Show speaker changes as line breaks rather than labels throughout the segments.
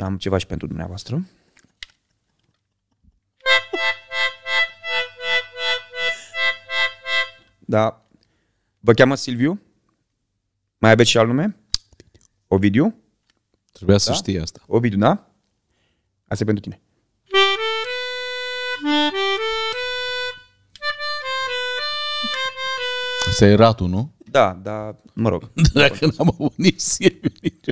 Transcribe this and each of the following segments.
Și am ceva și pentru dumneavoastră. Da. Vă cheamă Silviu? Mai aveți și alt nume? Ovidiu? Trebuia da? să știi asta. Ovidiu, da? Asta e pentru tine.
Asta e ratul, nu?
Da, dar mă rog. Dacă n-am avut nici Silviu, nici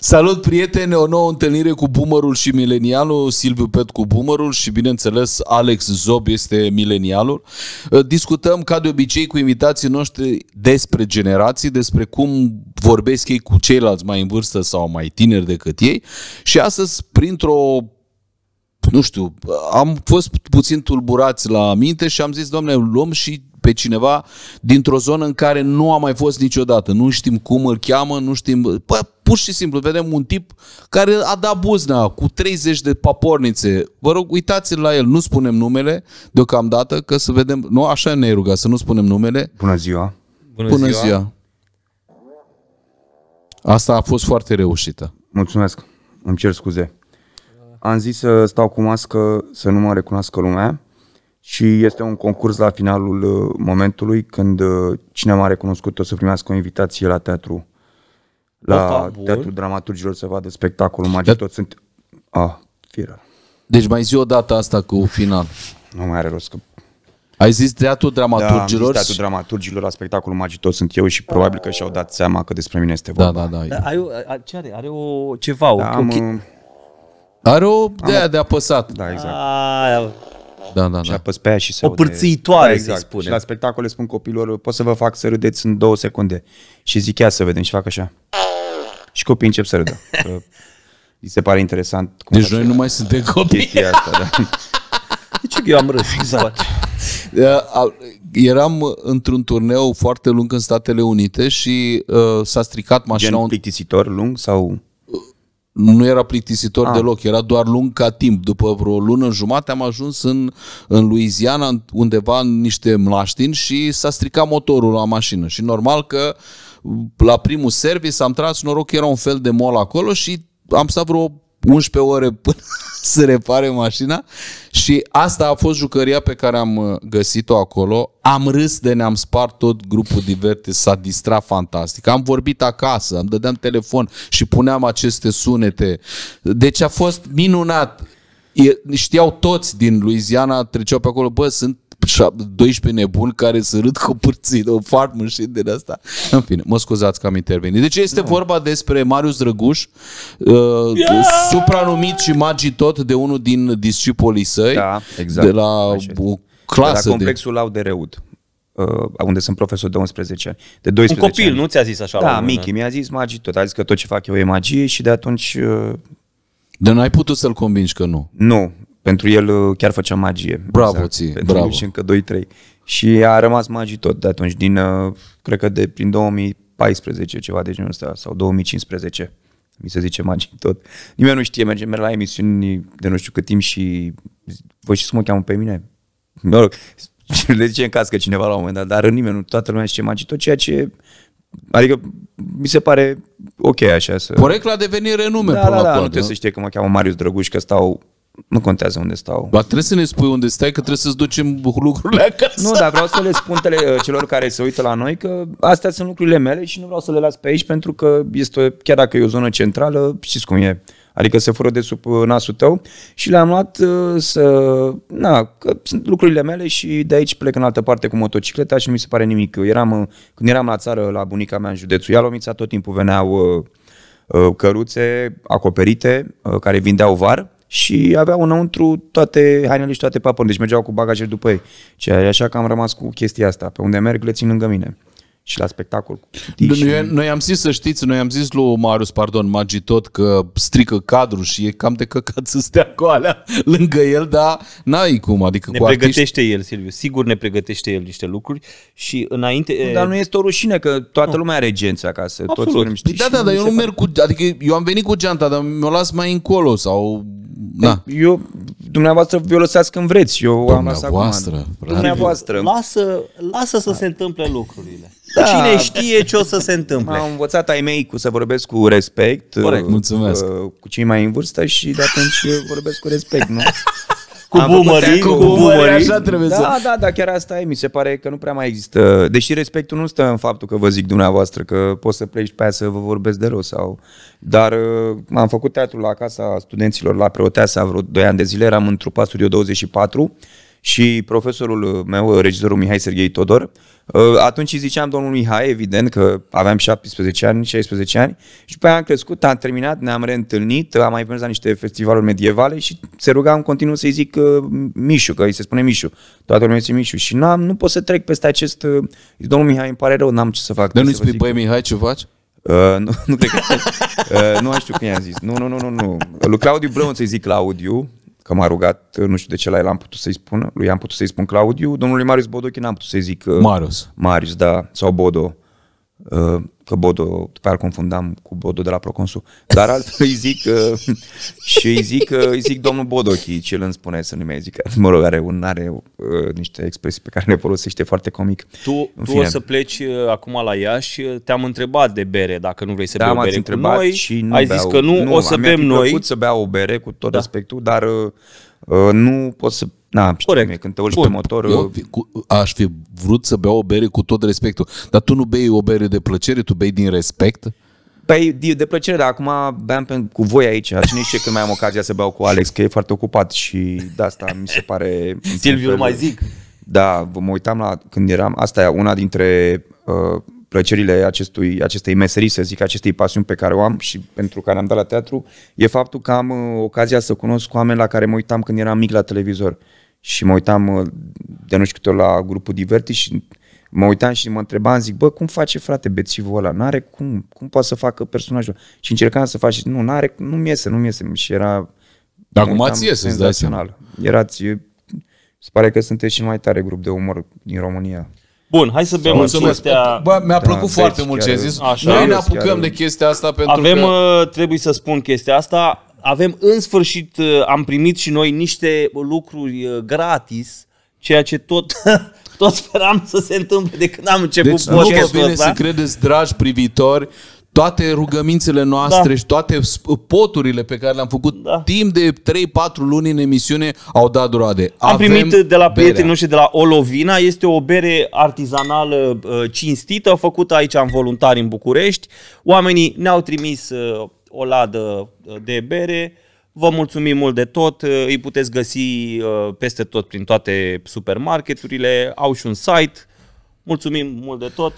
Salut, prieteni! O nouă întâlnire cu Bumărul și Milenialul, Silviu Pet cu Bumărul și, bineînțeles, Alex Zob este Milenialul. Uh, discutăm, ca de obicei, cu invitații noștri despre generații, despre cum vorbesc ei cu ceilalți mai în vârstă sau mai tineri decât ei și astăzi, printr-o nu știu, am fost puțin tulburați la minte și am zis, domnule, luăm și pe cineva dintr-o zonă în care nu a mai fost niciodată. Nu știm cum îl cheamă, nu știm... Bă, pur și simplu, vedem un tip care a dat buzna cu 30 de papornițe. Vă rog, uitați-l la el, nu spunem numele deocamdată, că să vedem... Nu, așa ne-ai rugat, să nu spunem numele.
Bună ziua! Bună, Bună ziua! ziua. Asta a fost foarte reușită. Mulțumesc. Îmi cer scuze am zis să stau cu mască, să nu mă recunoască lumea și este un concurs la finalul uh, momentului când uh, cine m-a recunoscut o să primească o invitație la teatru la da, teatru Dramaturgilor să vadă spectacolul magic. tot sunt... A, firă. Deci mai zi o dată asta cu final. Nu mai are rost că ai zis teatru da, dramaturgilor? Da, teatru dramaturgilor la spectacolul Magitot sunt eu și probabil că și-au dat seama că despre mine este da, vorba. Da, da, da. da
ai, are, are o ceva, da, o, am, uh, are o de aia de apăsat. Da, exact. Aia.
da, da, și da. apăs pe aia și se o aude. pârțâitoare, da, exact. spune. Și la spectacole spun copilor, pot să vă fac să râdeți în două secunde. Și zic, ia să vedem și fac așa. Și copiii încep să râdă. Îi se pare interesant. Cum deci noi nu mai suntem copii. asta, da.
Deci eu am râs. Exact.
Eram într-un turneu foarte lung în Statele Unite și uh, s-a stricat mașina. Gen plictisitor lung sau nu era plictisitor A. Ah. deloc, era doar lung ca timp. După vreo lună jumate am ajuns în, în Louisiana, undeva în niște mlaștini și s-a stricat motorul la mașină. Și normal că la primul service am tras noroc că era un fel de mol acolo și am stat vreo 11 ore până să repare mașina și asta a fost jucăria pe care am uh, găsit-o acolo. Am râs de ne-am spart tot grupul diverte, s-a distrat fantastic. Am vorbit acasă, am dădeam telefon și puneam aceste sunete. Deci a fost minunat știau toți din Louisiana, treceau pe acolo, bă, sunt 12 nebuni care să râd cu de o farmă și de asta. În fine, mă scuzați că am intervenit. Deci este da. vorba despre Marius Drăguș, uh, yeah! supranumit și magii tot de unul din discipolii săi, da, exact. de la
o clasă. De la complexul de... reud. uh, unde sunt profesor de 11 ani. De 12 Un copil, ani. nu ți-a zis așa? Da, Miki, mi-a zis Magi tot. A zis că tot ce fac eu e magie și de atunci uh, dar n-ai putut să-l convingi că nu. Nu. Pentru el uh, chiar făcea magie. Bravo exact. ție, Pentru bravo. și încă 2-3. Și a rămas magii tot de atunci, din, uh, cred că de prin 2014, ceva de genul ăsta, sau 2015, mi se zice magii tot. Nimeni nu știe, Merge, merg la emisiuni de nu știu cât timp și voi știți cum mă cheamă pe mine? Mă rog, le zice în cască cineva la un moment dat, dar nimeni nu, toată lumea zice magii tot, ceea ce Adică mi se pare ok așa să... Corect la devenit renume da, până da, la da, nu trebuie da? să știe că mă cheamă Marius Drăguș, că stau nu contează unde stau. Ba trebuie să ne spui unde stai, că trebuie să-ți ducem lucrurile acasă. Nu, dar vreau să le spun tele, ă, celor care se uită la noi că astea sunt lucrurile mele și nu vreau să le las pe aici pentru că este, chiar dacă e o zonă centrală, știți cum e, adică se fură de sub uh, nasul tău și le-am luat uh, să, na, că sunt lucrurile mele și de aici plec în altă parte cu motocicleta și nu mi se pare nimic. Eu eram, uh, când eram la țară, la bunica mea în județul Ialomița, tot timpul veneau căruțe acoperite care vindeau var și aveau înăuntru toate hainele și toate papone, deci mergeau cu bagajele după ei. Și așa că am rămas cu chestia asta. Pe unde merg, le țin lângă mine și la spectacol.
Noi, și... noi am zis să știți, noi am zis lui Marius, pardon, Magi tot că strică cadrul și e cam de căcat să stea alea lângă el, dar n-ai cum.
Adică ne cu pregătește artiști... el, Silviu, sigur ne pregătește el niște lucruri și înainte... Dar nu este o rușine că toată lumea are genți acasă. Absolut. Toți știi, păi da, da, dar eu nu merg cu... Adică eu am venit cu
geanta, dar mi-o las mai încolo sau... Da. Eu, dumneavoastră, vi-o lăsați când vreți.
Eu am lăsat Dumneavoastră.
Lasă, lasă să da. se întâmple lucrurile. Da. Cine
știe ce o să se întâmple. am învățat ai mei cu să vorbesc cu respect. Corect. Uh, Mulțumesc. Uh, cu cei mai în vârstă și de atunci vorbesc cu respect, nu?
cu boomerii, cu, cu boomerii. Așa trebuie da, să... Da,
da, da, chiar asta e. Mi se pare că nu prea mai există. Deși respectul nu stă în faptul că vă zic dumneavoastră că poți să pleci pe aia să vă vorbesc de rău sau... Dar uh, am făcut teatru la casa studenților la Preoteasa vreo 2 ani de zile. Eram în trupa Studio 24 și profesorul meu, regizorul Mihai Serghei Todor, Uh, atunci îi ziceam domnul Mihai, evident că aveam 17 ani, 16 ani și după aia am crescut, am terminat, ne-am reîntâlnit, am mai mers la niște festivaluri medievale și se ruga în continuu să-i zic uh, Mișu, că îi se spune Mișu. Toată lumea zice Mișu și n-am, nu pot să trec peste acest... Uh, domnul Mihai, îmi pare rău, n-am ce să fac. Dar nu-i spui, băi Mihai, ce faci? Uh, nu, nu cred că... Uh, nu știu cum i-am zis. Nu, nu, nu, nu, nu. Lui Claudiu Brăun să-i zic Claudiu, că m-a rugat, nu știu de ce la el am putut să-i spun, lui am putut să-i spun Claudiu, domnului Marius Bodochi n-am putut să-i zic uh, Marius. Marius, da, sau Bodo. Uh, că Bodo, după aia confundam cu Bodo de la Proconsul, dar altfel îi zic uh, și îi zic, uh, îi zic domnul Bodochi, ce îl îmi spune să nu mai zic, mă rog, are, un, are niște expresii pe care le folosește foarte comic. Tu, tu o să
pleci acum la Iași, te-am întrebat de bere, dacă nu vrei să da, bei o bere cu noi, și nu ai beau, zis că nu, nu o să bem noi. mi să beau o bere, cu
tot da. respectul, dar Uh, nu poți să Na, Corect. când te urci pe motor... Eu uh,
cu, aș fi vrut să beau o bere cu tot respectul, dar tu nu
bei o bere de plăcere, tu bei din respect? Păi, de, de plăcere, dar acum beam pe, cu voi aici și nici ce când mai am ocazia să beau cu Alex, că e foarte ocupat și de asta mi se pare... Silviu, mai zic. Da, mă uitam la când eram, asta e una dintre uh, plăcerile acestui, acestei meserii, să zic, acestei pasiuni pe care o am și pentru care am dat la teatru, e faptul că am uh, ocazia să cunosc oameni la care mă uitam când eram mic la televizor. Și mă uitam uh, de nu știu câte ori la grupul Diverti și mă uitam și mă întrebam, zic, bă, cum face frate bețivul ăla? N-are cum, cum poate să facă personajul? Și încercam să faci, nu, n-are, nu-mi iese, nu-mi iese. Și era... Dar cum ați iese, Erați, se pare că sunteți și mai tare grup de umor din România.
Bun, hai să bem Mulțumesc. chestia... Bă, mi-a da, plăcut da, foarte mult ce ai zis. Așa. Noi ne apucăm de chestia asta pentru Avem, că... Uh, trebuie să spun chestia asta, avem în sfârșit, uh, am primit și noi niște lucruri uh, gratis, ceea ce tot tot speram să se întâmple de când am început deci, podcastul ăsta. Deci nu vă vine să
credeți, dragi privitori, toate rugămințele noastre da. și toate poturile pe care le-am făcut da. timp de 3-4 luni în emisiune au dat roade. Am Avem primit de la prietenii
noștri de la Olovina, este o bere artizanală uh, cinstită, făcută aici în voluntari în București. Oamenii ne-au trimis uh, o ladă uh, de bere. Vă mulțumim mult de tot, îi puteți găsi peste tot prin toate supermarketurile, au și un site, Mulțumim mult de tot.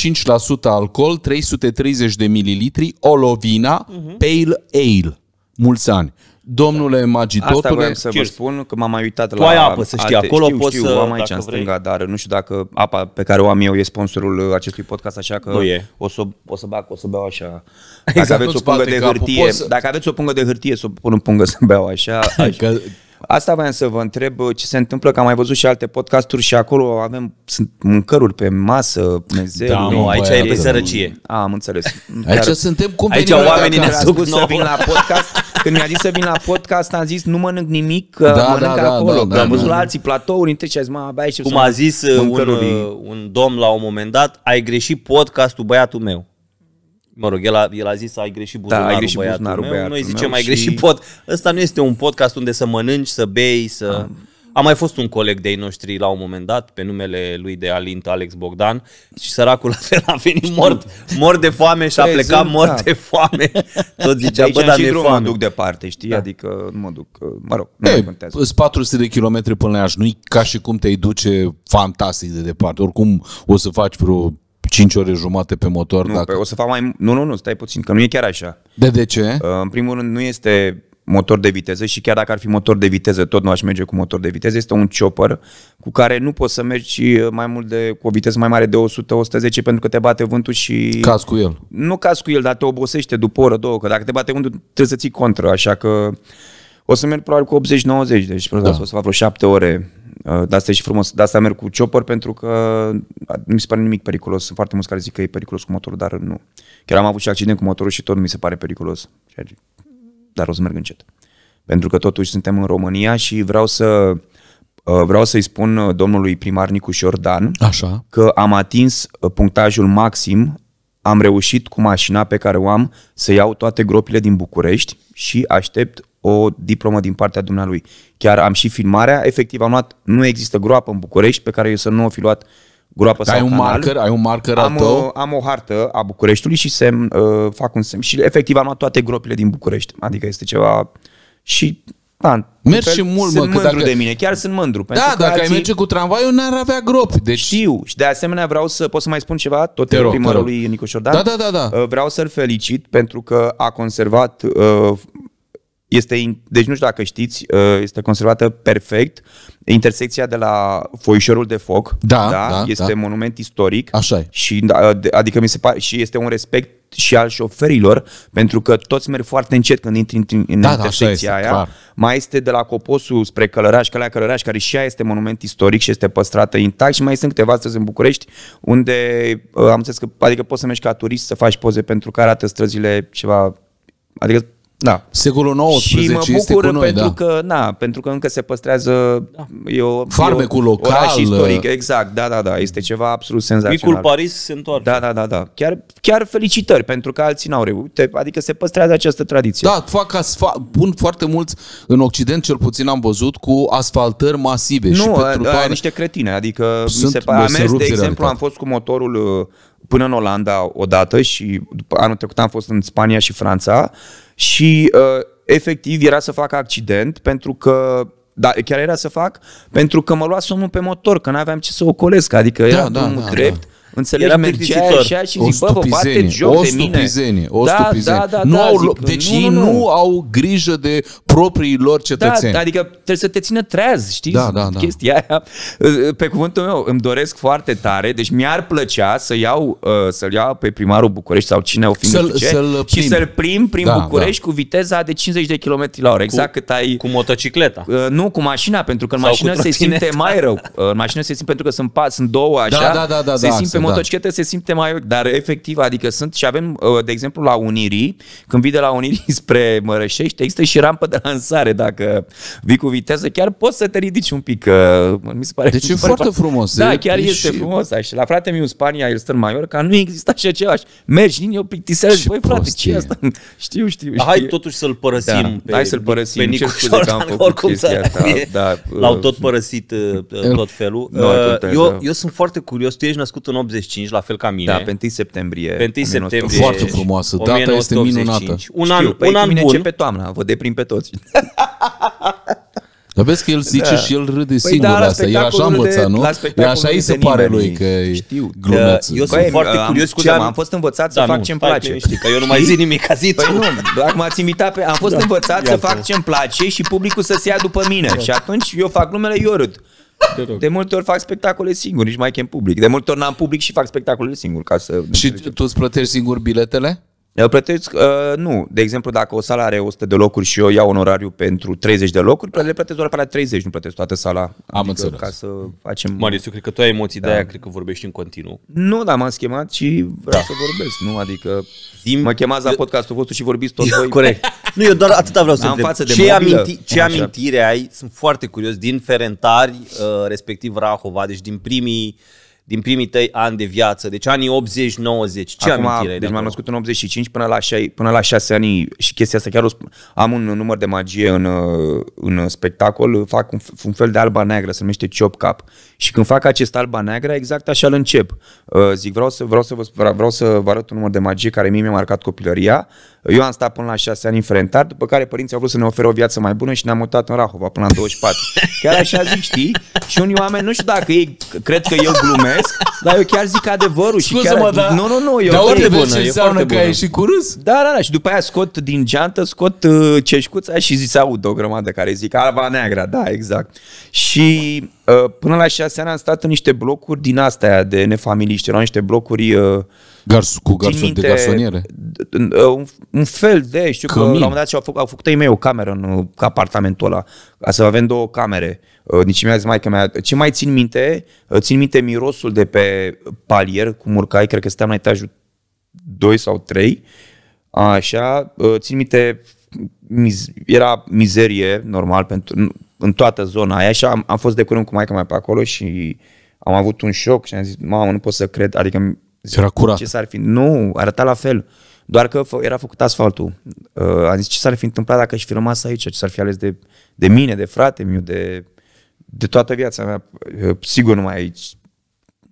5,5% alcool, 330 de mililitri, Olovina, uh-huh. Pale
Ale. Mulți ani. Domnule Magitotule... Asta vreau să vă spun, că m-am mai uitat tu la... Tu ai apă, să știi, acolo știu, poți știu, să... am aici în stânga, vrei. dar nu știu dacă apa pe care o am eu e sponsorul acestui podcast, așa că o să, o să bac, o să beau așa. Dacă exact, aveți o pungă de hârtie, capul, să... dacă aveți o pungă de hârtie, să o pun în pungă să beau așa. așa. că Asta voiam să vă întreb ce se întâmplă, că am mai văzut și alte podcasturi și acolo avem sunt mâncăruri pe masă, mezele. Da, nu, aici e pe sărăcie. A, am înțeles. Aici Dar, suntem cum Aici oamenii ne suc să vin la podcast. Când mi-a zis să vin la podcast, am zis nu mănânc nimic, da, mănânc da, da acolo. Da, da, am văzut da, la alții platouri, între ce mă, abia Cum a zis uh, un, uh,
un domn la un moment dat, ai greșit podcastul băiatul meu mă rog, el a, el a zis ai greșit buzunarul, da, ai greșit buzunarul, buzunarul meu, noi zicem mai și... greșit pot. Ăsta nu este un podcast unde să mănânci, să bei, să... Ah. A mai fost un coleg de-ai noștri la un moment dat, pe numele lui de Alint, Alex Bogdan, și săracul la fel a venit mort, mort de foame și a Prezum, plecat mort da. de foame. Tot zicea,
bă, dar mi foame. mă duc departe, știi? Da. Adică nu mă duc, mă rog, nu Ei, contează.
400 de kilometri până la Iași, nu ca și cum te-ai duce fantastic de departe. Oricum o să faci vreo 5 ore jumate pe motor. Nu, dacă...
o să fac mai... Nu, nu, nu, stai puțin, că nu e chiar așa. De de ce? Uh, în primul rând, nu este motor de viteză și chiar dacă ar fi motor de viteză, tot nu aș merge cu motor de viteză. Este un chopper cu care nu poți să mergi uh, mai mult de, cu o viteză mai mare de 100-110 pentru că te bate vântul și... Caz cu el. Nu caz cu el, dar te obosește după oră, două, că dacă te bate vântul trebuie să ții contră, așa că o să merg probabil cu 80-90, deci da. o să fac vreo 7 ore Uh, De asta e și frumos. De asta merg cu chopper pentru că nu mi se pare nimic periculos. Sunt foarte mulți care zic că e periculos cu motorul, dar nu. Chiar am avut și accident cu motorul și tot mi se pare periculos. Dar o să merg încet. Pentru că totuși suntem în România și vreau să uh, vreau să-i spun uh, domnului primar Nicu Șordan Așa. că am atins punctajul maxim, am reușit cu mașina pe care o am să iau toate gropile din București și aștept o diplomă din partea dumnealui. Chiar am și filmarea, efectiv am luat, nu există groapă în București pe care eu să nu o fi luat groapă ai sau un canal. marker, ai un marker am, tău? Uh, am o hartă a Bucureștiului și semn, uh, fac un semn și efectiv am luat toate gropile din București. Adică este ceva și da, Mergi și mult, sunt mă, mândru dacă... de mine, chiar sunt mândru. Da, pentru că dacă alții... ai merge cu tramvaiul, n-ar avea gropi. Deci... Știu și de asemenea vreau să, pot să mai spun ceva, tot te rog, lui Nicu Șordan. Da, da, da, da. Uh, vreau să-l felicit pentru că a conservat uh, este, deci nu știu dacă știți, uh, este conservată perfect intersecția de la Foișorul de Foc. Da, da, da Este da. monument istoric. Așa Și, da, adică mi se pare, și este un respect și al șoferilor, pentru că toți merg foarte încet când intri în da, da intersecția da, este, aia. Clar. Mai este de la Coposul spre Călăraș, Calea Călăraș, care și ea este monument istoric și este păstrată intact și mai sunt câteva străzi în București, unde uh, am înțeles că, adică poți să mergi ca turist să faci poze pentru că arată străzile ceva, adică da. Secolul XIX și mă este cu noi, pentru da. că, na, pentru că încă se păstrează da. farme o, farmecul local, oraș uh, istoric, exact. Da, da, da, este ceva absolut senzațional. Micul Paris se întoarce. Da, da, da, da. Chiar chiar felicitări pentru că alții n-au reușit. Adică se păstrează această tradiție. Da, fac asfalt, pun foarte mulți în occident cel puțin am văzut cu asfaltări masive nu, și pe trotuare. niște cretine, adică Sunt, mi se pare, am mers, de exemplu, am fost cu motorul uh, până în Olanda odată și după anul trecut am fost în Spania și Franța și uh, efectiv era să fac accident pentru că da, chiar era să fac pentru că mă lua somnul pe motor, că n-aveam ce să ocolesc, adică da, era da, drumul da, da, drept. Da. Înțelegi? Era plictisitor. Așa și zic, bă, vă bateți joc de mine. Ostupizenie, da, ostupizenie. Da, da, da, nu da, au, zic, deci nu, nu, nu. nu au grijă de proprii lor da, cetățeni. Da, adică trebuie să te țină treaz, știi? Da, da, da. Chestia aia. Pe cuvântul meu, îmi doresc foarte tare, deci mi-ar plăcea să iau, ă, să-l iau pe primarul București sau cine o fi să-l, ce, să-l și să-l prim prin da, da. București da. cu viteza de 50 de km la oră, exact cât ai... Cu motocicleta. Ă, nu, cu mașina, pentru că în mașină se simte mai rău. În mașină se simte pentru că sunt, sunt două așa, da, da, da, da, se simte da. motocicletă se simte mai... Dar efectiv, adică sunt și avem, uh, de exemplu, la Unirii, când vii de la Unirii spre Mărășești, există și rampă de lansare. Dacă vii cu viteză, chiar poți să te ridici un pic. Că, uh, mi se pare deci e foarte pare... frumos. Da, chiar e este și... frumos. Așa. La frate meu în Spania, el stă în Mallorca, nu există așa ceva. Mergi, din eu plictisești, băi frate, ce asta? Știu, știu, știu. Hai totuși să-l părăsim. Da. Pe, Hai să-l părăsim. Pe Nicu Șordan, oricum da, L-au uh, tot părăsit tot felul.
eu sunt foarte curios. Tu ești născut în 1985, la fel ca mine. Da, pe 1 septembrie. Pe 1 septembrie. Foarte frumoasă, data 1985. este minunată. Un an, Știu, un păi, an
bun. începe toamna, vă deprim pe toți. Dar vezi că el zice da. și el râde păi singur da, asta. E așa învăța, nu? E așa îi se pare lui că
Știu. Da, glumeț. Eu sunt Băi,
foarte curios. cu am... am fost învățat da, să nu, fac ce-mi place. Știi, că eu nu mai păi zic nimic, a zis păi nu, m ați imitat pe... Am fost da. învățat Iată. să fac ce-mi place și publicul să se ia după mine. Da. Și atunci eu fac glumele, eu râd. De multe ori fac spectacole singur, nici mai chem public. De multe ori n-am public și fac spectacole singur. Ca să și tu îți plătești singur biletele? Uh, plătesc, uh, nu, de exemplu, dacă o sală are 100 de locuri și eu iau un orariu pentru 30 de locuri, le plătesc doar pe la 30, nu plătesc toată sala. Am
adică înțeles. Ca să facem... Marius, eu cred că tu ai emoții da. de aia, cred că vorbești în continuu.
Nu, dar m-am schemat și vreau să vorbesc, nu? Adică Zim, mă chemați la eu... podcastul vostru și vorbiți tot da, voi. Corect.
Nu, eu doar atâta vreau să întreb. Față de ce, aminti, ce amintire ai, sunt foarte curios, din Ferentari, uh, respectiv Rahova, deci din primii din primii tăi ani de viață, deci anii 80-90, ce Acum, amintire ai Deci m-am născut în 85 până la, 6,
până la 6 ani și chestia asta chiar o spun. Am un număr de magie în, uh, în spectacol, fac un, un fel de alba neagră, se numește Chop Cap. Și când fac acest alba neagră, exact așa îl încep. Uh, zic, vreau să, vreau să, vă, vreau să vă arăt un număr de magie care mie mi-a marcat copilăria. Eu am stat până la 6 ani înfrentat, după care părinții au vrut să ne ofere o viață mai bună și ne-am mutat în Rahova până la 24. Chiar așa zic, știi? Și unii oameni, nu știu dacă ei cred că eu glume, glumesc, dar eu chiar zic adevărul. Scuze și chiar... mă, dar... Nu, nu, nu, e dar okay, bună, ce e înseamnă că bună. ai și curâs? Da, da, da, și după aia scot din geantă, scot uh, ceșcuța și zic, aud o grămadă care zic, alba neagră da, exact. Și Uh, până la șase ani am stat în niște blocuri din astea de nefamiliști, erau niște blocuri uh, Gars, cu garson de garsoniere? Uh, un, un fel de, știu Cămin. că la un moment dat au făcut, au făcut ei mei o cameră în apartamentul ăla, ca să avem două camere. Deci mi-a zis maica mea, ce mai țin minte? Țin minte mirosul de pe palier, cum urcai, cred că stăteam la etajul 2 sau 3, așa, țin minte, era mizerie normal pentru în toată zona aia și am, am fost de curând cu maica mea pe acolo și am avut un șoc și am zis, mamă, nu pot să cred, adică era curat. ce s-ar fi, nu, arăta la fel, doar că era făcut asfaltul. Uh, am zis, ce s-ar fi întâmplat dacă aș fi rămas aici, ce s-ar fi ales de, de mine, de frate meu, de, de toată viața mea, uh, sigur nu mai aici.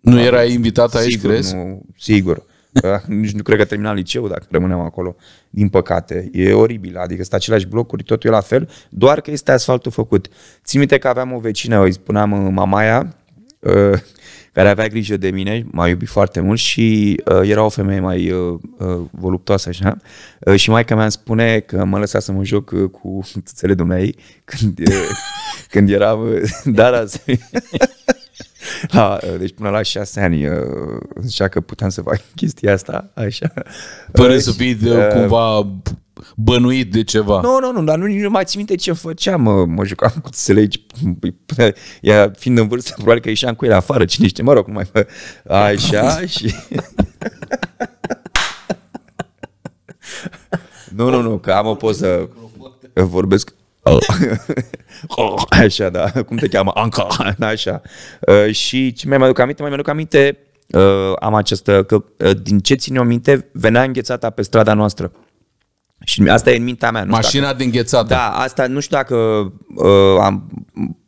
Nu era invitat aici, sigur, crezi? Nu, sigur. Da? Nici nu cred că termina liceul dacă rămâneam acolo, din păcate. E oribil, adică sunt aceleași blocuri, totul e la fel, doar că este asfaltul făcut. Țin minte că aveam o vecină, îi spuneam uh, Mamaia, uh, care avea grijă de mine, m-a iubit foarte mult și uh, era o femeie mai uh, uh, voluptoasă așa uh, și maica mea îmi spune că mă lăsa să mă joc uh, cu țele dumneai când, uh, când eram... Uh, da, da, la, uh, deci până la șase ani uh, zicea că puteam să fac chestia asta, așa. Fără deci, să fii uh, uh, cumva bănuit de ceva. Nu, nu, nu, dar nu, nu mai țin minte ce făceam, mă, mă jucam cu țelegi, ea fiind în vârstă, probabil că ieșeam cu el afară, cine știe, mă rog, mai așa și... nu, nu, nu, că am o poză, vorbesc, Oh. așa, da, cum te cheamă? Anca, așa. Uh, și ce mi-am aduc aminte? Mi-am aduc aminte, uh, am această, că uh, din ce țin eu minte, venea înghețata pe strada noastră. Și asta e în mintea mea. Nu Mașina dacă, de înghețată. Da, asta nu știu dacă uh, am,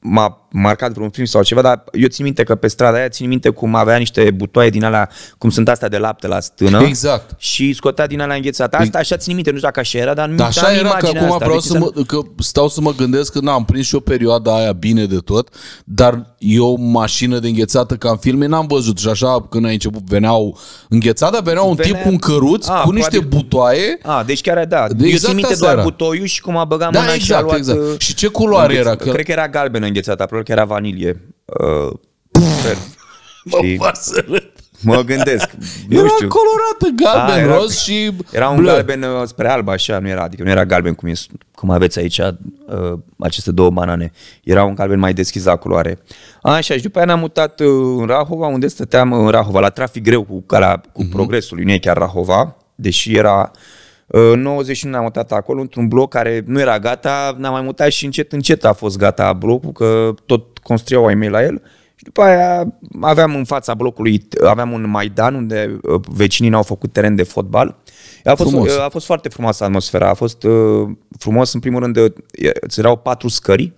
m-a marcat vreun film sau ceva, dar eu țin minte că pe strada aia, țin minte cum avea niște butoaie din alea, cum sunt astea de lapte la stână. Exact. Și scotea din alea înghețată. Asta așa țin minte, nu știu dacă așa era, dar nu da, așa era că acum asta, vreau deci să mă,
că stau să mă gândesc că n-am prins și o perioadă aia bine de tot, dar eu mașină de înghețată ca în filme n-am văzut și așa când a început veneau
înghețată, veneau un Venea... tip cu un căruț, a, cu niște probabil... butoaie. A, deci chiar da. De exact eu țin minte doar butoiul și cum a băgat da, mâna exact, și a exact, luat, exact. Uh, și ce culoare era? Că... Cred că era galben înghețată, aproape că era vanilie. Uh, mă și... Mă gândesc, nu era știu. colorată,
ah, galben, A, era, și Era un blă.
galben uh, spre alb, așa, nu era, adică nu era galben cum, e, cum aveți aici uh, aceste două banane. Era un galben mai deschis la culoare. Așa, și după aia ne-am mutat uh, în Rahova, unde stăteam în Rahova, la trafic greu cu, calea, cu uh-huh. progresul, nu e chiar Rahova, deși era uh, în 91 am mutat acolo, într-un bloc care nu era gata, n-am mai mutat și încet, încet a fost gata blocul, că tot construiau ai mei la el. Și după aia aveam în fața blocului, aveam un Maidan unde uh, vecinii ne au făcut teren de fotbal. A fost, frumos. Uh, a fost foarte frumoasă atmosfera, a fost uh, frumos, în primul rând, îți uh, erau patru scări,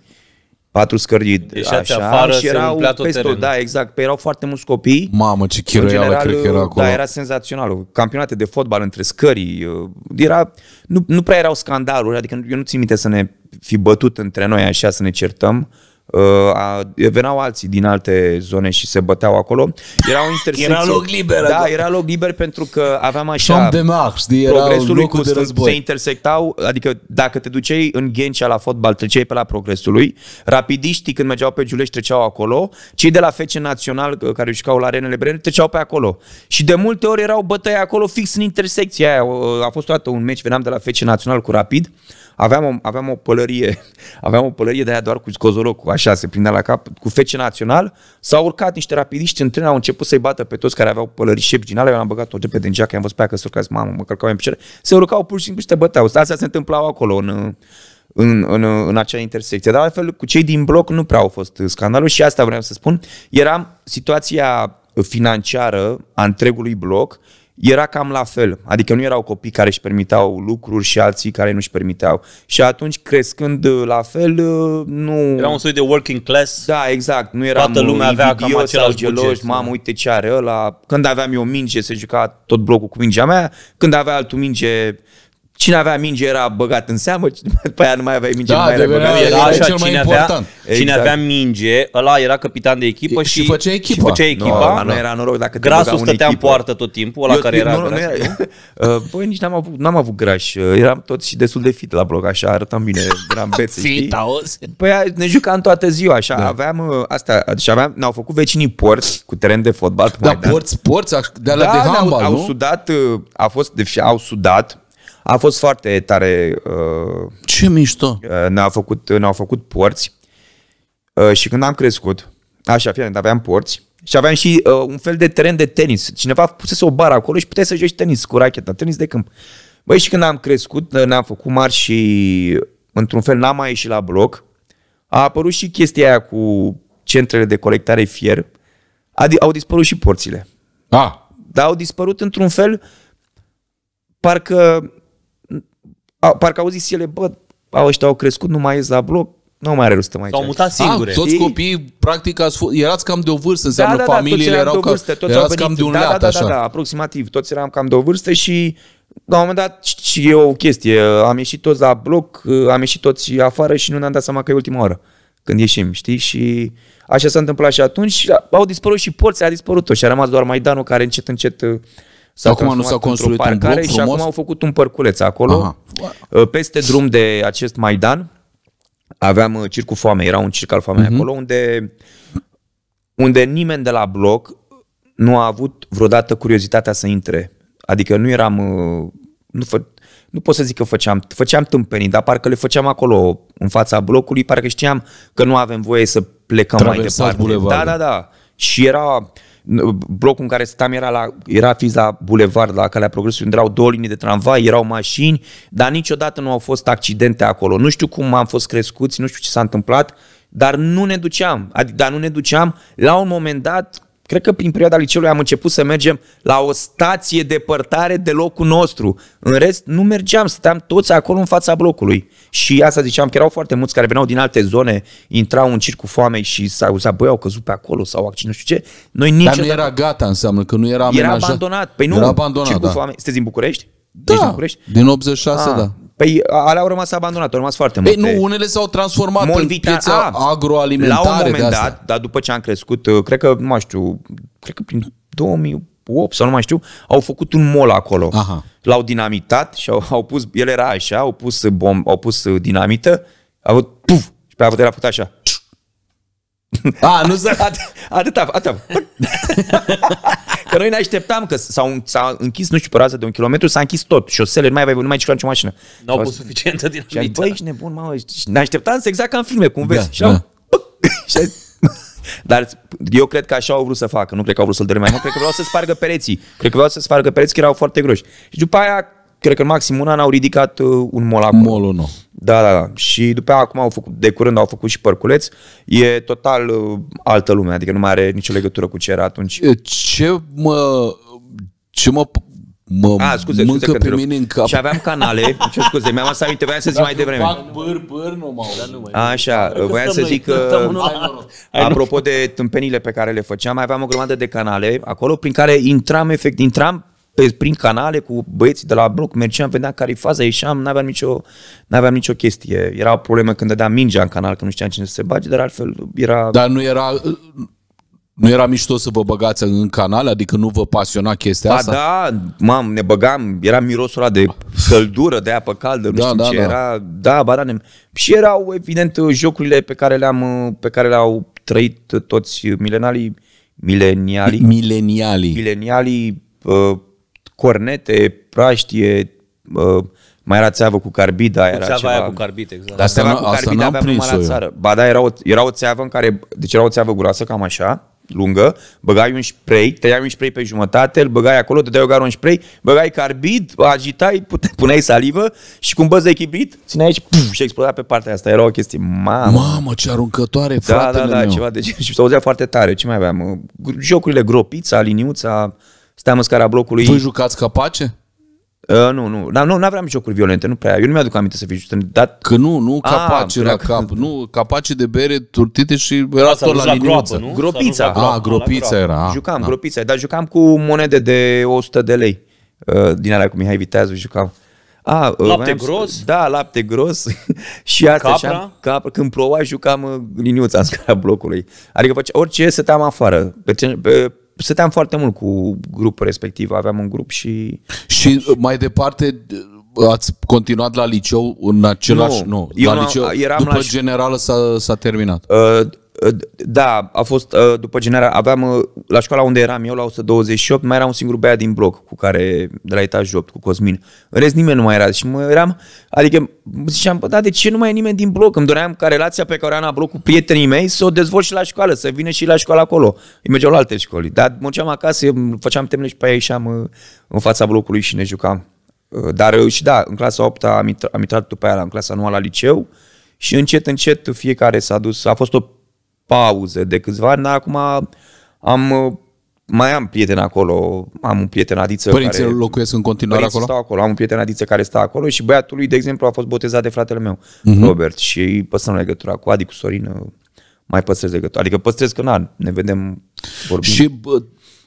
patru scări așa, afară, și erau peste tot, da, exact, pe erau foarte mulți copii. Mamă, ce chiroială cred că era da, acolo. Da, era senzațional. Campionate de fotbal între scări, uh, era, nu, nu prea erau scandaluri, adică eu nu țin minte să ne fi bătut între noi așa, să ne certăm uh, veneau alții din alte zone și se băteau acolo. Era o intersecție. Era loc liber. Da, adică. era loc liber pentru că aveam așa... de Mars, progresul locul de război. Se intersectau, adică dacă te duceai în Ghencea la fotbal, treceai pe la progresului, rapidiștii când mergeau pe Giulești treceau acolo, cei de la Fece Național uh, care jucau la Arenele Brene treceau pe acolo. Și de multe ori erau bătăi acolo fix în intersecția aia. Uh, a fost o dată un meci, veneam de la Fece Național cu Rapid, Aveam o, aveam o pălărie, aveam o pălărie de aia doar cu cozolocul, așa, se prindea la cap, cu fece național, s-au urcat niște rapidiști în tren, au început să-i bată pe toți care aveau pălării șepi din alea, am băgat-o pe din geacă, am văzut pe aia că se urcați, mamă, mă călcau în picioare, se urcau pur și simplu și te băteau. Asta se întâmplau acolo în, în, în, în acea intersecție. Dar altfel, cu cei din bloc nu prea au fost scandalul și asta vreau să spun. era situația financiară a întregului bloc era cam la fel. Adică nu erau copii care își permiteau lucruri și alții care nu își permiteau. Și atunci, crescând uh, la fel, uh, nu... Era un soi de working class. Da, exact. Nu era Toată lumea avea cam același geloși, Mamă, da. uite ce are ăla. Când aveam eu minge, se juca tot blocul cu mingea mea. Când avea altul minge, Cine avea minge era băgat în seamă, după aia nu mai avea minge, da, nu mai era băgat. Era, era așa, cel mai cine, important. avea, cine exact. avea
minge, ăla era capitan de echipă e, și, și făcea echipa. Și făcea echipa. No, nu era noroc dacă Grasul stătea în poartă tot timpul, ăla Eu, care era. Nu, nu era
uh, Băi, nici n-am avut, n-am avut graș. Uh, eram tot și destul de fit la bloc, așa arătam bine, eram bețe, Fit, auzi? Păi ne jucam toată ziua, așa. Da. Aveam uh, asta, deci aveam, ne-au făcut vecinii porți cu teren de fotbal. Da, porți, porți, de la da, de handball, au, nu? au sudat, a fost, deci au sudat, a fost foarte tare. Uh, Ce mișto! Uh, ne-au făcut, ne făcut porți uh, și când am crescut, așa, fie, aveam porți și aveam și uh, un fel de teren de tenis. Cineva pusese o bară acolo și puteai să joci tenis cu racheta, tenis de câmp. Băi, și când am crescut, uh, ne-am făcut mari și într-un fel n-am mai ieșit la bloc, a apărut și chestia aia cu centrele de colectare fier, adi- au dispărut și porțile. Ah. Dar au dispărut într-un fel, parcă a, parcă au și ele, bă, au ăștia au crescut, nu mai ies la bloc, nu mai are rost să mai S-au mutat ah, singure. A, toți
copiii, practic, ați f- erați cam de o vârstă, da, înseamnă da, da, familiile erau de vârstă, ca, toți erați cam de un da, leat, da, da, așa. Da, da,
aproximativ, toți eram cam de o vârstă și la un moment dat și e o chestie, am ieșit toți la bloc, am ieșit toți afară și nu ne-am dat seama că e ultima oră când ieșim, știi? Și așa s-a întâmplat și atunci, au dispărut și porții, a dispărut tot și a rămas doar Maidanul care încet, încet S-a acum nu s-a construit un bloc Și acum au făcut un părculeț acolo. Aha. Ă, peste drum de acest Maidan aveam ă, Circul Foamei, era un circ al foamei uh-huh. acolo unde, unde nimeni de la bloc nu a avut vreodată curiozitatea să intre. Adică nu eram... Ă, nu, fă, nu pot să zic că făceam, făceam tâmpenii, dar parcă le făceam acolo, în fața blocului, parcă știam că nu avem voie să plecăm Traversat mai departe. Bulevardul. Da, da, da. Și era blocul în care stăm era, la, era fiza Boulevard, la Calea Progresului, unde erau două linii de tramvai, erau mașini, dar niciodată nu au fost accidente acolo. Nu știu cum am fost crescuți, nu știu ce s-a întâmplat, dar nu ne duceam. Adică, dar nu ne duceam. La un moment dat, Cred că prin perioada liceului am început să mergem la o stație depărtare de locul nostru. În rest, nu mergeam, stăteam toți acolo în fața blocului. Și asta ziceam că erau foarte mulți care veneau din alte zone, intrau în circul foamei și s-au zis, băi, au căzut pe acolo sau accident, nu știu ce. Noi nici Dar nu era gata, înseamnă că nu era amenajat. Era abandonat. Păi nu, era abandonat, circul da. foamei. Sunteți din București? Da, Ești din, București? din 86, A, ah. da. Păi alea au rămas abandonate, au rămas foarte păi multe. Păi nu,
unele s-au transformat Molvitan, în piețe agroalimentare. La un moment dat,
dar după ce am crescut, uh, cred că, nu mai știu, cred că prin 2008 sau nu mai știu, au făcut un mol acolo. Aha. L-au dinamitat și au, au pus, el era așa, au pus, bom, au pus uh, dinamită, a avut puf, și pe apă a făcut așa. A, nu s-a... Atâta, atâta. Că noi ne așteptam că s-au, s-a închis, nu știu, pe rază de un kilometru, s-a închis tot. Șosele, nu mai avea, nu mai circula nicio mașină. Nu au fost suficientă dinamită. Băi, ești nebun, mă, ne așteptam să exact ca în filme, cum da, vezi. Da, și da. Dar eu cred că așa au vrut să facă, nu cred că au vrut să-l dărâme mai mult, cred că vreau să spargă pereții. Cred că vreau să spargă pereții, că erau foarte groși. Și după aia, cred că în maxim un an au ridicat uh, un mol acolo. Molul nou. Da, da, da. Și după aia, acum au făcut, de curând au făcut și părculeț. E total uh, altă lume, adică nu mai are nicio legătură cu ce era atunci. Ce mă... Ce mă mă A, ah, scuze, mâncă scuze, pe mine în cap. Și aveam canale, ce scuze, mi-am asta aminte, voiam să zic mai devreme. Fac
băr, băr, nu mă
da, Așa, voiam să zic că, uh, apropo de tâmpenile pe care le făceam, mai aveam o grămadă de canale acolo prin care intram, efect, intram prin canale cu băieții de la bloc, mergeam, vedeam care-i faza, ieșeam, n-aveam nicio, n-aveam nicio chestie. Era o problemă când dădeam mingea în canal, că nu știam cine să se bage, dar altfel era... Dar nu era... Nu era mișto să vă băgați în canal? Adică nu vă pasiona chestia ba asta? da, mam, ne băgam, era mirosul ăla de căldură, de apă caldă, nu da, știu da, ce da. era. Da, ba da, ne... Și erau, evident, jocurile pe care le-am, pe care le-au trăit toți milenalii, milenialii, milenialii, milenialii uh, cornete, praștie, mai era țeavă cu carbida, cu era țeava ceva. aia cu carbid, exact. Dar asta, cu asta n-am prins la țară. Ba da, era o, era o țeavă în care, deci era o țeavă groasă, cam așa, lungă, băgai un spray, tăiai un spray pe jumătate, îl băgai acolo, dădeai o gară un spray, băgai carbid, agitai, pute, puneai salivă și cu un băz de chibrit, țineai aici puf, și exploda pe partea asta. Era o chestie, mamă. Mamă,
ce aruncătoare, da, da fratele Da, da, da, ceva
de genul. Și se auzea foarte tare. Ce mai aveam? Jocurile, gropița, liniuța, Stăteam în scara blocului. Voi jucați capace? Uh, ă, nu, nu, dar nu, nu aveam jocuri violente, nu prea. Eu nu mi-aduc aminte să fiu jucat. Dar... Că nu, nu ah, capace ah, la
cap, nu, capace de bere, turtite și era da, tot la, la liniuță. Groapă, nu? Gropița. A, groapă, ah, gropița era. Ah, jucam da.
gropița, dar jucam cu monede de 100 de lei. Uh, din alea cu Mihai Viteazu jucam. A, ah, lapte gros? Da, lapte gros. și asta capra? Și am, capra. Când ploua jucam liniuța în scara blocului. Adică orice orice, stăteam afară. Pe, pe stăteam foarte mult cu grupul respectiv, aveam un grup și... Și uh, mai departe uh, ați continuat la liceu în
același... Nu, nu. eu la liceu, eram după la...
generală s-a, s-a terminat. Uh, Ă, da, a fost ă, după genera, aveam ă, la școala unde eram eu la 128, mai era un singur băiat din bloc cu care de la etajul 8 cu Cosmin. În rest nimeni nu mai era și mă eram, adică ziceam, bă, da, de ce nu mai e nimeni din bloc? Îmi doream ca relația pe care o am la bloc cu prietenii mei să o dezvolt și la școală, să vină și la școală acolo. Îi mergeau la alte școli, dar mergeam acasă, făceam temele și pe aia ieșeam în fața blocului și ne jucam. Dar și da, în clasa 8 am am intrat după aia în clasa 9 la liceu și încet, încet fiecare s-a dus, a fost o pauză de câțiva ani, dar acum am uh, mai am prieten acolo, am un prieten Adiță Părinții care... locuiesc în continuare acolo? stau acolo, am un prieten Adiță care stă acolo și băiatul lui, de exemplu, a fost botezat de fratele meu, uh-huh. Robert, și păstrăm legătura cu Adi, cu Sorin, uh, mai păstrez legătura. Adică păstrez că, na, ne vedem, vorbim. Și bă,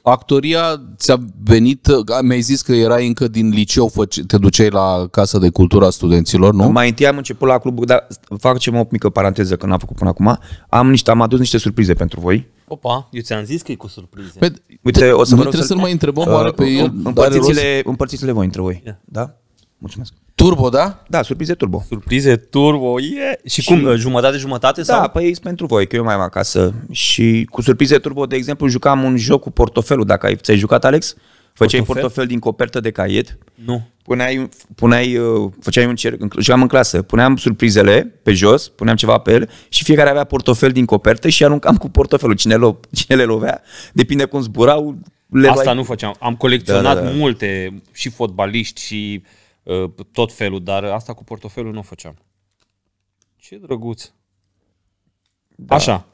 Actoria ți-a venit, mi-ai zis că erai încă din liceu, te duceai la Casa de Cultura Studenților, nu? Mai întâi am început la cluburi, dar facem o mică paranteză că n-am făcut până acum. Am, niște, am adus niște surprize pentru voi.
Opa, eu ți-am zis că e cu surprize. Pe, păi, Uite, o să noi trebuie să-l mai întrebăm uh, oare pe el. Împărțiți-le,
împărțiți-le voi între voi. Yeah. Da? Mulțumesc. Turbo, da? Da, surprize turbo. Surprize turbo, yeah! Și, și cum, jumătate-jumătate? Uh, da, sau? păi pentru voi, că eu mai am acasă. Și cu surprize turbo, de exemplu, jucam un joc cu portofelul, dacă ai, ți-ai jucat, Alex? Făceai portofel? portofel din copertă de caiet. Nu. Puneai, puneai uh, făceai un cerc, jucam în clasă, puneam surprizele pe jos, puneam ceva pe el și fiecare avea portofel din copertă și aruncam cu portofelul. Cine, lo, cine le lovea, depinde cum zburau, le Asta luai... nu făceam. Am colecționat da, da, da.
multe, și fotbaliști, și uh, Uh, tot felul, dar asta cu portofelul nu o făceam. Ce drăguț! Da. Așa.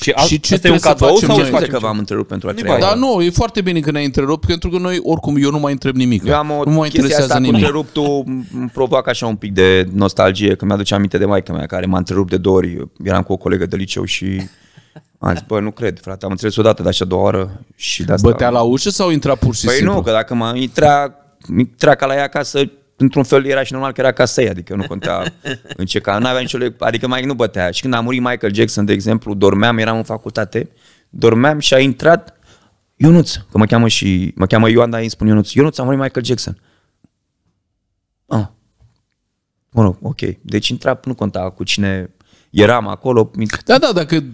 Și, al, și ce trebuie un cadou sau ce că v-am întrerupt pentru a treia Da,
nu, e foarte bine că ne-ai întrerupt, pentru că noi, oricum, eu nu mai întreb nimic. Eu am o nu mă interesează asta nimic. cu
întreruptul, îmi provoacă așa un pic de nostalgie, că mi-aduce aminte de maica mea, care m-a întrerupt de două ori. Eu eram cu o colegă de liceu și am zis, bă, nu cred, frate, am înțeles odată, dar și a doua oară. Și de asta... Bătea la ușă sau intra pur și păi simplu? Păi nu, că dacă mă intra, intra ca la ea acasă, într-un fel era și normal că era ca să adică nu conta în ce cal, n-avea nicio, adică mai nu bătea. Și când a murit Michael Jackson, de exemplu, dormeam, eram în facultate, dormeam și a intrat Ionuț, că mă cheamă și, mă cheamă Ioan, dar îmi spun Ionuț, Ionuț, a murit Michael Jackson. Ah. Mă rog, ok. Deci intra, nu conta cu cine eram acolo. Da, da, dacă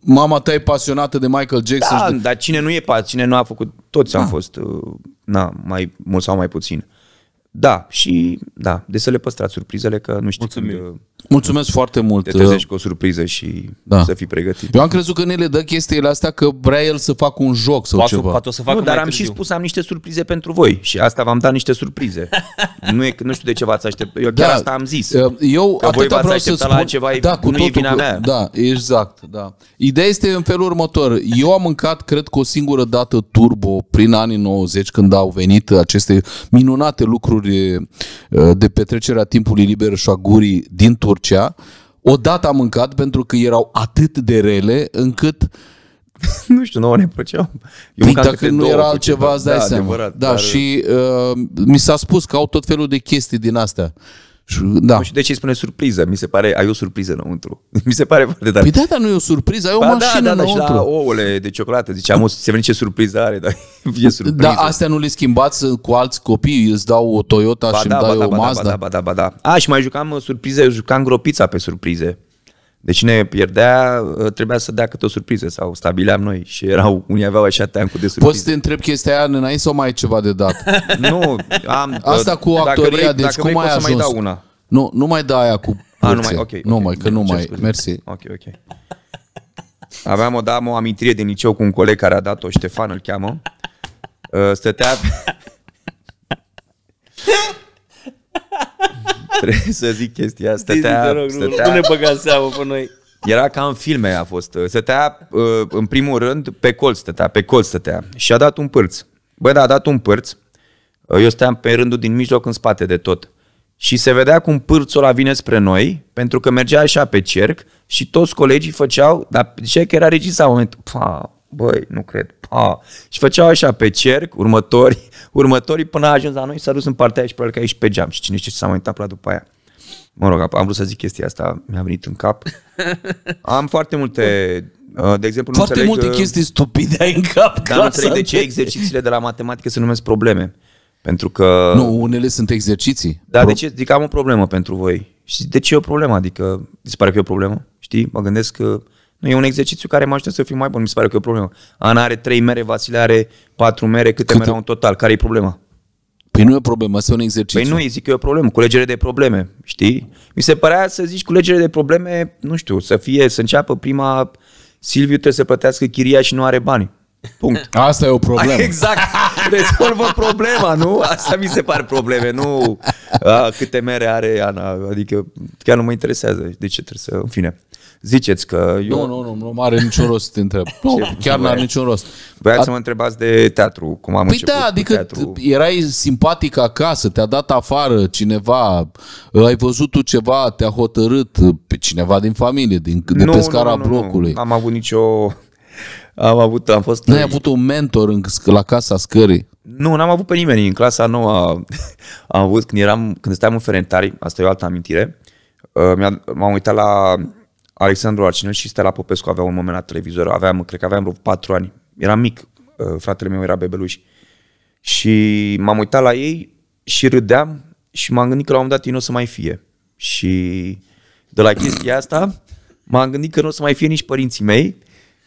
mama ta e pasionată de Michael Jackson. Da, de... dar cine nu e pasionat, cine nu a făcut, toți ah. am fost, uh, na, mai mult sau mai puțin. Uh, da, și da, de să le păstrați surprizele, că nu știu Mulțumim. când uh, Mulțumesc foarte mult. Te trezești uh, cu o surpriză și da. să fii pregătit. Eu am crezut că ne le dă chestiile astea că vrea el să facă un joc sau poate, ceva. Poate o să facă nu, dar am târziu. și spus am niște surprize pentru voi și asta v-am dat niște surprize. nu, e, nu știu de ce v-ați aștept. Eu chiar da, asta am zis. Uh, eu că voi vreau să spun, la ceva, da, cu nu totul, e vina mea. Da, exact.
Da. Ideea este în felul următor. Eu am mâncat, cred că o singură dată turbo prin anii 90 când au venit aceste minunate lucruri uh, de petrecerea timpului liber și a gurii din turbo. Turcia. Odată am mâncat pentru că erau atât de rele încât
nu
știu, nouă ne plăceau. Eu păi dacă nu era altceva, îți dai da, seama. Adevărat, da, dar... și uh, mi s-a spus că au tot felul de chestii din astea. Și, da. Păi și de ce îi spune
surpriză. Mi se pare, ai o surpriză înăuntru. Mi se pare foarte tare. Păi da,
dar nu e o surpriză, ai o ba, da, mașină da, da, înăuntru. Da,
ouăle de ciocolată. Ziceam, o, se vede ce surpriză are, dar e surpriză. Da, astea nu le schimbați
cu alți copii,
îți dau o Toyota ba, și da, îmi dai ba, da, o ba, da, Mazda. Ba, da, ba, da, ba, da. A, și mai jucam surprize, jucam gropița pe surprize. Deci ne pierdea, ă, trebuia să dea câte o surpriză sau stabileam noi și erau, unii aveau așa teancul de surpriză. Poți să
te întreb chestia aia înainte sau mai ai ceva de dat?
nu, am... Asta ă, cu actoria, vrei, deci dacă cum vrei, ai ajuns? Mai dau una.
Nu, nu mai da aia cu
a, ah, nu mai, ok. Nu okay, mai, că nu mai, scuze. mersi. Ok, ok. Aveam o damă, o amintire din liceu cu un coleg care a dat-o, Ștefan îl cheamă. Ă, stătea... Trebuie să zic chestia asta. Stătea, rog, stătea... Nu ne băga
seamă pe noi.
Era ca în filme a fost. Stătea, uh, în primul rând, pe colț stătea, pe colț stătea. Și a dat un pârț. Bă, da, a dat un pârț. Uh, eu stăteam pe rândul din mijloc în spate de tot. Și se vedea cum pârțul ăla vine spre noi, pentru că mergea așa pe cerc și toți colegii făceau, dar ce că era regizat momentul, băi, nu cred, pa. Și făceau așa pe cerc, următorii, următorii până a ajuns la noi, s-a dus în partea aia și probabil că aici pe geam și cine știe ce s-a mai întâmplat după aia. Mă rog, am vrut să zic chestia asta, mi-a venit în cap. Am foarte multe, uh, de exemplu, nu Foarte înțeleg, multe uh, chestii
stupide ai în cap. Dar nu înțeleg de ce exercițiile
de la matematică se numesc probleme. Pentru că... Nu, unele sunt exerciții. Da, Pro... de ce? Adică am o problemă pentru voi. Și de ce e o problemă? Adică, dispare că e o problemă? Știi? Mă gândesc că nu e un exercițiu care mă ajută să fiu mai bun. Mi se pare că e o problemă. Ana are 3 mere, Vasile are 4 mere, câte, câte? mere au în total? Care e problema? Păi nu e o problemă, asta e un exercițiu. Păi nu, zic că e o problemă, culegere de probleme, știi? Mi se părea să zici culegere de probleme, nu știu, să fie, să înceapă prima, Silviu trebuie să plătească chiria și nu are bani. Punct. Asta e o problemă. Exact. Rezolvă problema, nu? Asta mi se par probleme, nu a, câte mere are Ana. Adică chiar nu mă interesează de ce trebuie să... În fine. Ziceți că... Eu... Nu, nu, nu, nu are niciun rost să te întreb. Nu, chiar nu are niciun rost. Vreau să mă întrebați de teatru, cum am păi început da, adică teatru. erai
simpatic acasă, te-a dat afară cineva, ă, ai văzut tu ceva, te-a hotărât pe cineva din familie, din, de nu, pe scara nu, nu, blocului. Nu, nu. Am avut nicio...
Am avut, am fost... Nu ai
avut un mentor în, la casa scării?
Nu, n-am avut pe nimeni. În clasa nouă am avut, când, eram, când stăteam în Ferentari, asta e o altă amintire, ă, m-am uitat la Alexandru Arcinel și Stella Popescu aveau un moment la televizor. Aveam, cred că aveam vreo patru ani. Eram mic. Uh, fratele meu era bebeluș. Și m-am uitat la ei și râdeam și m-am gândit că la un moment dat ei nu o să mai fie. Și de la chestia asta m-am gândit că nu o să mai fie nici părinții mei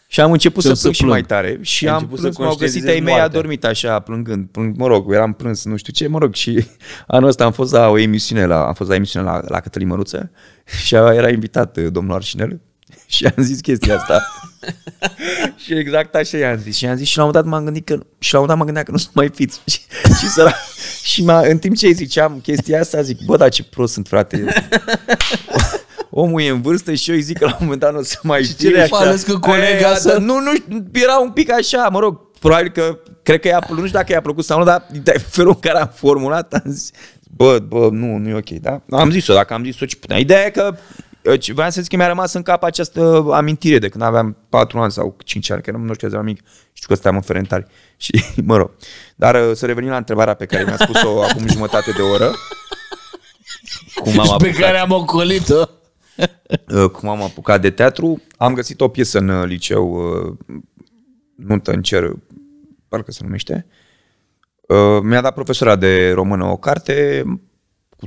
și am început să, să plâng, plâng și mai tare. Și am, am plâns, să m-au găsit ai mei adormit așa, plângând. Plâng, mă rog, eram prânz, nu știu ce, mă rog. Și anul ăsta am fost la o emisiune, la, am fost la emisiune la, la Cătălin Măruță și era invitat uh, domnul Arșinel și am zis chestia asta. și exact așa i-am zis. Și am zis și la un moment dat m-am gândit că, și la un moment dat m-am gândit că nu sunt mai fiți. și, și, săra, și m-a, în timp ce îi ziceam chestia asta, zic, bă, dar ce prost sunt, frate omul e în vârstă și eu îi zic că la un moment dat nu o să mai știe. Ce așa. că colega e, să... nu, nu, era un pic așa, mă rog, probabil că, cred că i-a, nu știu dacă i-a plăcut sau nu, dar de felul în care am formulat, am zis, bă, bă, nu, nu e ok, da? Am zis-o, dacă am zis-o, ce putea. Ideea e că vreau să zic că mi-a rămas în cap această amintire de când aveam 4 ani sau 5 ani, că nu, nu știu, că mic, știu că stăteam în Ferentari și, mă rog. Dar uh, să revenim la întrebarea pe care mi-a spus-o acum jumătate de oră. Cum am apucat. pe care am ocolit-o. Uh, cum am apucat de teatru. Am găsit o piesă în uh, liceu, uh, Nuntă în cer, parcă se numește. Mi-a dat profesora de română o carte cu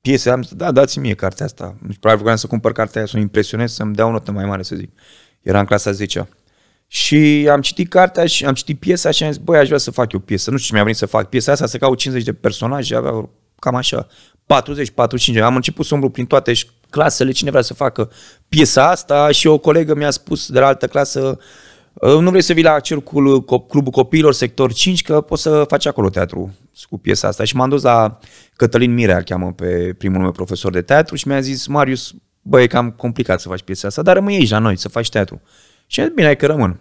piese. Am zis, da, dați-mi mie cartea asta. Deci, probabil vreau să cumpăr cartea aia, să o impresionez, să-mi dea o notă mai mare, să zic. Era în clasa 10 -a. Și am citit cartea și am citit piesa și am zis, băi, aș vrea să fac eu piesă. Nu știu ce mi-a venit să fac piesa asta, să caut 50 de personaje, Aveau cam așa. 40-45 Am început să umblu prin toate clasele, cine vrea să facă piesa asta și o colegă mi-a spus de la altă clasă, ă, nu vrei să vii la cercul Clubul Copiilor, sector 5, că poți să faci acolo teatru cu piesa asta. Și m-am dus la Cătălin Mirea, îl cheamă pe primul meu profesor de teatru și mi-a zis, Marius, băi, e cam complicat să faci piesa asta, dar rămâi aici la noi, să faci teatru. Și bine, că rămân.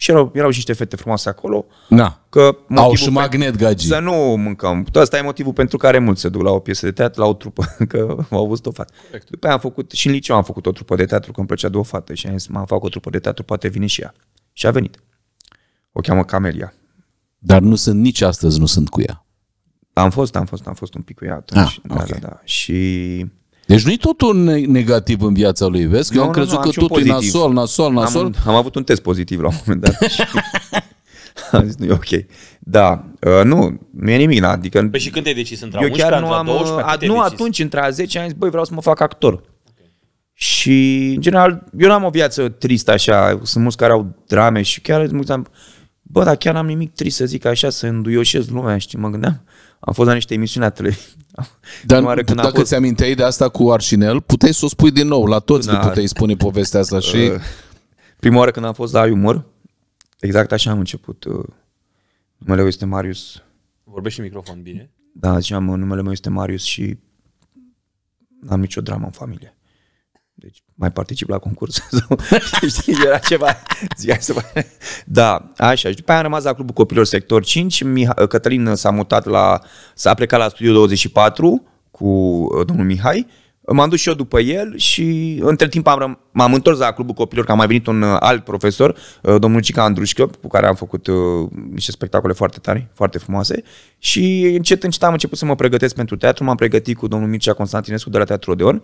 Și erau, erau și niște fete frumoase acolo. Na. Că Au și magnet gagi. Să nu mâncăm. Asta e motivul pentru care mulți se duc la o piesă de teatru, la o trupă, că au văzut o fată. Correct. După aia am făcut, și în liceu am făcut o trupă de teatru, îmi plăcea de o fată. Și am zis, mă, fac o trupă de teatru, poate vine și ea. Și a venit. O cheamă Camelia. Dar nu sunt, nici astăzi nu sunt cu ea. Am fost, am fost, am fost un pic cu ea atunci. Ah, da, da, da. Și deci nu-i totul negativ în viața lui, vezi? Că nu, eu am crezut nu, nu, am că totul e nasol, nasol, nasol. Am, am avut un test pozitiv la un moment dat. am zis, nu e ok. Da, uh, nu, nu e nimic, na, adică... Păi și când
te-ai decis? Între eu chiar nu am, 12, uh, a, nu
decis? atunci, între a 10 am zis, băi, vreau să mă fac actor. Și, în general, eu nu am o viață tristă așa, sunt mulți care au drame și chiar îți mulți am... Bă, dar chiar n-am nimic trist să zic așa, să înduioșez lumea, știi, mă gândeam. Am fost la niște emisiuni la televiziune. Dar când dacă fost...
ți-aminteai de asta cu Arșinel, puteai
să o spui din nou, la toți da. puteai spune
povestea asta și... Uh, prima oară când am fost la Iumor, exact așa am început. Uh, numele meu este Marius.
Vorbești și microfon bine.
Da, ziceam, uh, numele meu este Marius și n-am nicio dramă în familie. Deci mai particip la concurs sau știi, era ceva. Zic, să mai... Da, așa. Și după aia am rămas la Clubul Copilor Sector 5. miha, Cătălin s-a mutat la, s-a plecat la Studio 24 cu uh, domnul Mihai. M-am dus și eu după el și între timp am răm- m-am întors la Clubul Copilor, că a mai venit un uh, alt profesor, uh, domnul Cica Andrușcă, cu care am făcut niște spectacole foarte tare, foarte frumoase. Și încet, încet am început să mă pregătesc pentru teatru. M-am pregătit cu domnul Mircea Constantinescu de la Teatru Odeon.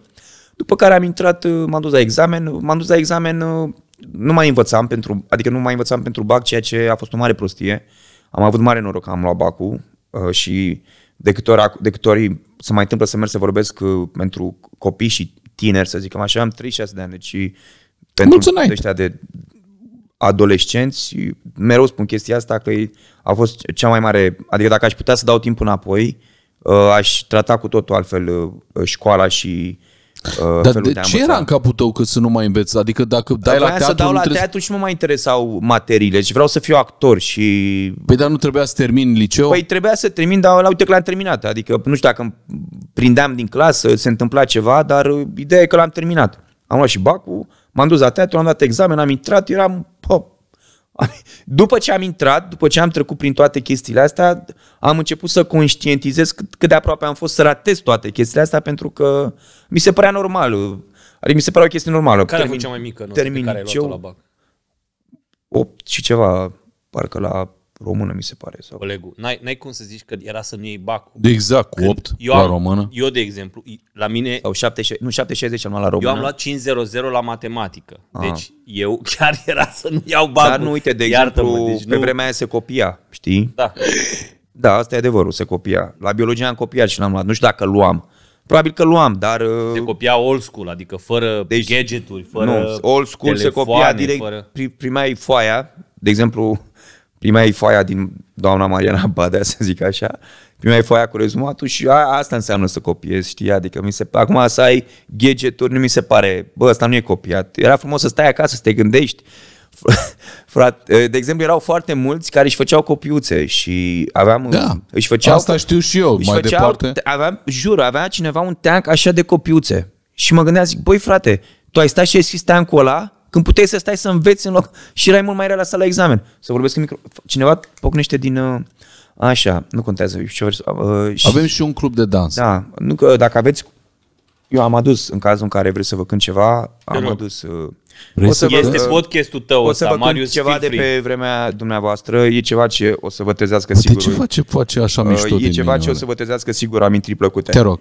După care am intrat, uh, m-am dus la examen, m-am dus la examen, uh, nu mai învățam pentru, adică nu mai învățam pentru BAC, ceea ce a fost o mare prostie. Am avut mare noroc că am luat BAC-ul uh, și de câte, ori, de câte ori se mai întâmplă să merg să vorbesc pentru copii și tineri, să zicem așa, am 36 de ani, deci pentru Mulțumesc. ăștia de adolescenți, mereu spun chestia asta că a fost cea mai mare, adică dacă aș putea să dau timp înapoi, aș trata cu totul altfel școala și Uh, Dar de, de ce
era în capul tău că să nu mai înveți? Adică dacă dai la teatru... să dau la trebuie...
teatru și mă mai interesau materiile și deci vreau să fiu actor și... Păi dar nu trebuia să termin liceu? Păi trebuia să termin, dar la uite că l-am terminat. Adică nu știu dacă îmi prindeam din clasă, se întâmpla ceva, dar uh, ideea e că l-am terminat. Am luat și bacul, m-am dus la teatru, am dat examen, am intrat, eram... pop. După ce am intrat, după ce am trecut prin toate chestiile astea, am început să conștientizez cât, cât de aproape am fost să ratez toate chestiile astea pentru că mi se părea normal. Adică mi se părea o chestie normală. Care termin, a fost cea mai mică notă termin, pe care ai luat-o la BAC? 8 și ceva, parcă la română, mi se pare. Sau...
Colegul, n-ai, n-ai cum să zici că era să nu iei bacul.
De exact, cu 8 eu am, la română.
Eu, de exemplu, la mine... Sau 7, nu, 760 am luat la română. Eu am luat 500 la matematică. Aha. Deci eu chiar era să nu iau bacul. Dar nu, uite, de exemplu, deci pe nu... vremea aia se copia, știi? Da.
Da, asta e adevărul, se copia. La biologie am copiat și n-am luat. Nu știu dacă luam. Probabil că luam, dar... Uh, se copia old school,
adică fără deci, gadget-uri, fără Nu, old school telefoane, se copia direct, fără...
primeai foaia, de exemplu, primeai foaia din doamna Mariana Badea, să zic așa, primeai foaia cu rezumatul și a, asta înseamnă să copiezi, știi? Adică mi se, acum să ai gadget nu mi se pare, bă, asta nu e copiat. Era frumos să stai acasă, să te gândești. Frate, de exemplu, erau foarte mulți care își făceau copiuțe și aveam... Da, își făceau, asta știu și eu, mai făceau, departe. Aveam, jur, avea cineva un teanc așa de copiuțe. Și mă gândeam, zic, băi frate, tu ai stat și ai scris teancul ăla când puteai să stai să înveți în loc și erai mult mai relaxat la examen. Să vorbesc în micro... Cineva pocnește din... Uh, așa, nu contează uh, Avem și un club de dans. Da, nu că dacă aveți... Eu am adus, în cazul în care vreți să vă cânt ceva, am Rău. adus... Uh, vrei o să vă, este podcastul
tău o să ăsta, Marius ceva de pe
vremea dumneavoastră, e ceva ce o să vă trezească sigur. De ce face,
face așa mișto E ceva mine, ce o
să vă trezească sigur amintiri plăcute. Te rog.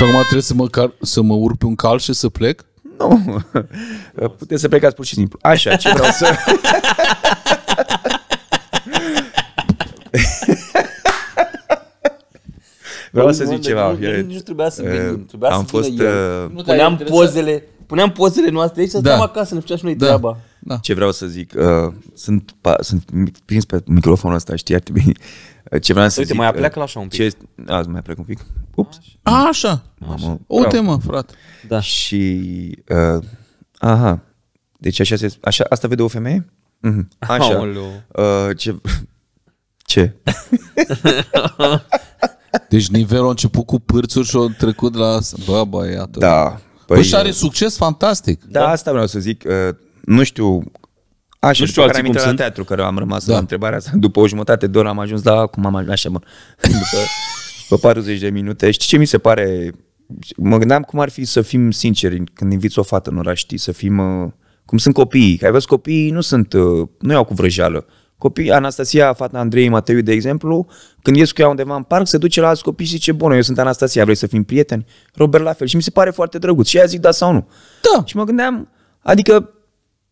Și acum trebuie să mă, car- să mă urc pe un cal și să plec? Nu.
Puteți să plecați pur și simplu. Așa, ce vreau să...
Vreau să zic ceva. Nu, eu, trebuia să venim, trebuia am să fost, eu. Uh, puneam pozele, puneam pozele noastre aici, da. acasă, ne făceam și noi da. treaba.
Da. Ce vreau să zic, uh, sunt, pa, sunt prins pe microfonul ăsta, știi, ar trebui... Uh, ce vreau să Uite, zic, mai apleacă uh, la așa un pic. Ce, azi mai plec un pic. Ups.
A, așa. Mamă, Uite, mă, frate.
Da. Și... Uh, aha. Deci așa, se, așa asta vede o femeie? Mm-hmm. Așa. Uh, ce... Ce? deci nivelul
a început cu pârțuri și a trecut la... Bă, iată.
Da. Păi, păi și are uh, succes fantastic. Da, da, asta vreau să zic. Uh, nu știu, Așa, nu știu alții cum sunt. la teatru, că am rămas da. la întrebarea asta. După o jumătate de oră am ajuns la cum am ajuns, așa mă, după, după 40 de minute. Știi ce mi se pare? Mă gândeam cum ar fi să fim sinceri când inviți o fată în oraș, știi, să fim... Uh, cum sunt copiii. Că ai văzut, copiii nu sunt, uh, nu iau cu vrăjeală. Copii. Anastasia, fata Andrei Mateiu, de exemplu, când ies cu ea undeva în parc, se duce la alți copii și zice, bună, eu sunt Anastasia, vrei să fim prieteni? Robert la fel. Și mi se pare foarte drăguț. Și ea zic da sau nu. Da. Și mă gândeam, adică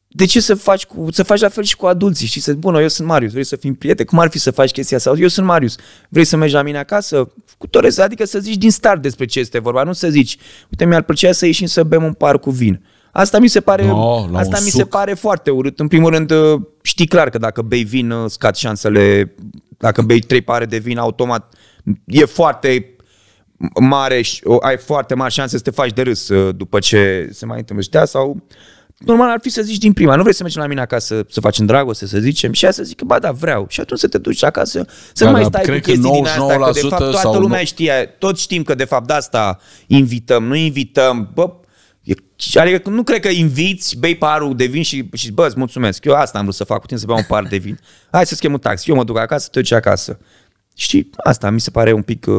de ce să faci, cu, să faci la fel și cu adulții, Și Să, bună, eu sunt Marius, vrei să fim prieteni? Cum ar fi să faci chestia asta? eu sunt Marius, vrei să mergi la mine acasă? Cu torez, adică să zici din start despre ce este vorba, nu să zici, uite, mi-ar plăcea să ieșim să bem un par cu vin. Asta mi se pare, no, asta mi suc. se pare foarte urât. În primul rând, uh, știi clar că dacă bei vin, scad uh, șansele, dacă bei trei pare de vin automat, e foarte mare, ai foarte mari șanse să te faci de râs uh, după ce se mai întâmplă. Știa? Sau normal ar fi să zici din prima, nu vrei să mergem la mine acasă să facem dragoste, să zicem, și ea să zică, ba da, vreau. Și atunci să te duci acasă, să da, nu mai da, stai cred cu chestii din asta, că de fapt toată sau lumea știe, toți știm că de fapt de asta invităm, nu invităm, bă, adică nu cred că inviți, bei parul de vin și, și bă, îți mulțumesc, eu asta am vrut să fac cu tine, să beau un par de vin. Hai să-ți chem un taxi, eu mă duc acasă, te duci acasă. Și asta mi se pare un pic, uh,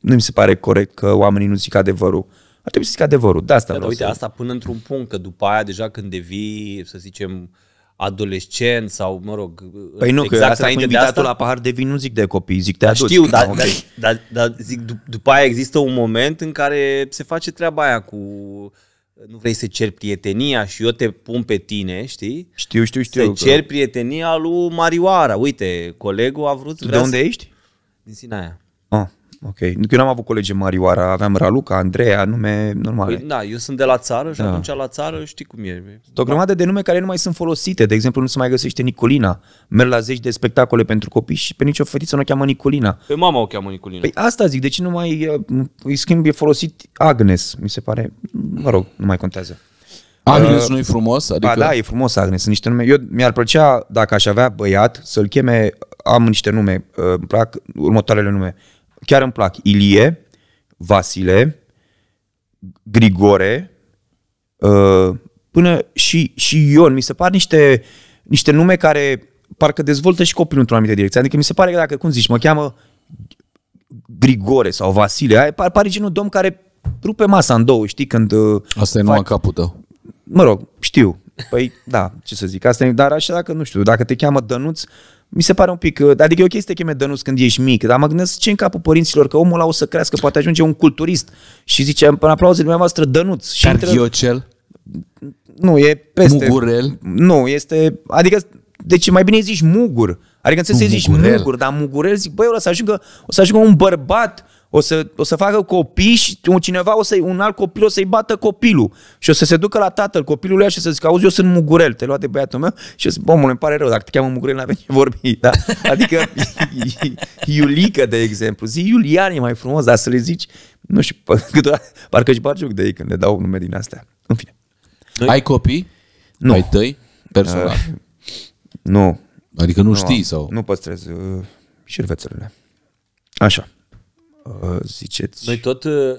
nu mi se pare corect că oamenii nu zic adevărul. Ar trebui să zic adevărul. De asta da, vreau uite, să... asta
până într-un punct, că după aia deja când devii, să zicem, adolescent sau, mă rog... Păi nu, exact că asta cu invitatul asta... la
pahar de vin nu zic de copii, zic de adulți. Știu, dar
da, da, da, zic, după aia există un moment în care se face treaba aia cu nu vrei să ceri prietenia și eu te pun pe tine, știi? Știu, știu, știu. Să că... cer prietenia lui Marioara. Uite, colegul a vrut... Tu de unde să... ești? Din Sinaia.
Ah ok. Eu n-am avut colegi în Marioara, aveam Raluca, Andreea, nume normale. Păi,
da, eu sunt de la țară și da. atunci la țară știi cum e.
o grămadă de nume care nu mai sunt folosite. De exemplu, nu se mai găsește Nicolina. Merg la zeci de spectacole pentru copii și pe nicio fetiță nu o cheamă Nicolina.
Pe mama o cheamă Nicolina. Păi
asta zic, de ce nu mai uh, îi schimb, e folosit Agnes, mi se pare. Mă rog, nu mai contează. Agnes uh, nu e frumos? Adică... Ba da, e frumos Agnes, sunt niște nume. Eu mi-ar plăcea, dacă aș avea băiat, să-l cheme, am niște nume, uh, îmi plac următoarele nume. Uh, chiar îmi plac Ilie, Vasile, Grigore, uh, până și, și Ion. Mi se par niște, niște nume care parcă dezvoltă și copilul într-o anumită direcție. Adică mi se pare că dacă, cum zici, mă cheamă Grigore sau Vasile, pare, par genul domn care rupe masa în două, știi, când... Uh, asta e numai fac... capul tău. Mă rog, știu. Păi, da, ce să zic, asta e, dar așa dacă, nu știu, dacă te cheamă Dănuț, mi se pare un pic, uh, adică e o chestie te cheme Dănuț când ești mic, dar mă gândesc ce în capul părinților, că omul ăla o să crească, poate ajunge un culturist și zice, în aplauze dumneavoastră, Dănuț. Și Cardiocel? Intră... Nu, e peste. Mugurel? Nu, este, adică, deci mai bine zici mugur. Adică nu să zici mugurel. mugur, dar mugurel zic, băi, o să ajungă, o să ajungă un bărbat o să, o să facă copii și un cineva, o să, un alt copil o să-i bată copilul și o să se ducă la tatăl copilului și să zică, auzi, eu sunt mugurel, te lua de băiatul meu și zic, bă, îmi pare rău, dacă te cheamă mugurel, n-avem ce vorbi. Da? Adică Iulică, de exemplu, zi Iulian e mai frumos, dar să le zici, nu știu, parcă își bar joc de ei când le dau nume din astea. În fine. Ai copii? Nu. Ai tăi? Personal? Uh, nu. Adică nu, nu știi sau? Nu păstrez uh, șervețelele. Așa. Uh, ziceți...
Noi tot, uh,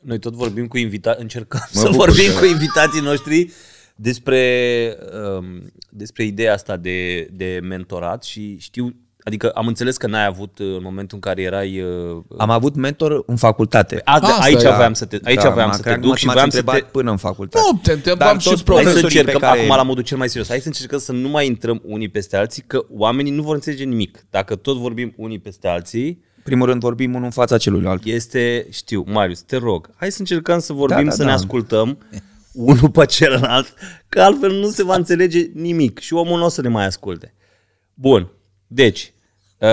noi tot vorbim cu invitații, încercăm mă să bucur, vorbim că... cu invitații noștri despre, um, despre ideea asta de, de mentorat și știu, Adică am înțeles că n-ai avut uh, în momentul în care erai... Uh... Am avut
mentor în facultate. Păi, a, a, aici era. voiam să te, aici da, voiam să te duc și voiam să te... până în facultate.
Nu, te întrebam și profesorii să încercăm, care... acum la modul cel mai serios, hai să încercăm să nu mai intrăm unii peste alții, că oamenii nu vor înțelege nimic. Dacă tot vorbim unii peste alții, primul rând vorbim unul în fața celuilalt. Este, știu, Marius, te rog, hai să încercăm să da, vorbim, da, da, să da. ne ascultăm unul pe celălalt, că altfel nu se va înțelege nimic și omul nu o să ne mai asculte. Bun, deci, uh,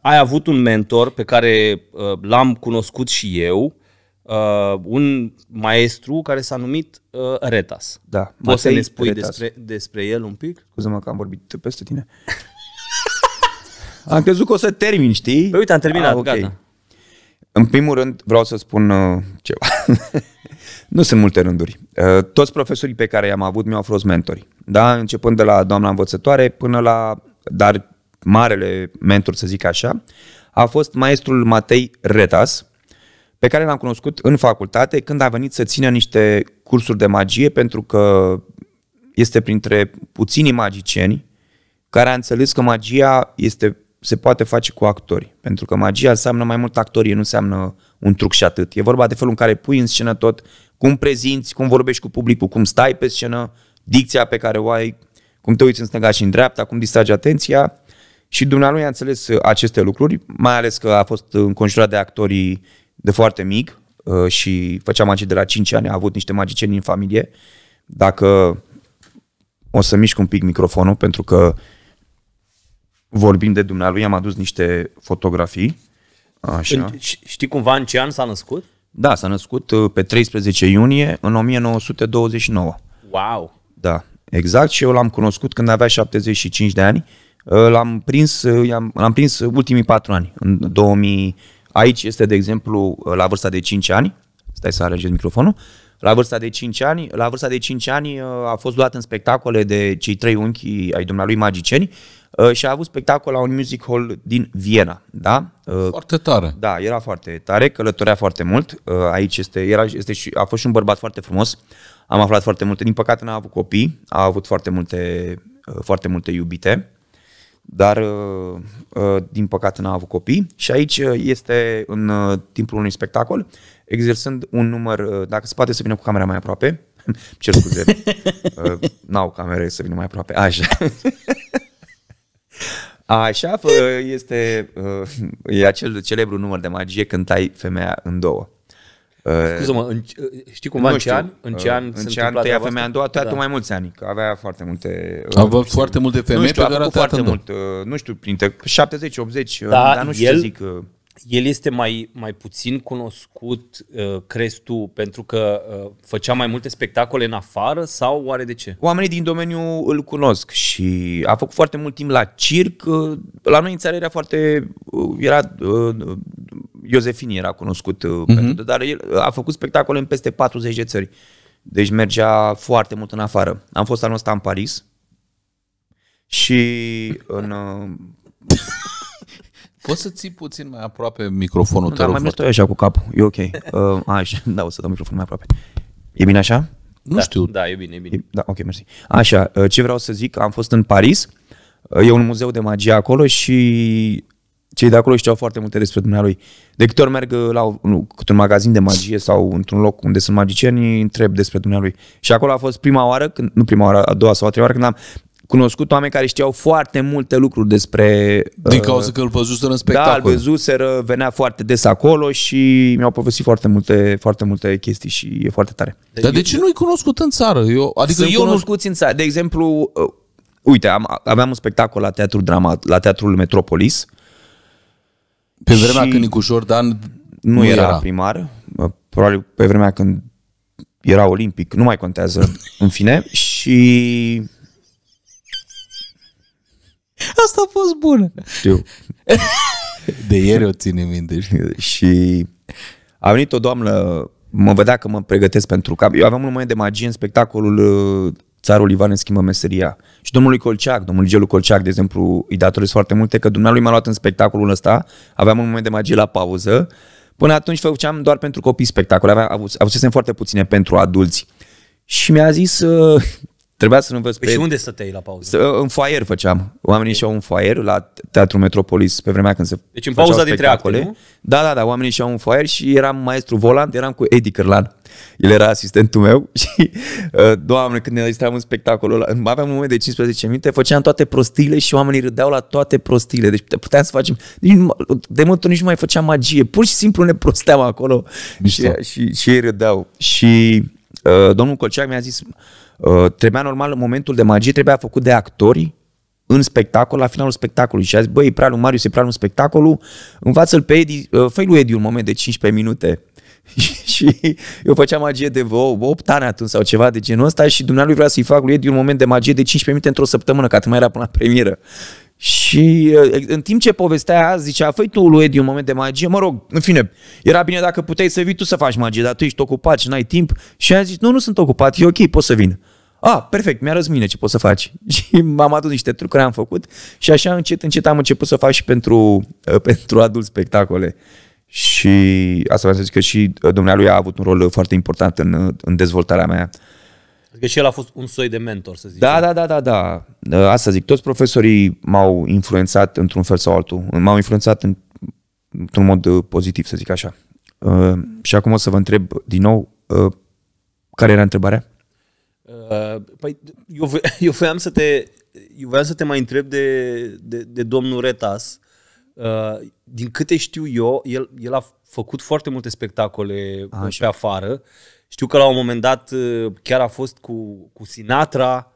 ai avut un mentor pe care uh, l-am cunoscut și eu, uh, un maestru care s-a numit uh, Retas. Da, Poți să ne spui despre, despre el un pic? Scuze-mă că am vorbit peste tine.
Am crezut că o să termin, știi? Păi uite, am terminat, A, ah, okay. gata. În primul rând vreau să spun uh, ceva. nu sunt multe rânduri. Uh, toți profesorii pe care i-am avut mi-au fost mentori. Da? Începând de la doamna învățătoare până la, dar marele mentor să zic așa, a fost maestrul Matei Retas, pe care l-am cunoscut în facultate când a venit să țină niște cursuri de magie pentru că este printre puținii magicieni care a înțeles că magia este se poate face cu actori. Pentru că magia înseamnă mai mult actorie, nu înseamnă un truc și atât. E vorba de felul în care pui în scenă tot, cum prezinți, cum vorbești cu publicul, cum stai pe scenă, dicția pe care o ai, cum te uiți în stânga și în dreapta, cum distragi atenția. Și dumnealui a înțeles aceste lucruri, mai ales că a fost înconjurat de actorii de foarte mic uh, și făcea magie de la 5 ani, a avut niște magicieni în familie. Dacă o să mișc un pic microfonul, pentru că vorbim de dumnealui, am adus niște fotografii. Așa. În, știi
cumva în ce an s-a născut?
Da, s-a născut uh, pe 13 iunie în 1929. Wow! Da, exact și eu l-am cunoscut când avea 75 de ani. Uh, l-am prins, uh, l-am prins ultimii patru ani, în 2000. Aici este, de exemplu, la vârsta de 5 ani. Stai să alegeți microfonul. Uh, la vârsta de 5 ani, la vârsta de 5 ani uh, a fost luat în spectacole de cei trei unchi ai dumnealui magicieni uh, și a avut spectacol la un music hall din Viena. Da? Uh, foarte tare. Da, era foarte tare, călătorea foarte mult. Aici este, era, este și, a fost și un bărbat foarte frumos. Am aflat foarte multe. Din păcate n-a avut copii, a avut foarte multe, foarte multe iubite dar din păcate n-a avut copii și aici este în timpul unui spectacol exersând un număr, uh, dacă se poate să vină cu camera mai aproape, cer scuze, uh, n-au camere să vină mai aproape, așa. Așa este uh, e acel celebru număr de magie când tai femeia în două. Scuze-mă, în, știi cumva în ce an? În ce an, în ce an tăia femeia în două? Tăia da. mai mulți ani, că avea foarte multe... Avea avut foarte multe femei nu știu, pe care a foarte mult, Nu știu, printre 70-80, da, dar nu știu el, să zic
el este mai, mai puțin cunoscut, uh, crezi tu, pentru că uh, făcea mai multe spectacole în afară sau oare de ce?
Oamenii din domeniu îl cunosc și a făcut foarte mult timp la circ. Uh, la noi în țară era foarte... Era, Iosefini era cunoscut, uh-huh. pentru, dar el a făcut spectacole în peste 40 de țări. Deci mergea foarte mult în afară. Am fost anul ăsta în Paris și în... Poți să ții puțin mai aproape microfonul, tău? te da, mai stau așa cu capul, e ok. Uh, așa, da, o să dau microfonul mai aproape. E bine așa? Nu da, știu. Da, e bine, e bine. da, ok, mersi. Așa, uh, ce vreau să zic, am fost în Paris, uh, e un muzeu de magie acolo și cei de acolo știau foarte multe despre dumnealui. De câte ori merg uh, la nu, un magazin de magie sau într-un loc unde sunt magicieni, întreb despre dumnealui. Și acolo a fost prima oară, când, nu prima oară, a doua sau a treia oară, când am cunoscut oameni care știau foarte multe lucruri despre... Din uh, cauza că îl văzuseră în spectacol. Da, îl văzuseră, venea foarte des acolo și mi-au povestit foarte multe, foarte multe chestii și e foarte tare. Dar eu, de ce nu-i cunoscut în țară? Eu, adică sunt eu cunoscuți nu... în țară. De exemplu, uh, uite, am, aveam un spectacol la teatrul drama, la teatrul Metropolis. Pe vremea când Nicușor Dan nu, nu era, era primar, uh, probabil pe vremea când era olimpic, nu mai contează, în fine, și Asta a fost bună. Știu. De ieri o ține minte. Și a venit o doamnă, mă vedea că mă pregătesc pentru cap. Eu aveam un moment de magie în spectacolul uh, Țarul Ivan în schimbă meseria. Și domnului Colceac, domnul Gelu Colceac, de exemplu, îi datoresc foarte multe că dumnealui m-a luat în spectacolul ăsta, aveam un moment de magie la pauză. Până atunci făceam doar pentru copii spectacole, avusesem foarte puține pentru adulți. Și mi-a zis, uh, Trebuia să învăț păi pe... Și unde stăteai la pauză? În foaier făceam. Oamenii okay. și-au un foaier la Teatrul Metropolis pe vremea când se Deci în pauza dintre acte, Da, da, da. Oamenii și-au un foaier și eram maestru volant, eram cu Eddie Cârlan. El era asistentul meu și, uh, doamne, când ne distram în spectacolul ăla, aveam un moment de 15 minute, făceam toate prostiile și oamenii râdeau la toate prostiile. Deci puteam să facem... De mult nici nu mai făceam magie. Pur și simplu ne prosteam acolo și, și, și ei râdeau. Și uh, domnul Colceac mi-a zis, Uh, trebuia normal, în momentul de magie trebuia făcut de actori în spectacol, la finalul spectacolului. Și a zis, băi, e prea lung, Marius, e prea lung spectacolul, învață-l pe Edi, uh, fă lui Edi un moment de 15 minute. și eu făceam magie de 8 ani atunci sau ceva de genul ăsta și dumnealui vrea să-i fac lui Edi un moment de magie de 15 minute într-o săptămână, că atât mai era până la premieră. Și uh, în timp ce povestea azi, zicea, făi tu lui Edi un moment de magie, mă rog, în fine, era bine dacă puteai să vii tu să faci magie, dar tu ești ocupat și n-ai timp. Și a zis, nu, nu sunt ocupat, e ok, pot să vin. A, ah, perfect, mi-a mine ce poți să faci. Și m-am adus niște trucuri, am făcut și așa încet, încet am început să fac și pentru, uh, pentru adult spectacole. Și asta vreau să zic că și uh, dumnealui a avut un rol foarte important în, uh, în dezvoltarea mea.
Adică și el a fost un soi de mentor, să zic. Da, da, da, da,
da. Asta zic, toți profesorii m-au influențat într-un fel sau altul. M-au influențat în, într-un mod pozitiv, să zic așa. Uh, și acum o să vă întreb din nou, uh, care era întrebarea?
Uh, păi, eu, eu voiam să te, eu voiam să te mai întreb de, de, de domnul Retas. Uh, din câte știu eu, el, el a făcut foarte multe spectacole a, Așa. pe afară. Știu că la un moment dat uh, chiar a fost cu, cu Sinatra.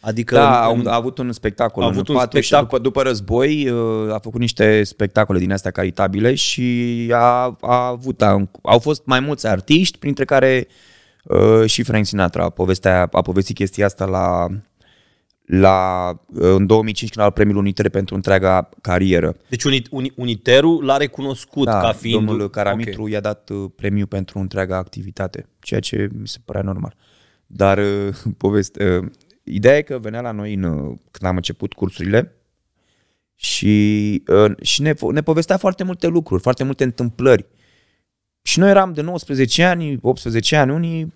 Adică da, în, a avut un spectacol a avut în un spectacol.
După, după război uh, a făcut niște spectacole din astea caritabile și a, a avut, a, au fost mai mulți artiști, printre care uh, Uh, și Frank Sinatra povestea, a povestit chestia asta la, la, uh, în 2005 când a luat premiul Uniter pentru întreaga carieră.
Deci uni, uni, Uniterul l-a recunoscut da, ca fiind... domnul Caramitru okay. i-a dat uh,
premiu pentru întreaga activitate, ceea ce mi se părea normal. Dar poveste, ideea e că venea la noi în, când am început cursurile și, și ne, ne povestea foarte multe lucruri, foarte multe întâmplări. Și noi eram de 19 ani, 18 ani, unii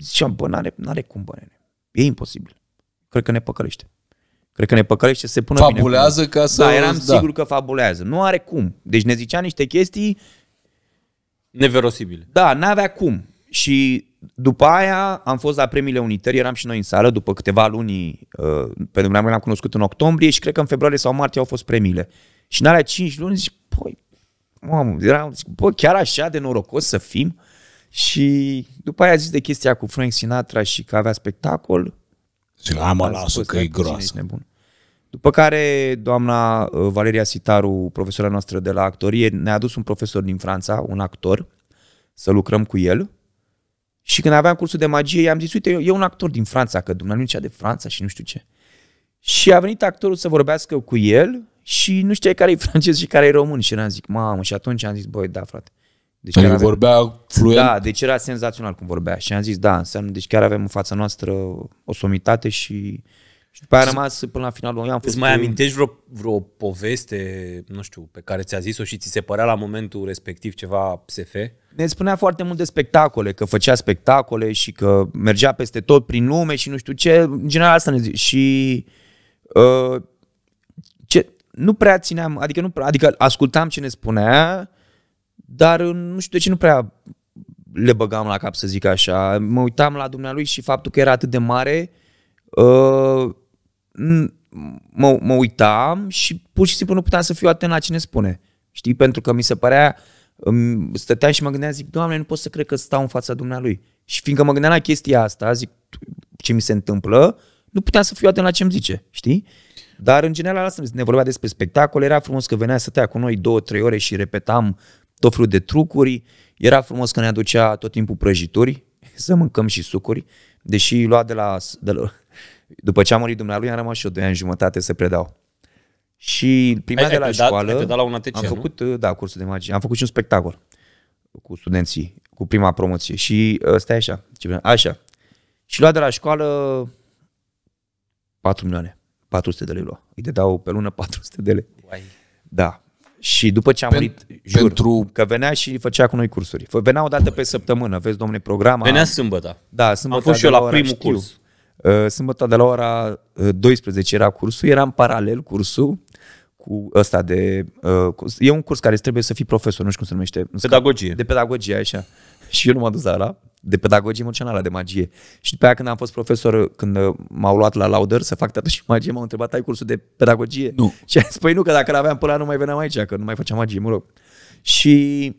ziceam, bă, n-are, n-are cum, bă, nene. E imposibil. Cred că ne păcălește. Cred că ne păcălește să se pună Fabulează bine. ca să... Da, eram da. sigur că fabulează. Nu are cum. Deci ne zicea niște chestii... Neverosibile. Da, n-avea cum. Și după aia am fost la premiile unitării, eram și noi în sală după câteva luni, pe uh, pentru că l-am cunoscut în octombrie și cred că în februarie sau martie au fost premiile. Și în alea 5 luni zici, păi, mamă, eram, zic, bă, chiar așa de norocos să fim? Și după aia a zis de chestia cu Frank Sinatra și că avea spectacol. Și la mă lasă că e groasă. Nebun. După care doamna uh, Valeria Sitaru, profesora noastră de la actorie, ne-a adus un profesor din Franța, un actor, să lucrăm cu el. Și când aveam cursul de magie, i-am zis, uite, e un actor din Franța, că dumneavoastră de Franța și nu știu ce. Și a venit actorul să vorbească cu el și nu știai care e francez și care e român. Și eram zic, mamă, și atunci am zis, băi, da, frate. Deci chiar păi, avem... vorbea fluent? Da, deci era senzațional cum vorbea. Și am zis, da, înseamnă, deci chiar avem în fața noastră o somitate și... Și după aia a rămas până la finalul eu am fost Îți mai amintești
vreo, vreo poveste, nu știu, pe care ți-a zis-o și ți se părea la momentul respectiv ceva SF?
Ne spunea foarte mult de spectacole, că făcea spectacole și că mergea peste tot prin lume și nu știu ce. În general asta ne zice. Și uh, nu prea țineam, adică, nu prea, adică ascultam ce ne spunea, dar nu știu de ce nu prea le băgam la cap, să zic așa. Mă uitam la dumnealui și faptul că era atât de mare, uh, mă, mă uitam și pur și simplu nu puteam să fiu atent la ce ne spune. Știi, pentru că mi se părea, stăteam și mă gândeam, zic, Doamne, nu pot să cred că stau în fața dumnealui. Și fiindcă mă gândeam la chestia asta, zic, ce mi se întâmplă, nu puteam să fiu atent la ce îmi zice, știi? Dar în general asta ne vorbea despre spectacol, era frumos că venea să stea cu noi două, trei ore și repetam tot felul de trucuri, era frumos că ne aducea tot timpul prăjituri, să mâncăm și sucuri, deși lua de la, de la după ce a murit dumnealui, am rămas și eu doi ani jumătate să predau. Și prima ai, de la ai școală, dat, ai la un ATC, am făcut, nu? Uh, da, cursul de magie, am făcut și un spectacol cu studenții, cu prima promoție. Și uh, stai așa, așa. Și lua de la școală 4 milioane. 400 de lei lua. Îi dădeau pe lună 400 de lei. Uai. Da. Și după ce am murit, jur, pentru... că venea și făcea cu noi cursuri. Venea o dată pe săptămână, vezi, domne, programa. Venea sâmbătă. Da, sâmbătă. Am fost și eu la, la primul știu. curs. Uh, sâmbătă de la ora 12 uh, era cursul, era în paralel cursul cu ăsta de... Uh, e un curs care trebuie să fii profesor, nu știu cum se numește. Pedagogie. De pedagogie, așa. Și eu nu m-am dus la de pedagogie emoțională, de magie. Și pe aia când am fost profesor, când m-au luat la lauder să fac teatru și magie, m-au întrebat, ai cursul de pedagogie? Nu. Și am zis, păi nu, că dacă l-aveam până nu mai veneam aici, că nu mai făceam magie, mă rog. Și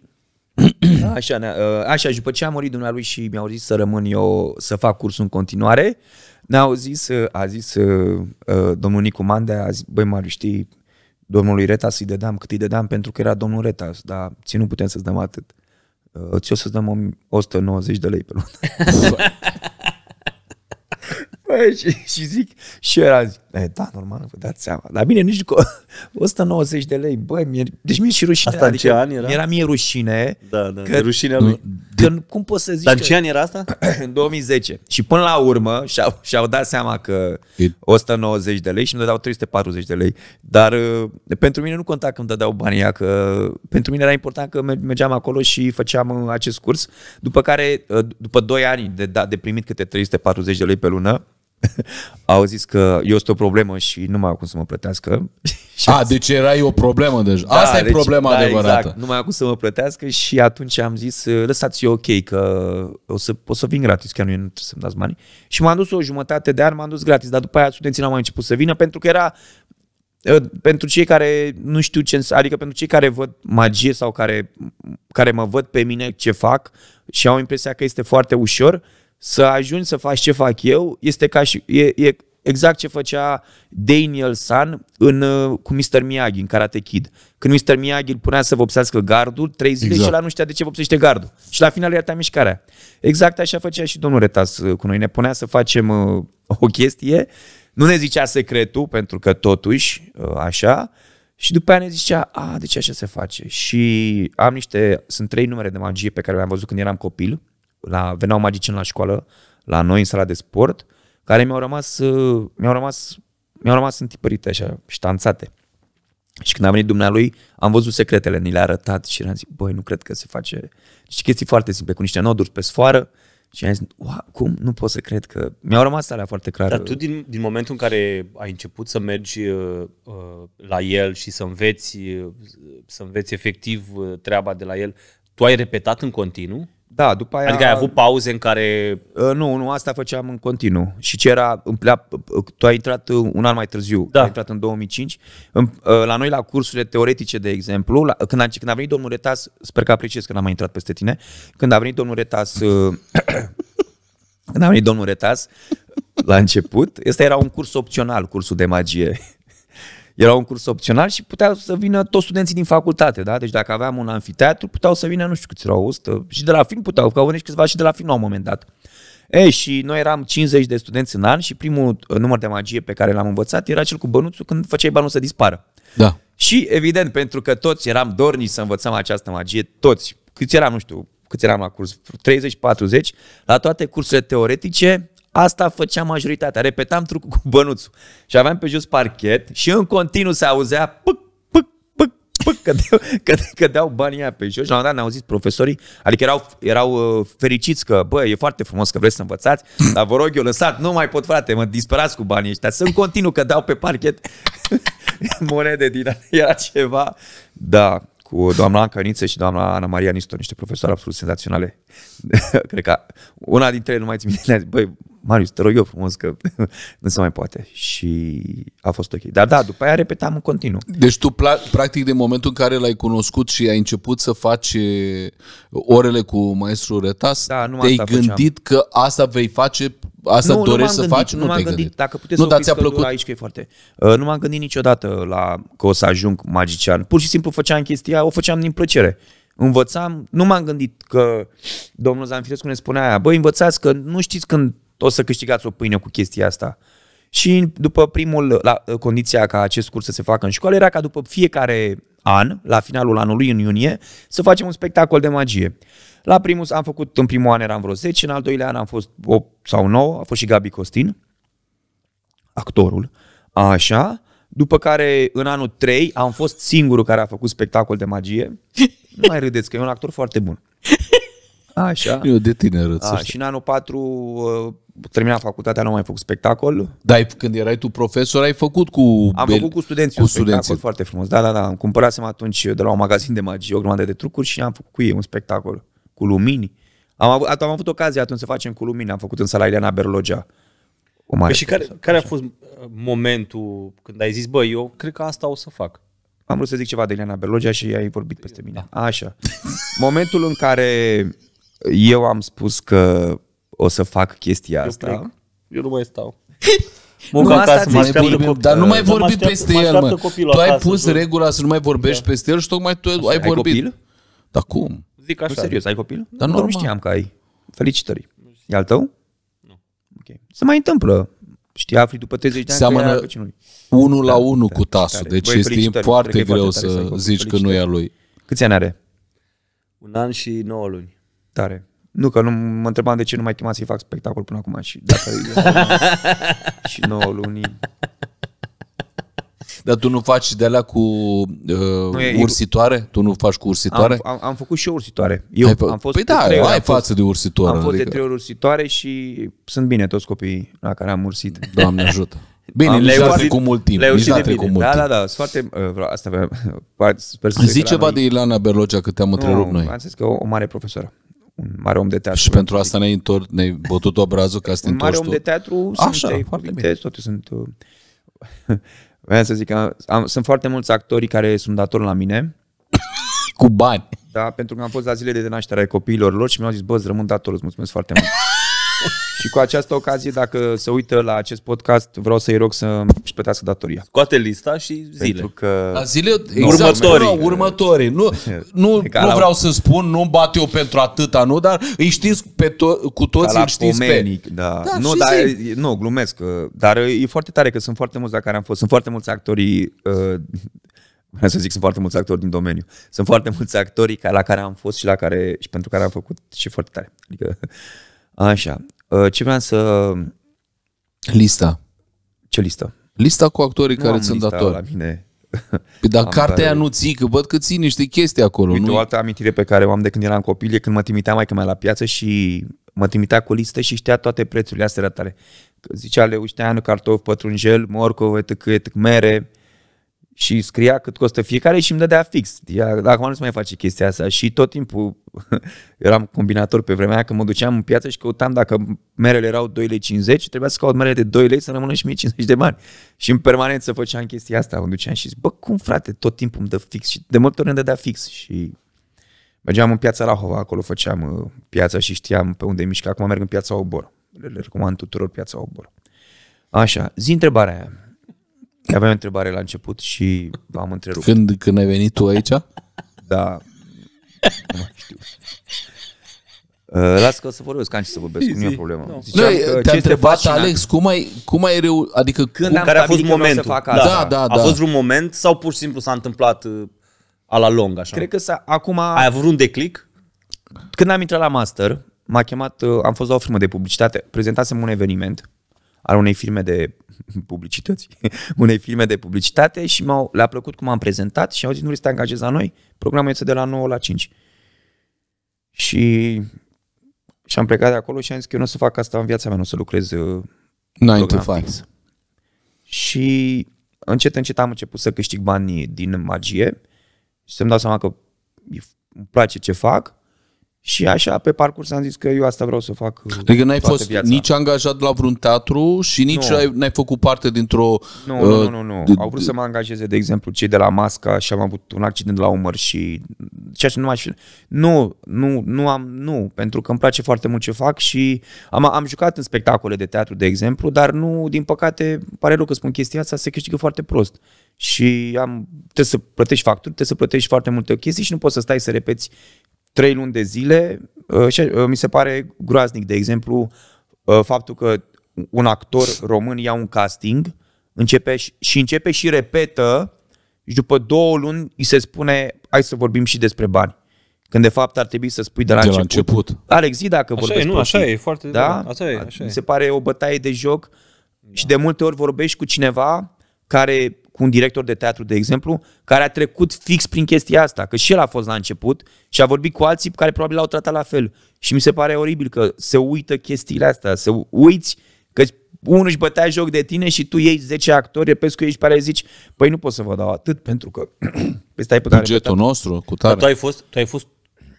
așa, ă, așa, și după ce a murit dumnealui și mi-au zis să rămân eu să fac cursul în continuare, ne-au zis, ă, a zis ă, domnul Nicu Mandea, a zis, băi Mariu, știi, domnului Reta să-i dădeam cât îi dădeam pentru că era domnul Reta, dar ți nu putem să-ți dăm atât. Uh, ți o să ți dăm 190 de lei pe lună. Bă, și, și zic, și era zi, E, da, normal, vă dați seama. Dar bine, nici 190 de lei, băi, mie, deci mi-e și rușine. Asta adică, în ce an era? Era mie rușine. Da, da, că, rușinea lui. Că, de...
cum poți să zici Dar în ce an
era asta? în 2010. Și până la urmă și-au, și-au dat seama că 190 de lei și îmi dădeau 340 de lei. Dar uh, pentru mine nu conta când dădeau banii că pentru mine era important că mergeam acolo și făceam uh, acest curs. După care, uh, după 2 ani de, da, de primit câte 340 de lei pe lună, au zis că eu sunt o problemă și nu mai au cum să mă plătească. A, deci erai o problemă deja. Deci da, Asta deci, e problema da, adevărată. Exact, nu mai au cum să mă plătească și atunci am zis, eh, lăsați eu ok, că o să, o să vin gratis, că nu, nu trebuie să-mi dați bani. Și m-am dus o jumătate de an, m-am dus gratis, dar după aia studenții n-au mai început să vină pentru că era eh, pentru cei care nu știu ce adică pentru cei care văd magie sau care, care mă văd pe mine ce fac și au impresia că este foarte ușor, să ajungi să faci ce fac eu este ca și, e, e exact ce făcea Daniel San în, uh, cu Mr. Miyagi în Karate Kid. Când Mr. Miyagi îl punea să vopsească gardul, trei zile exact. și la nu știa de ce vopsește gardul. Și la final era mișcarea. Exact așa făcea și domnul Retas uh, cu noi. Ne punea să facem uh, o chestie, nu ne zicea secretul, pentru că totuși, uh, așa, și după aia ne zicea, a, ce așa se face. Și am niște, sunt trei numere de magie pe care le-am văzut când eram copil la, veneau magicieni la școală, la noi în sala de sport, care mi-au rămas, uh, mi-au rămas, mi-au rămas întipărite așa, ștanțate. Și când a venit dumnealui, am văzut secretele, ni le-a arătat și am zis, băi, nu cred că se face. Și chestii foarte simple, cu niște noduri pe sfoară, și am zis, wow, cum? Nu pot să cred că... Mi-au rămas alea foarte clar. Dar tu
din, din momentul în care ai început să mergi uh, uh la el și să înveți, uh, să înveți efectiv uh, treaba de la el, tu ai repetat în continuu? Da, după aia... Adică ai avut pauze în care... Uh, nu, nu, asta făceam în
continuu. Și ce era, tu ai intrat uh, un an mai târziu, da. ai intrat în 2005. Uh, la noi, la cursurile teoretice, de exemplu, la, când, a, când a venit domnul Retas, sper că apreciez că n-am mai intrat peste tine, când a venit domnul Retas... când a venit domnul Retas, la început, ăsta era un curs opțional, cursul de magie era un curs opțional și puteau să vină toți studenții din facultate, da? Deci dacă aveam un anfiteatru, puteau să vină, nu știu câți erau, 100, și de la film puteau, că au venit câțiva și de la film la un moment dat. E, și noi eram 50 de studenți în an și primul uh, număr de magie pe care l-am învățat era cel cu bănuțul când făceai banul să dispară. Da. Și evident, pentru că toți eram dornici să învățăm această magie, toți, câți eram, nu știu, câți eram la curs, 30-40, la toate cursurile teoretice Asta făcea majoritatea. Repetam trucul cu bănuțul. Și aveam pe jos parchet și în continuu se auzea pâc, pâc, pâc, pâc, cădeau, căde, cădeau banii aia pe jos. Și la un dat ne-au zis profesorii, adică erau, erau uh, fericiți că, bă, e foarte frumos că vreți să învățați, dar vă rog eu, lăsați, nu mai pot, frate, mă disperați cu banii ăștia. Sunt în continuu dau pe parchet monede din era ceva. Da, cu doamna Anca Niță și doamna Ana Maria Nistor, niște profesori absolut senzaționale. Cred că una dintre ele nu mai țin minte, băi, Marius, te rog eu frumos că nu se mai poate. Și a fost ok. Dar da, după aia repetam în continuu. Deci tu,
practic, de momentul în care l-ai cunoscut și ai început să faci uh, orele cu Maestrul Retas, da, te-ai gândit făceam. că asta vei face Asta nu, dorești nu să gândit, faci? Nu, nu m-am gândit.
gândit. Dacă puteți nu, să dar plăcut? aici, că e foarte... Uh, nu m-am gândit niciodată la că o să ajung magician. Pur și simplu făceam chestia, o făceam din plăcere învățam, nu m-am gândit că domnul Zanfirescu ne spunea aia, băi, învățați că nu știți când o să câștigați o pâine cu chestia asta. Și după primul, la, uh, condiția ca acest curs să se facă în școală era ca după fiecare an, la finalul anului, în iunie, să facem un spectacol de magie. La primul, am făcut, în primul an eram vreo 10, în al doilea an am fost 8 sau 9, a fost și Gabi Costin, actorul, așa, după care în anul 3 am fost singurul care a făcut spectacol de magie. Nu mai râdeți că e un actor foarte bun. Așa. Eu de tine râd, A, Și în anul 4 terminat facultatea, nu am mai făcut spectacol. Dar când erai tu profesor, ai făcut cu... Am făcut cu studenții cu un spectacol studenții. foarte frumos. Da, da, da. Am cumpărasem atunci de la un magazin de magie o grămadă de trucuri și am făcut cu ei un spectacol cu lumini. Am avut, am avut ocazia atunci să facem cu lumini. Am făcut în sala Ileana Berlogea. O mare păi și care, care a fost uh, momentul când ai zis, bă, eu cred că asta o să fac? Am vrut să zic ceva de Ileana Berlogea și ai vorbit peste da. mine. Da. Așa. Momentul în care eu am spus că o să fac chestia Eu asta. Plec. Eu nu mai stau.
nu, acasă, mă vorbim, dar nu uh, mai nu vorbi așteaptă, peste el, mă. Tu ai pus tu? regula să nu mai vorbești da. peste el și tocmai tu așa, ai vorbit. Ai Copil? Dar cum? Zic așa. Nu, serios, ai copil? Dar nu,
nu știam că ai. Felicitări. E al tău? Nu. Okay. Se mai întâmplă.
Știi, afli după 30 de ani Seamănă
unul la da, unul da, cu tasul, deci Băi, este foarte greu
să
zici că nu e a lui. Câți ani are?
Un an și 9 luni.
Tare. Nu, că nu mă întrebam de ce nu mai chema să-i fac spectacol până acum și dacă e
și 9 luni. Dar tu nu faci de la cu uh,
nu, e, ursitoare? tu nu faci cu ursitoare? Am, am, am făcut și eu ursitoare. Eu ai, am fost păi da, trei fost, ai față de ursitoare. Am fost adică... de trei ori ursitoare și sunt bine toți copiii la care am ursit. Doamne ajută! Bine, nici n-a trecut mult timp. Nici n-a trecut mult Da, da, da. Sunt foarte... Uh, asta vreau, sper să Zici ceva noi... de Ilana Berlogea, că te-am întrerupt noi. Am zis că o, o mare profesoră un mare om de teatru. Și pentru asta ne-ai, întor- ne bătut obrazul ca să te Un mare om tu? de teatru Așa, sunt foarte bine. toate sunt... Vreau să zic că am, sunt foarte mulți actori care sunt datori la mine. Cu bani. Da, pentru că am fost la zile de naștere ale copiilor lor și mi-au zis, bă, îți rămân dator, îți mulțumesc foarte mult. Și cu această ocazie, dacă se uită la acest podcast, vreau să-i rog să își plătească datoria.
Scoate lista și zile. Pentru că... La zile,
exact, următorii. Nu,
următorii.
Nu, nu, nu vreau la...
să spun, nu bat eu pentru atâta, nu,
dar îi știți pe to- cu toți, îi știți pomenic, pe... Da. da nu, dar, nu, glumesc. Uh, dar e foarte tare că sunt foarte mulți la care am fost. Sunt foarte mulți actorii uh, vreau să zic, sunt foarte mulți actori din domeniu. Sunt foarte mulți actori la care am fost și, la care, și pentru care am făcut și foarte tare. Adică, așa. Uh, ce vreau să... Lista. Ce listă? Lista cu actorii nu care sunt datori. la mine. Păi, dar am cartea care... nu ții, că văd că ții niște chestii acolo. Uite, nu? o altă amintire pe care o am de când eram copil e când mă trimitea mai mai la piață și mă trimitea cu listă și știa toate prețurile astea tare. Zicea Leușteanu, cartofi, pătrunjel, morcov, etc, etc, mere, și scria cât costă fiecare și îmi dădea fix. Iar acum nu se mai face chestia asta și tot timpul eram combinator pe vremea aia, că mă duceam în piață și căutam dacă merele erau 2,50 lei, trebuia să caut merele de 2 lei să rămână și mie 50 de bani. Și în permanență făceam chestia asta, mă duceam și zic, bă, cum frate, tot timpul îmi dă fix și de multe ori îmi dădea fix și mergeam în piața Rahova, acolo făceam uh, piața și știam pe unde mișca. acum merg în piața Obor. Le, le recomand tuturor piața Obor. Așa, zi întrebarea aia. Aveam o întrebare la început și am întrerupt. Când,
când ai venit tu aici? Da. Nu mai știu. Uh, las
că o să vorbesc, am ce să vorbesc, nu e o problemă. No. Noi, te-a întrebat, Alex,
cum ai, cum ai
reu... Adică, Când am care a fost momentul? Să fac asta. Da, da, da. A fost vreun moment sau pur și simplu s-a întâmplat uh, a la lung, așa? Cred că s-a, acum... Ai avut un declic? Când am intrat la
master, m-a chemat, uh, am fost la o firmă de publicitate, prezentasem un eveniment al unei firme de publicități, unei firme de publicitate și m-au, le-a plăcut cum am prezentat și au zis nu vrei să te angajezi la noi? Programul este de la 9 la 5. Și, și am plecat de acolo și am zis că eu nu o să fac asta în viața mea, nu o să lucrez 9 uh, to 5. Și încet, încet am început să câștig bani din magie și să-mi dau seama că îmi place ce fac și așa, pe parcurs am zis că eu asta vreau să fac Adică n-ai fost viața. nici angajat la vreun teatru și nici nu. n-ai făcut parte dintr-o... Nu, uh, nu, nu, nu, nu. De, Au vrut să mă angajeze, de exemplu, cei de la Masca și am avut un accident la umăr și... Ceea ce nu aș... Nu, nu, nu am... Nu, pentru că îmi place foarte mult ce fac și am, am jucat în spectacole de teatru, de exemplu, dar nu, din păcate, pare rău că spun chestia asta, se câștigă foarte prost și am, trebuie să plătești facturi, trebuie să plătești foarte multe chestii și nu poți să stai să repeți trei luni de zile uh, și uh, mi se pare groaznic, de exemplu, uh, faptul că un actor român ia un casting începe și, începe și repetă și după două luni îi se spune hai să vorbim și despre bani. Când de fapt ar trebui să spui de la, de început. la început. Alex, zi dacă așa vorbești e, nu, Așa e, foarte da? Așa e, așa Mi se pare o bătaie de joc da. și de multe ori vorbești cu cineva care cu un director de teatru, de exemplu, care a trecut fix prin chestia asta, că și el a fost la început și a vorbit cu alții care probabil l-au tratat la fel. Și mi se pare oribil că se uită chestiile astea, se uiți că unul își bătea joc de tine și tu iei 10 actori, repezi cu ei și pe zici, păi nu pot să vă dau atât pentru că... păi stai, Bugetul da? nostru, cu tare. Dar
tu ai fost, tu ai fost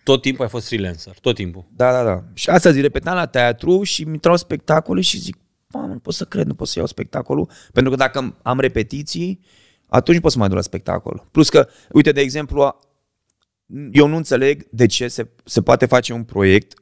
tot timpul ai fost freelancer, tot timpul. Da,
da, da. Și asta zic, repetam la teatru și mi au spectacole și zic, Mamă, nu pot să cred, nu pot să iau spectacolul, pentru că dacă am repetiții, atunci pot să mai duc la spectacol. Plus că, uite, de exemplu, eu nu înțeleg de ce se, se poate face un proiect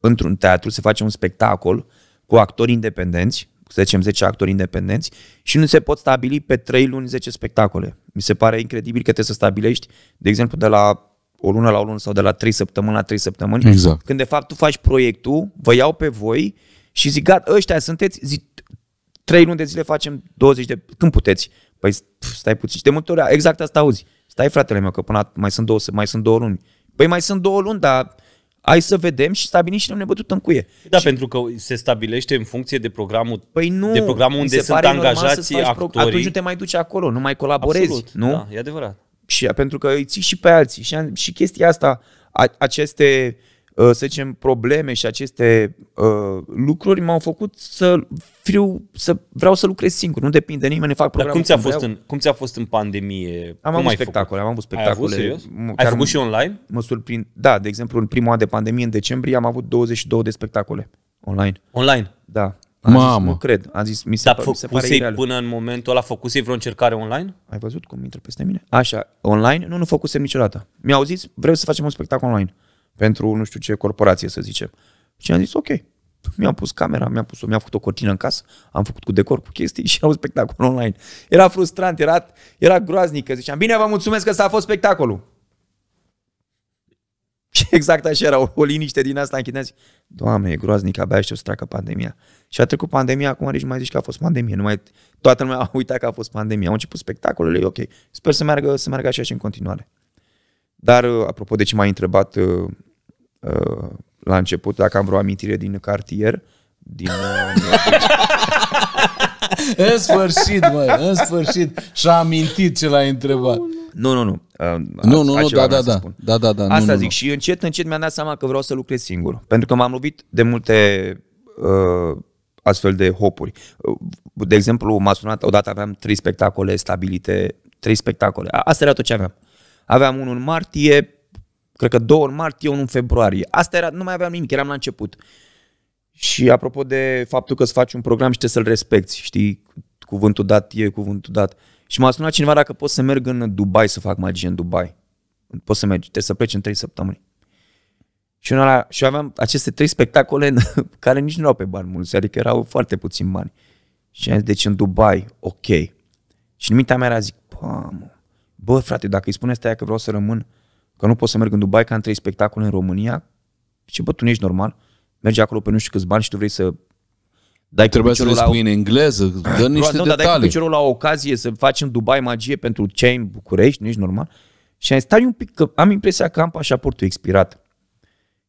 într-un teatru, se face un spectacol cu actori independenți, să zicem 10 actori independenți și nu se pot stabili pe 3 luni 10 spectacole. Mi se pare incredibil că trebuie să stabilești, de exemplu, de la o lună la o lună sau de la 3 săptămâni la 3 săptămâni, exact. când de fapt tu faci proiectul, vă iau pe voi și zic, gata, ăștia sunteți, zic, trei luni de zile facem 20 de... Când puteți? Păi stai puțin. Și de multe ori, exact asta auzi. Stai fratele meu, că până mai sunt două, mai sunt două luni. Păi mai sunt două luni, dar hai să vedem și stabilim
și nu ne bătutăm cu ei. Da, și... pentru că se stabilește în funcție de programul, păi nu, de programul unde sunt angajații actorii. Pro... Atunci nu te
mai duci acolo, nu mai colaborezi. Absolut, nu? Da, e adevărat. Și pentru că îi ții și pe alții. Și, și chestia asta, a, aceste uh, Uh, să zicem, probleme și aceste uh, lucruri m-au făcut să fiu, să vreau să lucrez singur, nu depind de nimeni, fac programe. Dar cum ți-a, fost în,
cum ți-a fost în pandemie? Am cum avut spectacole, am avut spectacole. Ai, avut, Ai făcut și
online? Mă surprind, da, de exemplu, în primul an de pandemie, în decembrie, am avut 22 de spectacole online. Online? Da. Am Mamă. Zis, nu cred. Am zis, mi se, Dar mi se pare ireal.
până în momentul ăla, făcusei vreo încercare online? Ai văzut cum intră peste mine?
Așa, online? Nu, nu făcusem niciodată. Mi-au zis, vreau să facem un spectacol online pentru nu știu ce corporație, să zicem. Și am zis, ok, mi-am pus camera, mi-am pus mi-am făcut o cortină în casă, am făcut cu decor, cu chestii și au spectacol online. Era frustrant, era, era groaznic, că ziceam, bine, vă mulțumesc că s-a fost spectacolul. Și exact așa era, o, o liniște din asta închidea zic, Doamne, e groaznic, abia aștept să treacă pandemia. Și a trecut pandemia, acum nici mai zici că a fost pandemie, nu mai, toată lumea a uitat că a fost pandemia, au început spectacolele, e ok. Sper să meargă, să meargă așa și în continuare. Dar, uh, apropo de ce m-ai întrebat uh, uh, la început, dacă am vreo amintire din cartier, din... Uh, în sfârșit, mă, în sfârșit. Și a amintit ce l-ai întrebat. Nu, nu, nu. nu, nu, nu, da da da. da, da, da, da, da, da. Asta nu, zic. Nu. Și încet, încet mi-am dat seama că vreau să lucrez singur. Pentru că m-am lovit de multe uh, astfel de hopuri. De exemplu, m-a sunat, odată aveam trei spectacole stabilite, trei spectacole. Asta era tot ce aveam. Uh, Aveam unul în martie, cred că două în martie, unul în februarie. Asta era, nu mai aveam nimic, eram la început. Și apropo de faptul că îți faci un program și te să-l respecti, știi, cuvântul dat e cuvântul dat. Și m-a sunat cineva dacă pot să merg în Dubai să fac magie în Dubai. Poți să mergi, trebuie să pleci în trei săptămâni. Și, una, și aveam aceste trei spectacole care nici nu erau pe bani mulți, adică erau foarte puțini bani. Și am zis, deci în Dubai, ok. Și în mintea mea era zic, pamă, Bă, frate, dacă îi spune stai că vreau să rămân, că nu pot să merg în Dubai, că am trei spectacole în România, și bă, tu nu ești normal, mergi acolo pe nu știu câți bani și tu vrei să dai trebuie să le spui la... în engleză, dă niște nu, detalii. Dar dai cu piciorul la o ocazie să faci în Dubai magie pentru cei în București, nu ești normal. Și am stai un pic, că am impresia că am pașaportul expirat.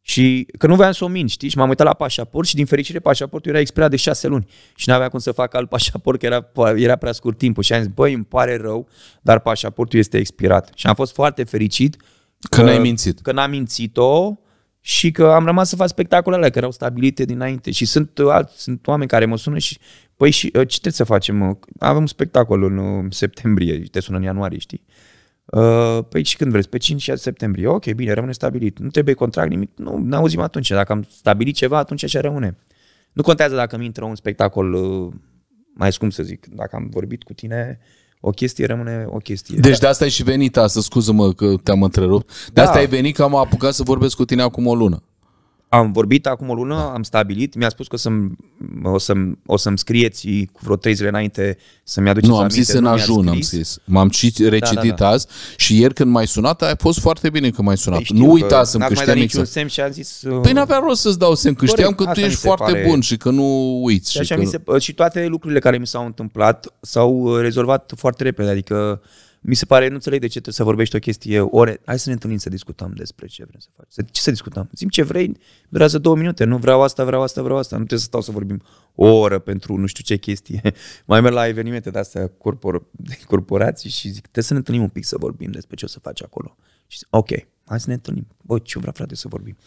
Și că nu voiam să o mint, știi? Și m-am uitat la pașaport și din fericire pașaportul era expirat de șase luni și n-avea cum să fac alt pașaport, că era, era prea scurt timpul. Și am zis, băi, îmi pare rău, dar pașaportul este expirat. Și am fost foarte fericit că, că n-ai mințit. Că n-am mințit-o și că am rămas să fac spectacolele care erau stabilite dinainte. Și sunt, alți, sunt oameni care mă sună și, păi, și, uh, ce trebuie să facem? Uh? Avem un spectacol în uh, septembrie, te sună în ianuarie, știi? Uh, păi și când vreți, pe 5 6 septembrie. Ok, bine, rămâne stabilit. Nu trebuie contract, nimic. Nu, ne auzim atunci. Dacă am stabilit ceva, atunci ce rămâne. Nu contează dacă mi intră un spectacol uh, mai scump să zic. Dacă am vorbit cu tine, o chestie rămâne o chestie. Deci
de asta ai și venit să scuză-mă
că te-am întrerupt. De da. asta ai venit că am apucat să vorbesc cu tine acum o lună. Am vorbit acum o lună, am stabilit, mi-a spus că o să-mi, o să-mi, o să-mi scrieți cu vreo trei zile înainte să-mi aduceți Nu, am aminte, zis în ajun, am zis. M-am cit, recitit da, da, da. azi și ieri când
mai sunat, ai fost foarte bine că mai sunat. Păi nu uita să-mi câștiam mai dat exact.
semn și am zis... Uh... Păi n-avea rost să-ți
dau semn, că știam că tu ești foarte pare... bun și că nu uiți. Și, și, așa că... mi se,
uh, și toate lucrurile care mi s-au întâmplat s-au uh, rezolvat foarte repede, adică uh, mi se pare, nu înțeleg de ce trebuie să vorbești o chestie ore. Hai să ne întâlnim să discutăm despre ce vrem să facem. Ce să discutăm? Zim ce vrei, durează două minute. Nu vreau asta, vreau asta, vreau asta. Nu trebuie să stau să vorbim o oră pentru nu știu ce chestie. Mai merg la evenimente de astea corpor- de corporații și zic, trebuie să ne întâlnim un pic să vorbim despre ce o să faci acolo. Și zic, ok, hai să ne întâlnim. Bă, ce vrea frate să vorbim?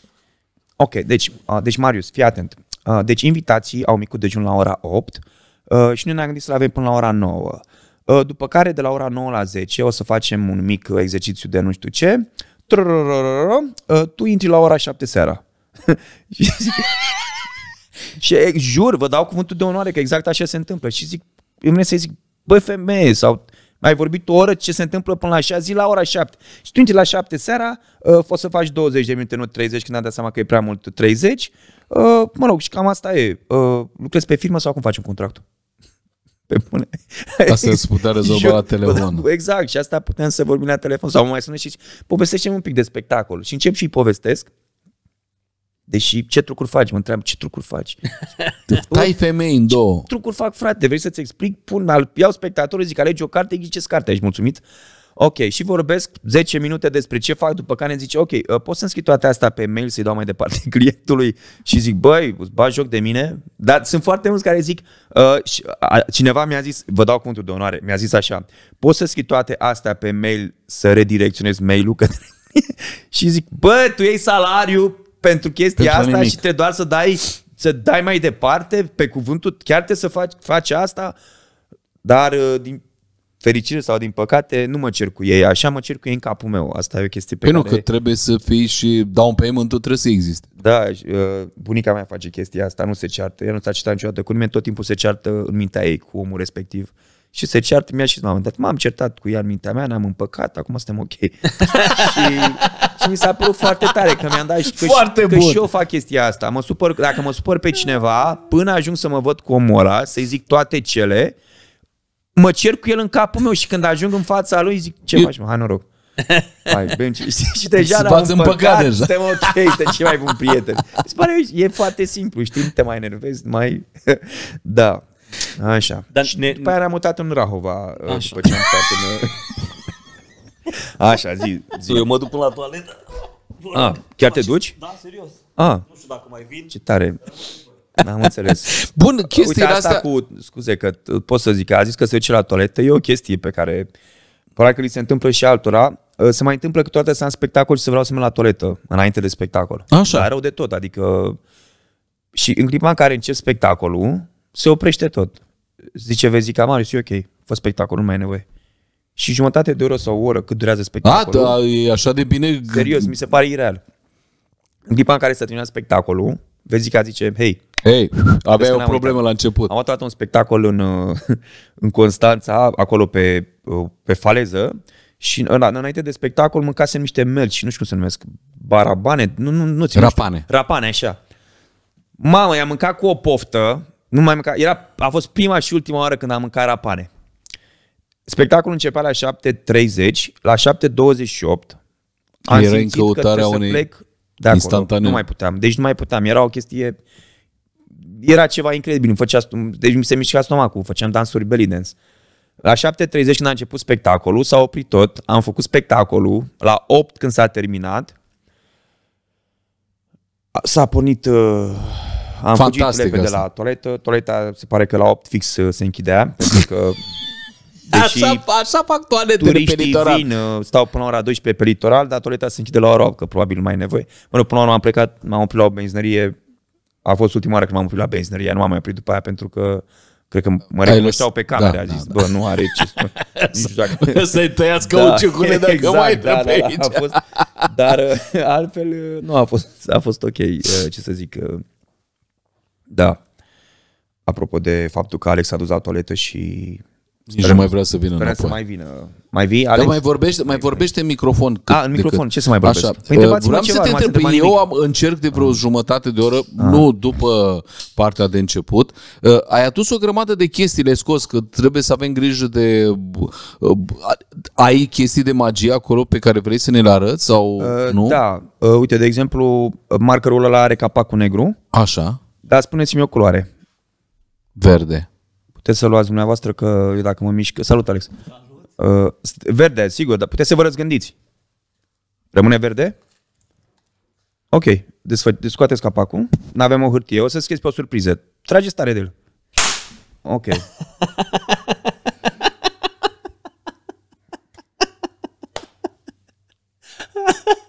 Ok, deci, uh, deci Marius, fii atent. Uh, deci invitații au micul dejun la ora 8 uh, și noi ne-am gândit să-l avem până la ora 9. Uh, după care de la ora 9 la 10 o să facem un mic uh, exercițiu de nu știu ce. Tu intri la ora 7 seara. și jur, vă dau cuvântul de onoare că exact așa se întâmplă. Și zic, îmi vine să zic, băi femeie, sau ai vorbit o oră ce se întâmplă până la 6 zi la ora 7. Și tu la 7 seara, uh, o să faci 20 de minute, nu 30, când am dat seama că e prea mult 30. Uh, mă rog, și cam asta e. Uh, lucrezi pe firmă sau cum faci un contract? pe bune. Ca să putea rezolva la telefon. Exact, și asta puteam să vorbim la telefon. Sau mai sună și zici, povestește un pic de spectacol. Și încep și-i povestesc. Deși, ce trucuri faci? Mă întreabă, ce trucuri faci? Tai femei în două. Ce trucuri fac, frate? Vrei să-ți explic? Pun, iau spectatorul, zic, alegi o carte, ghiceți cartea, ești mulțumit? Ok, și vorbesc 10 minute despre ce fac, după care zice, ok, uh, poți să-mi scrii toate astea pe mail să-i dau mai departe clientului și zic, băi, îți bagi joc de mine? Dar sunt foarte mulți care zic, uh, cineva mi-a zis, vă dau cuvântul de onoare, mi-a zis așa, poți să scrii toate astea pe mail, să redirecționez mail-ul către și zic, bă, tu iei salariu pentru chestia pentru asta nimic. și te doar să dai, să dai mai departe pe cuvântul, chiar te să faci, faci asta? Dar uh, din fericire sau din păcate, nu mă cer cu ei, așa mă cer cu ei în capul meu. Asta e o chestie pe păi care... nu, că trebuie să fii și down payment trebuie să existe. Da, uh, bunica mea face chestia asta, nu se ceartă, ea nu s-a certat niciodată cu nimeni, tot timpul se ceartă în mintea ei cu omul respectiv. Și se ceartă, mi-a și m am dat, m-am certat cu ea în mintea mea, ne-am împăcat, acum suntem ok. și, și mi s-a părut foarte tare că mi-am dat și că, foarte și, bun. că și eu fac chestia asta. Mă supăr, dacă mă supăr pe cineva, până ajung să mă văd cu omul ăla, să-i zic toate cele, mă cer cu el în capul meu și când ajung în fața lui zic, ce faci, mă, hai noroc. Hai, bem, și, și deja la un păcat, deja. suntem ok, suntem ce mai bun prieten. Se pare, e foarte simplu, știi, te mai enervezi, mai... da, așa. Dar și ne... după aia am mutat în Rahova, uh, așa. după ce am stat în... Uh, așa, zi, zi. Eu mă duc până la
toaletă. A, ah, chiar te duci? Da, serios. A. Ah. Nu știu dacă mai vin. Ce tare. N-am înțeles. Bun, chestia asta... asta cu,
scuze că pot să zic, a zis că se duce la toaletă, e o chestie pe care probabil că li se întâmplă și altora. Ă, se mai întâmplă că toate să în spectacol și să vreau să merg la toaletă înainte de spectacol. Așa. Dar rău de tot, adică... Și în clipa în care încep spectacolul, se oprește tot. Zice, vezi, ca Marius, e ok, fă spectacolul, nu mai e nevoie. Și jumătate de oră sau o oră cât durează spectacolul. A, da, e așa de bine... Serios, mi se pare ireal. În clipa în care se termină spectacolul, că zice, hei, hey, aveai o problemă uitat. la început. Am dat un spectacol în, uh, în Constanța, acolo pe, uh, pe faleză și în, înainte de spectacol mâncasem niște melci, nu știu cum se numesc, barabane, nu, nu, nu ți Rapane. Nu știu, rapane, așa. Mamă, i-am mâncat cu o poftă, nu mai mâncat, era, a fost prima și ultima oară când am mâncat rapane. Spectacolul începea la 7.30, la 7.28 am Era simțit că trebuie că unei... să plec de acolo, nu, nu mai puteam. Deci nu mai puteam. Era o chestie... Era ceva incredibil. Îmi făcea, deci mi se mișca stomacul. Făceam dansuri belly dance. La 7.30 când a început spectacolul, s-a oprit tot. Am făcut spectacolul. La 8 când s-a terminat, s-a pornit... Uh, am Fantastic fugit repede asta. la toaletă. Toaleta se pare că la 8 fix uh, se închidea. pentru că Deși așa,
așa fac toate de pe litoral. Vin,
uh, stau până la ora 12 pe litoral, dar toaleta se închide la ora 8, că probabil mai e nevoie. Mă rog, până la urmă am plecat, m-am oprit la o benzinărie. A fost ultima oară când m-am oprit la benzinărie, nu m-am mai oprit după aia pentru că Cred că mă recunoșteau pe camere, da, a da, zis, da, bă, da. nu are ce spune. Dacă... Să-i tăiați căuciucule da, dacă exact, mai da, da, da, A fost, dar uh, altfel uh, nu a fost, a fost ok, ce să zic. Da. Apropo de faptul că Alex a dus la toaletă și nici nu mai vrea să vină înapoi. să mai vină. Mai vii, da, Alex? Dar mai vorbește,
mai vorbește în microfon. Ah, A, în microfon, ce să mai vorbești? Așa, păi uh, vreau să te întreb, eu am, încerc de vreo ah. jumătate de oră, ah. nu după partea de început, uh, ai adus o grămadă de chestii, le scos, că trebuie să avem grijă de... Uh, uh, ai chestii de magie acolo pe care
vrei să ne le arăți sau uh, nu? Da, uh, uite, de exemplu, markerul ăla are capacul negru. Așa. Dar spuneți-mi o culoare. Verde puteți să luați dumneavoastră că eu dacă mă mișc... Salut, Alex! Salut. Uh, verde, sigur, dar puteți să vă răzgândiți. Rămâne verde? Ok, Desfă- scoateți capacul, nu avem o hârtie, o să scrieți pe o surpriză. Trageți tare de el. Ok.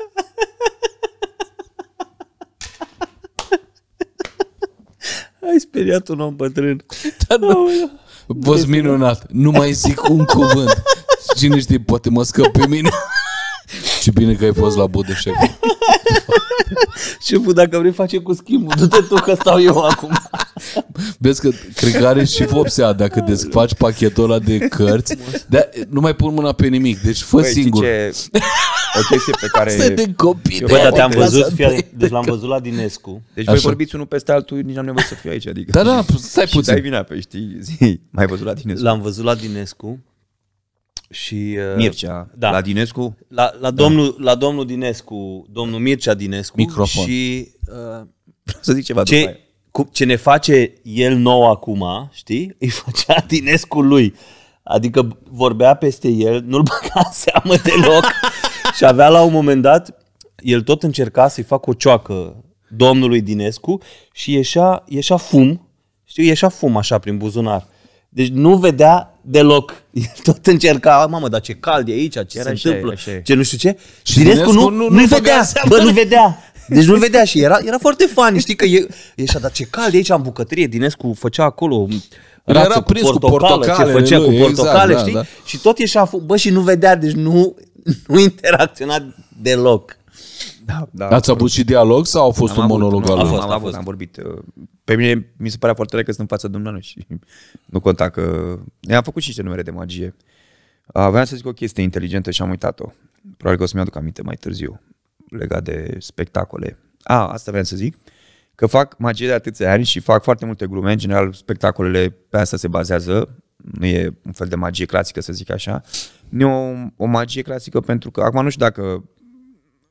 speriat un om bătrân. Dar nu, da. da. Boss
minunat, nu mai zic un cuvânt. Cine știe, poate mă scăp pe mine. Ce bine că ai fost la Budeșec.
Șeful, dacă vrei, face cu schimbul. Du-te tu că stau eu acum.
Vezi că cred că are și vopsea dacă desfaci pachetul ăla de cărți. De nu mai pun mâna pe nimic, deci fă Băi, singur. Ce...
O chestie pe care... Să de copii. Bă, dar te-am văzut, fie, deci l-am văzut la Dinescu. Deci Așa. voi vorbiți unul peste altul, nici nu am nevoie să fiu aici. Adică, da, da, stai puțin. Și dai vina pe, știi, zi, mai văzut la Dinescu. L-am
văzut la Dinescu și uh, Mircea da, la Dinescu? La, la, da. domnul, la domnul Dinescu, domnul Mircea Dinescu Microfon. și uh, să zic ceva ce, cu, ce ne face el nou acum, știi? Îi făcea Dinescu lui. Adică vorbea peste el, nu-l băga seamă deloc și avea la un moment dat, el tot încerca să-i facă o cioacă domnului Dinescu și ieșea, ieșea fum, știi? ieșea fum așa prin buzunar. Deci nu vedea deloc. Tot încerca, mamă, dar ce cald e aici, ce era se așa întâmplă, e, așa e. ce nu știu ce. Și Dinescu nu, nu, nu nu vedea, bă, nu vedea. Deci nu vedea și era, era foarte fan, știi că e, e așa, dar ce cald e aici în bucătărie. Dinescu făcea acolo rață era cu prins cu portocale, ce făcea lui, cu portocale, exact, da, știi? Da, da. Și tot ieșea, bă, și nu vedea, deci nu, nu interacționa deloc. Da, da, Ați
avut și dialog sau a fost am un monolog al lui? A fost, a fost, am vorbit. Pe mine mi se părea foarte rău că sunt în fața dumneavoastră și nu conta că... Am făcut și niște numere de magie. Aveam să zic o chestie inteligentă și am uitat-o. Probabil că o să-mi aduc aminte mai târziu legat de spectacole. A, asta vreau să zic. Că fac magie de atâția ani și fac foarte multe glume. În general, spectacolele pe asta se bazează. Nu e un fel de magie clasică, să zic așa. Nu e o, o magie clasică pentru că, acum nu știu dacă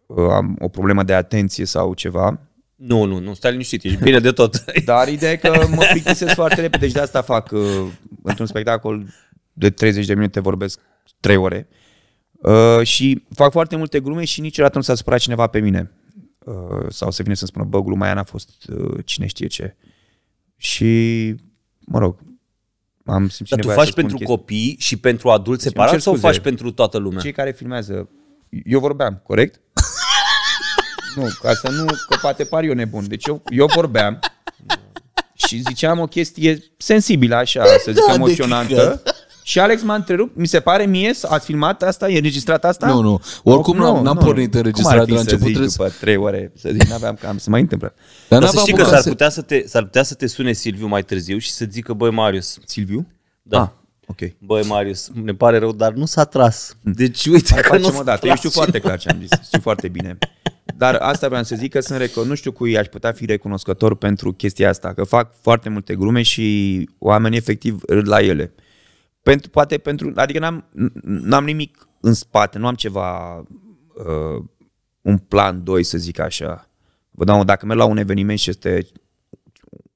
Uh, am o problemă de atenție sau ceva. Nu, nu, nu, stai liniștit, ești bine de tot. Dar ideea e că mă plictisesc foarte repede, deci de asta fac uh, într-un spectacol de 30 de minute vorbesc 3 ore. Uh, și fac foarte multe glume și niciodată nu s-a supărat cineva pe mine. Uh, sau să vine să-mi spună, bă, gluma aia n-a fost uh, cine știe ce. Și, mă rog, am simțit Dar tu faci pentru chestii.
copii și pentru adulți deci separat sau faci pentru toată lumea? Cei care filmează. Eu
vorbeam, corect? Nu, ca să nu, că poate par eu nebun. Deci eu, eu vorbeam și ziceam o chestie sensibilă așa, să zic da, emoționantă. Și Alex m-a întrerupt, mi se pare mie, ați filmat asta, e înregistrat asta? Nu, nu, oricum nu, n-am, pornit înregistrat de la început. Cum după
trei ore, să zic, n-aveam cam, să mai
întâmplă. Dar, să știi că s-ar putea
să, te, s-ar putea să te sune Silviu mai târziu și să zică, băi Marius. Silviu? Da. Ah. Ok. Băi, Marius, ne pare rău, dar nu s-a tras. Hm. Deci, uite Hai, că nu s-a tras. Eu știu foarte clar
ce am zis. Știu foarte bine. Dar asta vreau să zic că sunt recunoscător, nu știu cui aș putea fi recunoscător pentru chestia asta, că fac foarte multe glume și oamenii efectiv râd la ele. Pentru, poate pentru, adică n-am, n-am nimic în spate, nu am ceva, uh, un plan 2 să zic așa. Vă dau, dacă merg la un eveniment și este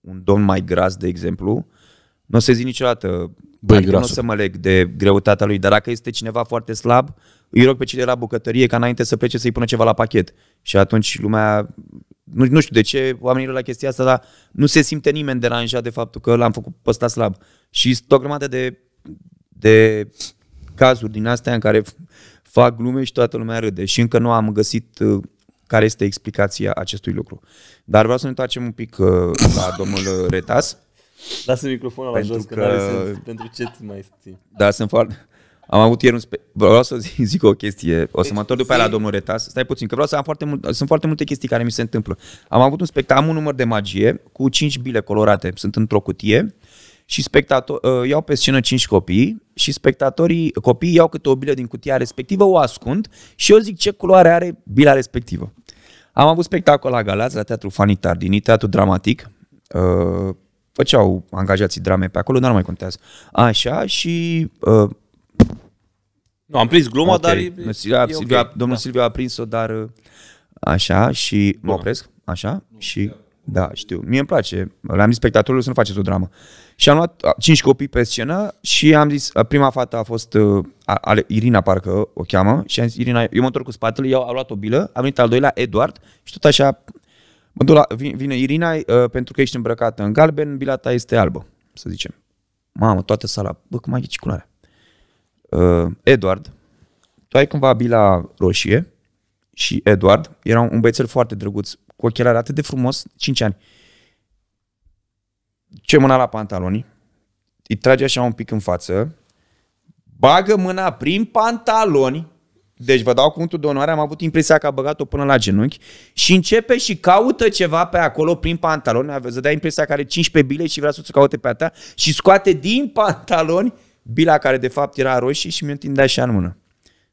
un domn mai gras, de exemplu, nu o să zic niciodată, Băi, adică nu o să mă leg de greutatea lui, dar dacă este cineva foarte slab, îi rog pe cine la bucătărie ca înainte să plece să-i pună ceva la pachet. Și atunci lumea, nu, nu știu de ce, oamenii la chestia asta, dar nu se simte nimeni deranjat de faptul că l-am făcut pe slab. Și sunt o grămadă de, de cazuri din astea în care fac glume și toată lumea râde. Și încă nu am găsit uh, care este explicația acestui lucru. Dar vreau să ne întoarcem un pic uh, la domnul Retas.
Lasă microfonul la jos, că, că... pentru ce ți mai stii.
Da, sunt foarte... Am avut ieri un spe... Vreau să zic, zic o chestie. O să mă întorc după aia la domnul Retas. Stai puțin, că vreau să am foarte mult... Sunt foarte multe chestii care mi se întâmplă. Am avut un spectacol, am un număr de magie cu 5 bile colorate. Sunt într-o cutie și spectator, uh, iau pe scenă 5 copii și spectatorii, copiii iau câte o bilă din cutia respectivă, o ascund și eu zic ce culoare are bila respectivă. Am avut spectacol la Galați, la Teatru Fanitar, din Teatru Dramatic. Uh, făceau angajații drame pe acolo, dar nu mai contează. Așa și uh,
nu, am prins gluma, okay. dar... E, Silvia, e okay. Silvia, domnul da.
Silviu a prins-o, dar uh, așa și mă opresc, așa, și... Da, știu. Mie îmi place. Le-am zis spectatorilor să nu faceți o dramă. Și am luat uh, cinci copii pe scenă și am zis, uh, prima fată a fost a, a, Irina, parcă o cheamă, și am zis, Irina, eu mă întorc cu spatele, eu am luat o bilă, am venit al doilea, Eduard, și tot așa, mă duc la, vine Irina, uh, pentru că ești îmbrăcată în galben, bila ta este albă, să zicem. Mamă, toată sala, bă, cum ai ce culoarea? uh, Edward, tu ai cumva bila roșie și Edward era un băiețel foarte drăguț, cu ochelari atât de frumos, 5 ani. Ce mâna la pantaloni, îi trage așa un pic în față, bagă mâna prin pantaloni, deci vă dau cuvântul de onoare, am avut impresia că a băgat-o până la genunchi și începe și caută ceva pe acolo prin pantaloni, vă dea impresia că are 15 bile și vrea să-ți caute pe a ta și scoate din pantaloni bila care de fapt era roșie și mi-o tindea așa în mână.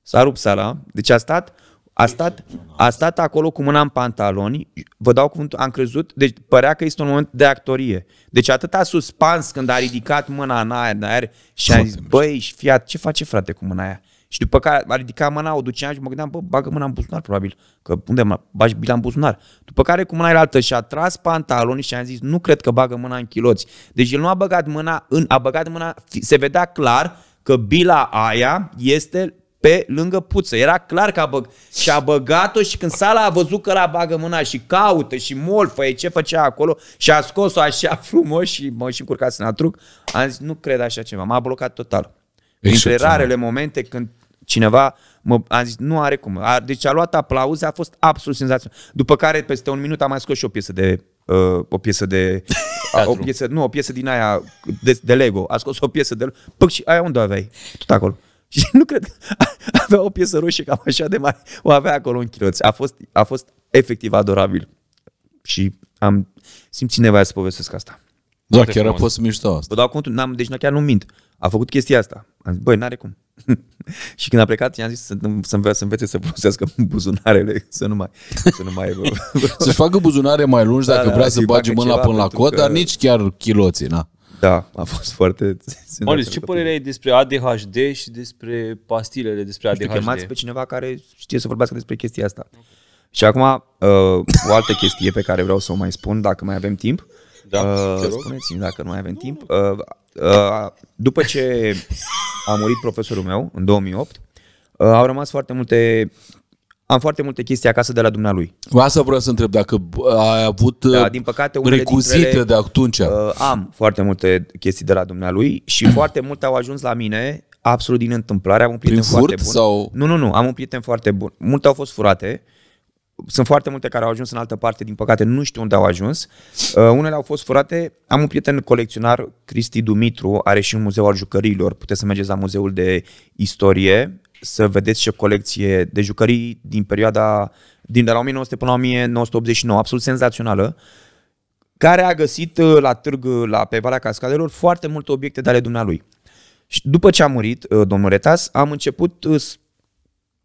S-a rupt sala, deci a stat, a stat, a stat acolo cu mâna în pantaloni, vă dau cuvântul, am crezut, deci părea că este un moment de actorie. Deci atât a suspans când a ridicat mâna în aer, în aer și a zis, băi, fiat, ce face frate cu mâna aia? Și după care a ridicat mâna, o ducea și mă gândeam, bă, bagă mâna în buzunar, probabil, că unde mă, bagi bila în buzunar. După care cu mâna altă și-a tras pantalonii și am zis, nu cred că bagă mâna în chiloți. Deci el nu a băgat mâna în, a băgat mâna, se vedea clar că bila aia este pe lângă puță. Era clar că a bă- și a băgat-o și când sala a văzut că la bagă mâna și caută și molfă e ce făcea acolo și a scos-o așa frumos și mă și încurcat să ne atruc, am zis nu cred așa ceva. M-a blocat total. Între rarele momente când Cineva mă, a zis, nu are cum. A, deci a luat aplauze, a fost absolut senzațional. După care, peste un minut, am mai scos și o piesă de... Uh, o piesă de... a, o piesă, nu, o piesă din aia de, de Lego. A scos o piesă de... Păi și aia unde o aveai? Tot acolo. Și nu cred că avea o piesă roșie cam așa de mare. O avea acolo în chiloți. A fost, a fost efectiv adorabil. Și am simțit nevoia să povestesc asta. Da, Foarte chiar frumos. a fost mișto asta. Vă dau contul, n-am, deci chiar nu mint a făcut chestia asta. Am zis, băi, n-are cum. și când a plecat, i-am zis să, să, să învețe să folosească buzunarele, să nu mai... Să nu mai să
facă buzunare mai lungi da, dacă da, vrea să bage
mâna până la cot, că... dar nici chiar chiloții, na. Da, a fost foarte... Marius, deci ce
părere ai despre ADHD și despre pastilele despre ADHD? Știu, chemați pe cineva care
știe să vorbească despre chestia asta. Și acum, uh, o altă chestie pe care vreau să o mai spun, dacă mai avem timp. Da, uh, spuneți-mi dacă nu mai avem nu. timp. Uh, Uh, după ce a murit profesorul meu în 2008, uh, au rămas foarte multe am foarte multe chestii acasă de la dumnealui. Asta vreau să întreb, dacă uh, ai avut da, din păcate, recuzite ele, de atunci. Am foarte multe chestii de la dumnealui și foarte multe au ajuns la mine absolut din întâmplare. Am un prieten Prin foarte furt, bun. Sau... Nu, nu, nu, am un prieten foarte bun. Multe au fost furate. Uh, sunt foarte multe care au ajuns în altă parte, din păcate nu știu unde au ajuns. Uh, unele au fost furate. Am un prieten colecționar, Cristi Dumitru, are și un muzeu al jucăriilor. Puteți să mergeți la muzeul de istorie să vedeți ce colecție de jucării din perioada din de la 1900 până la 1989, absolut senzațională, care a găsit uh, la târg, uh, la, pe Valea Cascadelor, foarte multe obiecte de ale dumnealui. Și după ce a murit uh, domnul Retas, am început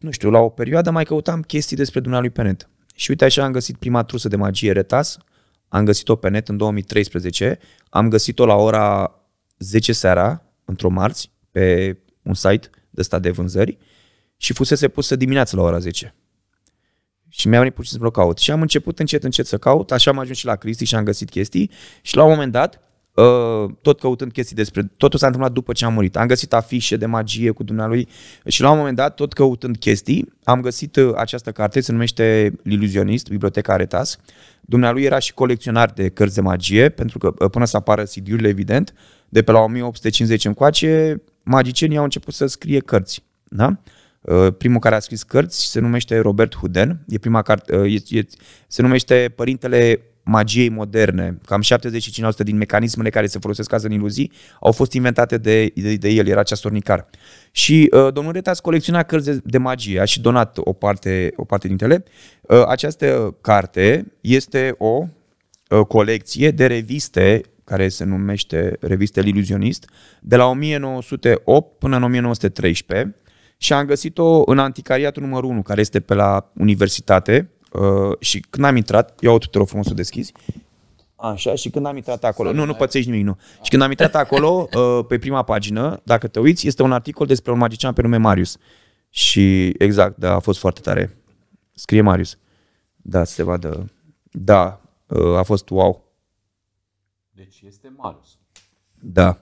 nu știu, la o perioadă mai căutam chestii despre dumnealui pe net. Și uite așa am găsit prima trusă de magie retas, am găsit-o pe net în 2013, am găsit-o la ora 10 seara, într-o marți, pe un site de ăsta de vânzări și fusese pusă dimineața la ora 10. Și mi-a venit pur și simplu caut. Și am început încet, încet să caut, așa am ajuns și la Cristi și am găsit chestii și la un moment dat Uh, tot căutând chestii despre... Totul s-a întâmplat după ce am murit. Am găsit afișe de magie cu dumnealui și la un moment dat, tot căutând chestii, am găsit uh, această carte, se numește L'Iluzionist, Biblioteca aretas. Dumnealui era și colecționar de cărți de magie, pentru că uh, până să apară cd evident, de pe la 1850 încoace, magicienii au început să scrie cărți. Da? Primul care a scris cărți se numește Robert Houdin, e prima carte, e, e, se numește Părintele magiei moderne, cam 75% din mecanismele care se folosesc azi în iluzii, au fost inventate de, de, de el, era ceasornicar. Și uh, domnul Retas colecționa cărți de, de magie, a și donat o parte, o parte dintre ele. Uh, această carte este o uh, colecție de reviste care se numește revista Iluzionist, de la 1908 până în 1913 și am găsit-o în anticariatul numărul 1, care este pe la universitate, Uh, și când am intrat, iau tuturor frumos să deschizi, Așa, și când am intrat acolo, nu, nu pățești nimic, nu. Și când am intrat acolo, uh, pe prima pagină, dacă te uiți, este un articol despre un magician pe nume Marius. Și exact, da, a fost foarte tare. Scrie Marius. Da, se vadă. Da, uh, a fost wow.
Deci este Marius.
Da.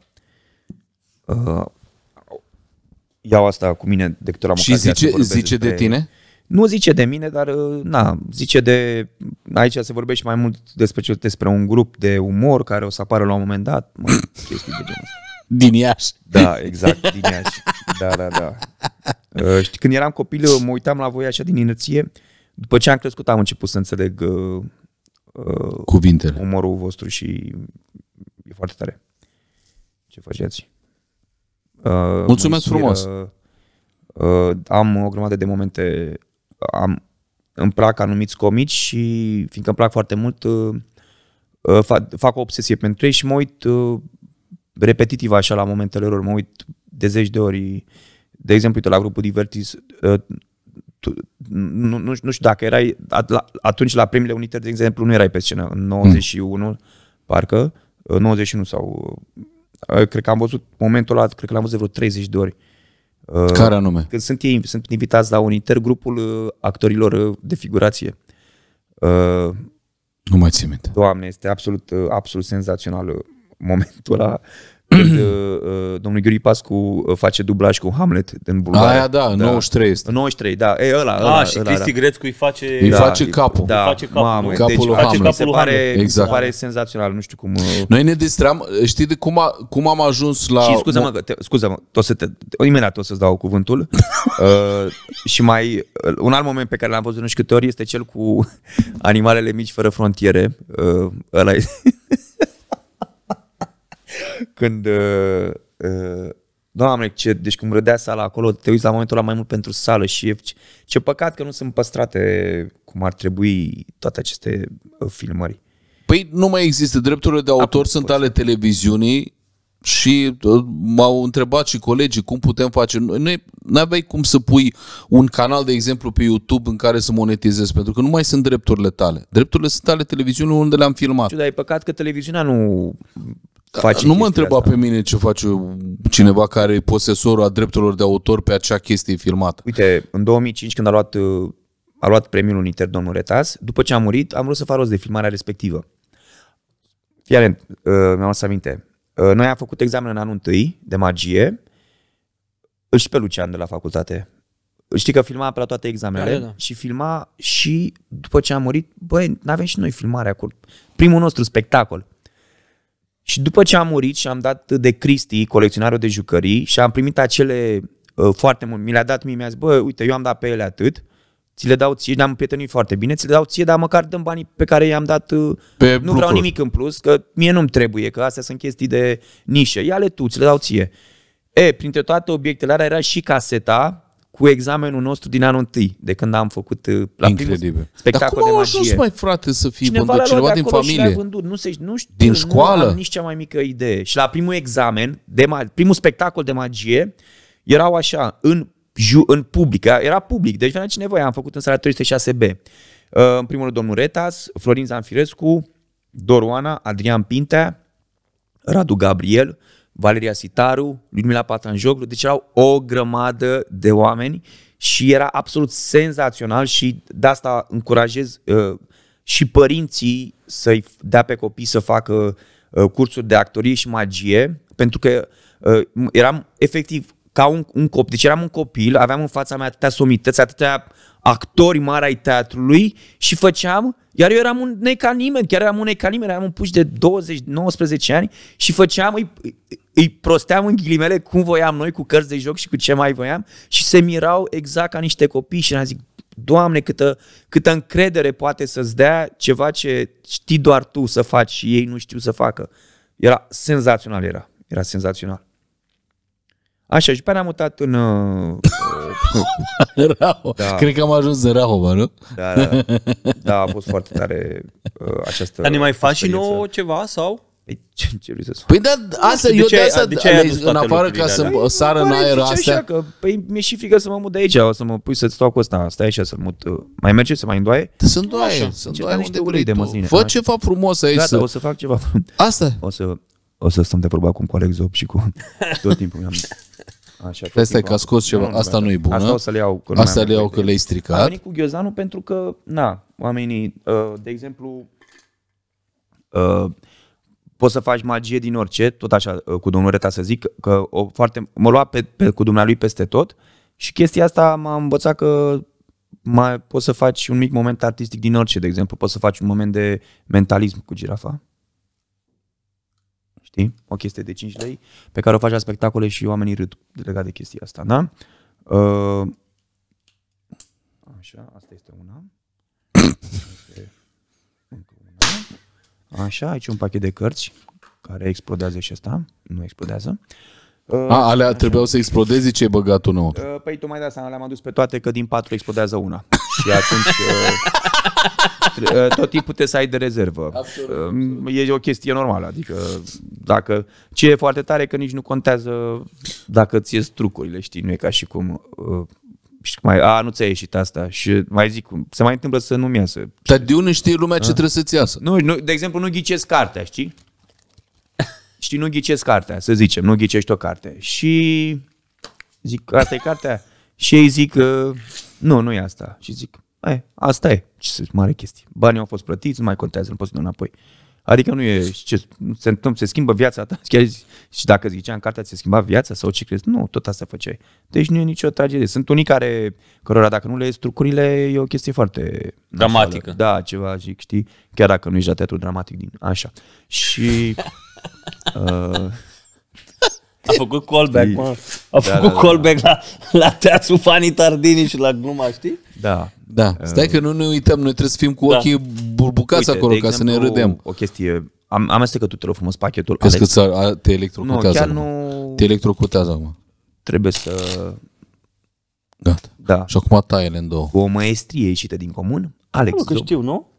Uh, iau asta cu mine de câte ori am Și zice, zice de tine? Nu zice de mine, dar uh, na, zice de... Aici se vorbește mai mult despre, ce, despre un grup de umor care o să apară la un moment dat. Mă, chestii de genul
Din Iași.
Da, exact, din Iași. Da, da, da. Uh, știi, când eram copil, mă uitam la voi așa din inerție. După ce am crescut, am început să înțeleg uh, uh, cuvintele, umorul vostru și e foarte tare ce faceți. Uh, Mulțumesc inspiră, frumos! Uh, uh, am o grămadă de momente am, îmi plac anumiți comici și fiindcă îmi plac foarte mult, uh, uh, fac, o obsesie pentru ei și mă uit uh, repetitiv așa la momentele lor, mă uit de zeci de ori. De exemplu, uite, la grupul Divertis, tu, nu, nu, nu știu dacă erai, atunci la primele unități de exemplu, nu erai pe scenă, în 91, mm. parcă, 91 sau, cred că am văzut momentul ăla, cred că l-am văzut de vreo 30 de ori. Mm Uh, Care anume? Când sunt, ei, sunt invitați la un intergrupul uh, actorilor uh, de figurație. Nu mai țin minte. Doamne, este absolut, absolut senzațional momentul ăla. Uh, uh, domnul Gheorghe Pascu uh, face dublaj cu Hamlet în Bulgaria. Aia da, în da. 93 este. 93, da. E ăla, ah, ăla, A, și ăla, Cristi Grețcu
îi face... Îi da. face capul. Da, îi face capul, mamă, deci deci capul deci, lui Hamlet. Capul se pare, exact. se pare senzațional, nu știu
cum... Noi ne distram, știi de cum, a, cum am ajuns la... Și scuza-mă, scuză mă o să te, imediat o să-ți dau cuvântul. uh, și mai, un alt moment pe care l-am văzut nu știu câte ori este cel cu animalele mici fără frontiere. Uh, ăla e... Când... Uh, uh, Doamne, ce, deci cum râdea sala acolo, te uiți la momentul ăla mai mult pentru sală și e, ce, ce păcat că nu sunt păstrate cum ar trebui toate aceste uh, filmări. Păi nu mai există,
drepturile de autor Acum, sunt poți. ale televiziunii și uh, m-au întrebat și colegii cum putem face. Noi nu aveai cum să pui un canal, de exemplu, pe YouTube în care să monetizezi, pentru că nu mai sunt drepturile tale. Drepturile sunt ale televiziunii unde le-am filmat. Dar e păcat că televiziunea nu Faci nu mă întreba asta. pe mine ce face cineva care e
posesorul a drepturilor de autor pe acea chestie filmată. Uite, în 2005 când a luat, a luat premiul Uniter domnul Retas, după ce a murit, am vrut să fac rost de filmarea respectivă. Fii alent, uh, mi-am să aminte. Uh, noi am făcut examen în anul întâi de magie, și pe Lucian de la facultate. Știi că filma pe la toate examenele da, da, da. și filma și după ce a murit, băi, n-avem și noi filmare cu Primul nostru spectacol. Și după ce am murit și am dat de Cristi, colecționarul de jucării, și am primit acele uh, foarte mult, mi le-a dat mie, mi-a zis, bă, uite, eu am dat pe ele atât, ți le dau ție, ne-am prietenit foarte bine, ți le dau ție, dar măcar dăm banii pe care i-am dat, uh, pe nu lucruri. vreau nimic în plus, că mie nu-mi trebuie, că astea sunt chestii de nișă, ia-le tu, ți le dau ție. E, printre toate obiectele alea era și caseta cu examenul nostru din anul întâi, de când am făcut uh, la Incredibil. spectacol Dar cum de magie. ajuns, mai frate, să fii Cineva vândut? Cineva din familie? Și vândut. Nu, se, nu
știu, din școală? Nu am nici
cea mai mică idee. Și la primul examen, de ma- primul spectacol de magie, erau așa, în, ju- în public, era public, deci venea cineva, am făcut în sala 306B. Uh, în primul rând, domnul Retas, Florin Zanfirescu, Doruana, Adrian Pintea, Radu Gabriel, Valeria Sitaru, Ludmila Patanjoglu, deci erau o grămadă de oameni și era absolut senzațional și de asta încurajez uh, și părinții să-i dea pe copii să facă uh, cursuri de actorie și magie, pentru că uh, eram efectiv ca un, un copil, deci eram un copil, aveam în fața mea atâtea somități, atâtea actori mari ai teatrului și făceam, iar eu eram un neca nimeni, chiar eram un neca nimeni, eram un puș de 20, 19 ani și făceam, îi, îi prosteam în ghilimele cum voiam noi cu cărți de joc și cu ce mai voiam și se mirau exact ca niște copii și ne zic, Doamne, câtă, câtă încredere poate să-ți dea ceva ce știi doar tu să faci și ei nu știu să facă. Era senzațional, era. Era senzațional. Așa, și pe am mutat în, uh, Da. Cred că am ajuns în Rahova, nu? Da, da, da. da a fost foarte tare uh, această Dar ne mai faci și
nouă ceva sau? Păi, ce, ce vrei să spun? Păi da, asta, de eu ce, de asta, de ce ai adus în afară ca să păi, sară în aer astea. Așa,
că, păi mi-e și frică să mă mut de aici, o să mă pui să stau cu ăsta, stai așa să mut. Uh, mai merge să mai îndoaie? Sunt îndoaie, sunt îndoaie niște ulei de măsline. Fă ceva frumos aici. Gata, să... o să fac ceva. Asta? O să, o să stăm de vorba cu cu coleg Zop și cu tot timpul. Așa, e că a scos ceva. Nu, nu asta nu e bună. Asta o să le iau. Că asta le iau că le-ai stricat. Am venit cu ghiozanul pentru că, na, oamenii, uh, de exemplu, uh, poți să faci magie din orice, tot așa uh, cu domnul Reta să zic, că o foarte, mă lua pe, pe, cu dumnealui peste tot și chestia asta m-a învățat că mai poți să faci un mic moment artistic din orice, de exemplu, poți să faci un moment de mentalism cu girafa Știi? O chestie de 5 lei pe care o faci la spectacole și oamenii râd legat de chestia asta, da? Uh, așa, asta este una. Așa, aici un pachet de cărți care explodează și asta. Nu explodează. Uh, A, alea așa. trebuiau să explodeze ce ai băgat tu nou? Uh, păi tu mai da seama, le-am adus pe toate că din patru explodează una. și atunci... Uh, Eh, tot timpul trebuie să ai de rezervă. Absolut, eh, absolut. E o chestie normală. Adică dacă ce e foarte tare că nici nu contează dacă ți ies trucurile, știi, nu e ca și cum eh, și mai, a, nu ți-a ieșit asta și mai zic, se mai întâmplă să nu-mi iasă. Dar de unde știe lumea a? ce ah. trebuie să-ți iasă? Nu, nu, de exemplu, nu ghicesc cartea, știi? știi, nu ghicesc cartea, să zicem, nu ghicești o carte. Și zic, asta e cartea? Și ei zic, nu, nu e asta. Și zic, Hai, asta e. Ce mare chestie. Banii au fost plătiți, nu mai contează, nu poți să înapoi. Adică nu e ce se întâmplă, se schimbă viața ta. Chiar și dacă zicea în cartea, se schimba viața sau ce crezi? Nu, tot asta făceai. Deci nu e nicio tragedie. Sunt unii care, cărora dacă nu le ies trucurile, e o chestie foarte... Dramatică. Nașală. Da, ceva, știi, chiar dacă nu ești la teatru dramatic din așa. Și... uh,
a făcut callback, mă. A da, făcut da, da, callback da. la, la teatru Fanny Tardini și la gluma, știi? Da. Da. Ehm. Stai că nu ne uităm, noi trebuie să fim cu da. ochii da. burbucați Uite, acolo ca exemplu, să ne râdem.
O chestie am, am amestecat tu, rog frumos, pachetul. Crezi că ți te electrocutează. Nu, chiar nu... Te electrocutează, acum. Trebuie să... Gata. Da. Și acum taie în două. Cu o maestrie ieșită din comun, Alex. Nu, că știu,
nu?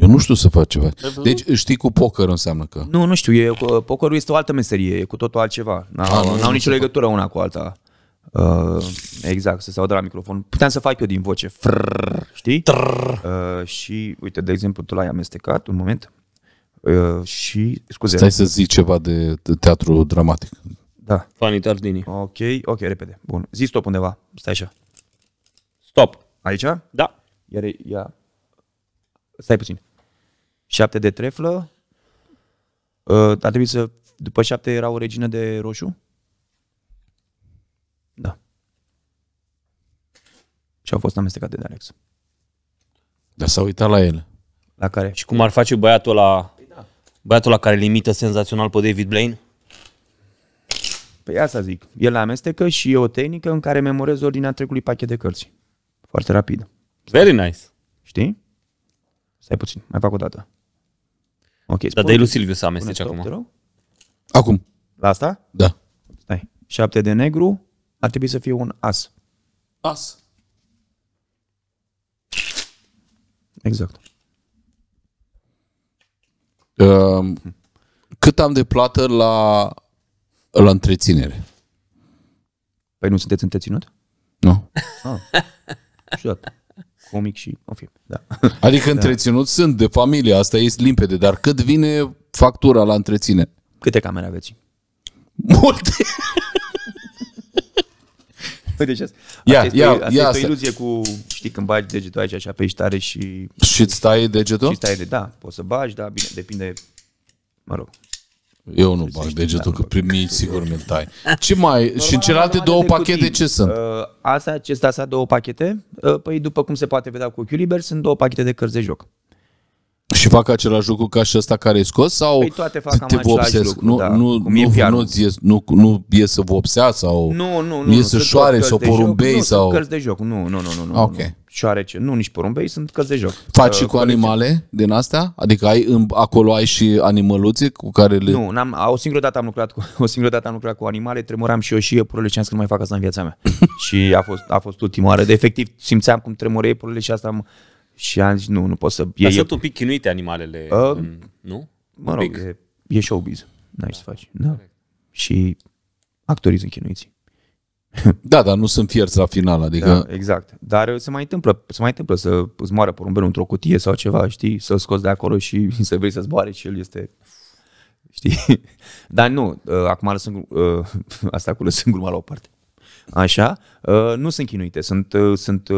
Eu nu știu să fac ceva.
Deci știi cu
poker înseamnă că...
Nu, nu știu. E, pokerul este o altă meserie. E cu totul altceva. N-au, ah, n-au nicio legătură una cu alta. Uh, exact, să se audă la microfon. Puteam să fac eu din voce. Frrr, știi? Trrr. Uh, și, uite, de exemplu, tu l-ai amestecat un moment
uh, și, scuze. Stai să zici ceva de, de teatru dramatic. Da.
Fanny Tardini. Ok, ok, repede. Bun. Zi stop undeva. Stai așa. Stop. Aici? Da. Iar, ia. Stai puțin șapte de treflă. Uh, a trebuit să... După șapte era o regină de roșu? Da. Și au fost amestecate de Alex. Dar s-a uitat la ele. La care? Și
cum ar face băiatul la păi da. Băiatul la care limită senzațional pe David Blaine? Păi asta zic.
El amestecă și e o tehnică în care memorez ordinea întregului pachet de cărți. Foarte rapid. Very nice. Știi? Stai puțin, mai fac o dată. Ok. Dar dai lui Silviu să amesteci acum.
Acum. La asta? Da. Stai. 7
de negru ar trebui să fie un as. As. Exact. Uh,
cât am de plată la,
la întreținere? Păi nu sunteți întreținut? Nu. Ah. comic și, în fi. da.
Adică întreținut da. sunt de familie, asta e limpede, dar cât vine factura la întreținere? Câte camere aveți? Multe!
Uite păi ce Ia, asta ia, asta ia, o iluzie cu, știi, când bagi degetul aici așa pe tare și... Și ți stai degetul? Și stai de, da, poți să bagi, da, bine, depinde,
mă rog, eu nu bag degetul, că primii sigur mi tai.
Ce mai? Normal, și în celelalte uh, două pachete cutii. Uh, ce sunt? Asta, acesta, asta, două pachete. Păi după cum se poate vedea cu ochiul liber, sunt două pachete de cărți de joc.
Și fac același lucru ca și ăsta care e scos? Sau păi toate fac te vopsesc? Lucru, nu, da, nu, nu, nu, ies, nu, nu e să vopsea sau nu, nu, nu, e să șoare sau porumbei? Nu, sau... cărți de
joc. Nu, nu, nu. nu, ah, nu nu șoarece, nu nici porumbei, sunt căzi de joc. Faci uh, și cu colecție. animale
din astea? Adică ai, în, acolo ai și
animăluțe cu care le... Nu, n-am, o singură dată am lucrat cu, o singură dată am lucrat cu animale, tremuram și eu și iepurile și am zis că nu mai fac asta în viața mea. și a fost, a fost ultima oară. De efectiv simțeam cum tremură iepurile și asta am, și am zis, nu, nu pot să... Dar sunt un pic chinuite animalele, uh, în, nu? Mă rog, e, e showbiz. N-ai da. ce să faci. Da. Și actorii sunt chinuiți. Da, dar nu sunt fierți la final, adică... Da, exact. Dar se mai întâmplă, se mai întâmplă să îți moară porumbelul într-o cutie sau ceva, știi, să-l scoți de acolo și să vrei să zboare și el este... Știi? Dar nu, uh, acum uh, asta cu lăsând gluma la o parte. Așa, uh, nu sunt chinuite, sunt, uh, sunt,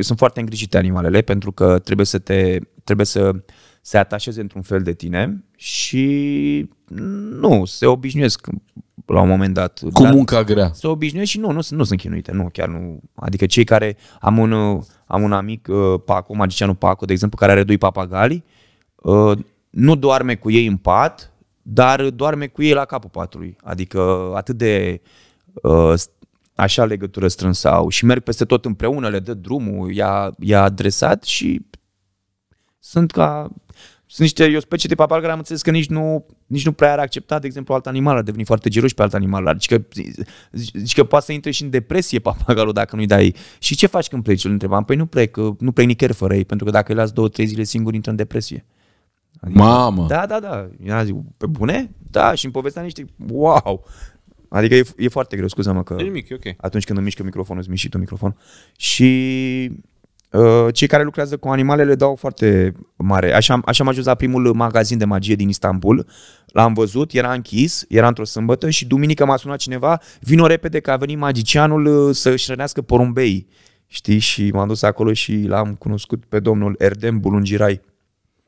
sunt foarte îngrijite animalele pentru că trebuie să te, trebuie să se atașeze într-un fel de tine și nu, se obișnuiesc la un moment dat. Cu dar munca grea. Să obișnuiești și nu, nu, nu sunt chinuite, nu, chiar nu. Adică cei care, am un, uh, am un amic, uh, Paco, magicianul Paco, de exemplu, care are doi papagali, uh, nu doarme cu ei în pat, dar doarme cu ei la capul patului. Adică atât de așa legătură strânsă au și merg peste tot împreună, le dă drumul, i-a, i-a adresat și sunt ca sunt niște, eu specii de papagal care am înțeles că nici nu, nici nu prea are acceptat, de exemplu, alt animal, a devenit foarte geroși pe alt animal, adică, adică poate să intre și în depresie papagalul dacă nu-i dai. Și ce faci când pleci? Îl întrebam, păi nu plec, nu plec nicăieri fără ei, pentru că dacă îi las două, trei zile singur, intră în depresie. Adică, Mamă! Da, da, da. Eu zic, pe bune? Da, și îmi povestea niște, wow! Adică e, e foarte greu, scuză mă că... E nimic, e ok. Atunci când îmi mișcă microfonul, îți miști tu microfon. Și Uh, cei care lucrează cu animale le dau foarte mare. Așa, am, așa am ajuns la primul magazin de magie din Istanbul. L-am văzut, era închis, era într-o sâmbătă și duminică m-a sunat cineva, vino repede că a venit magicianul uh, să își rănească porumbei. Știi? Și m-am dus acolo și l-am cunoscut pe domnul Erdem Bulungirai.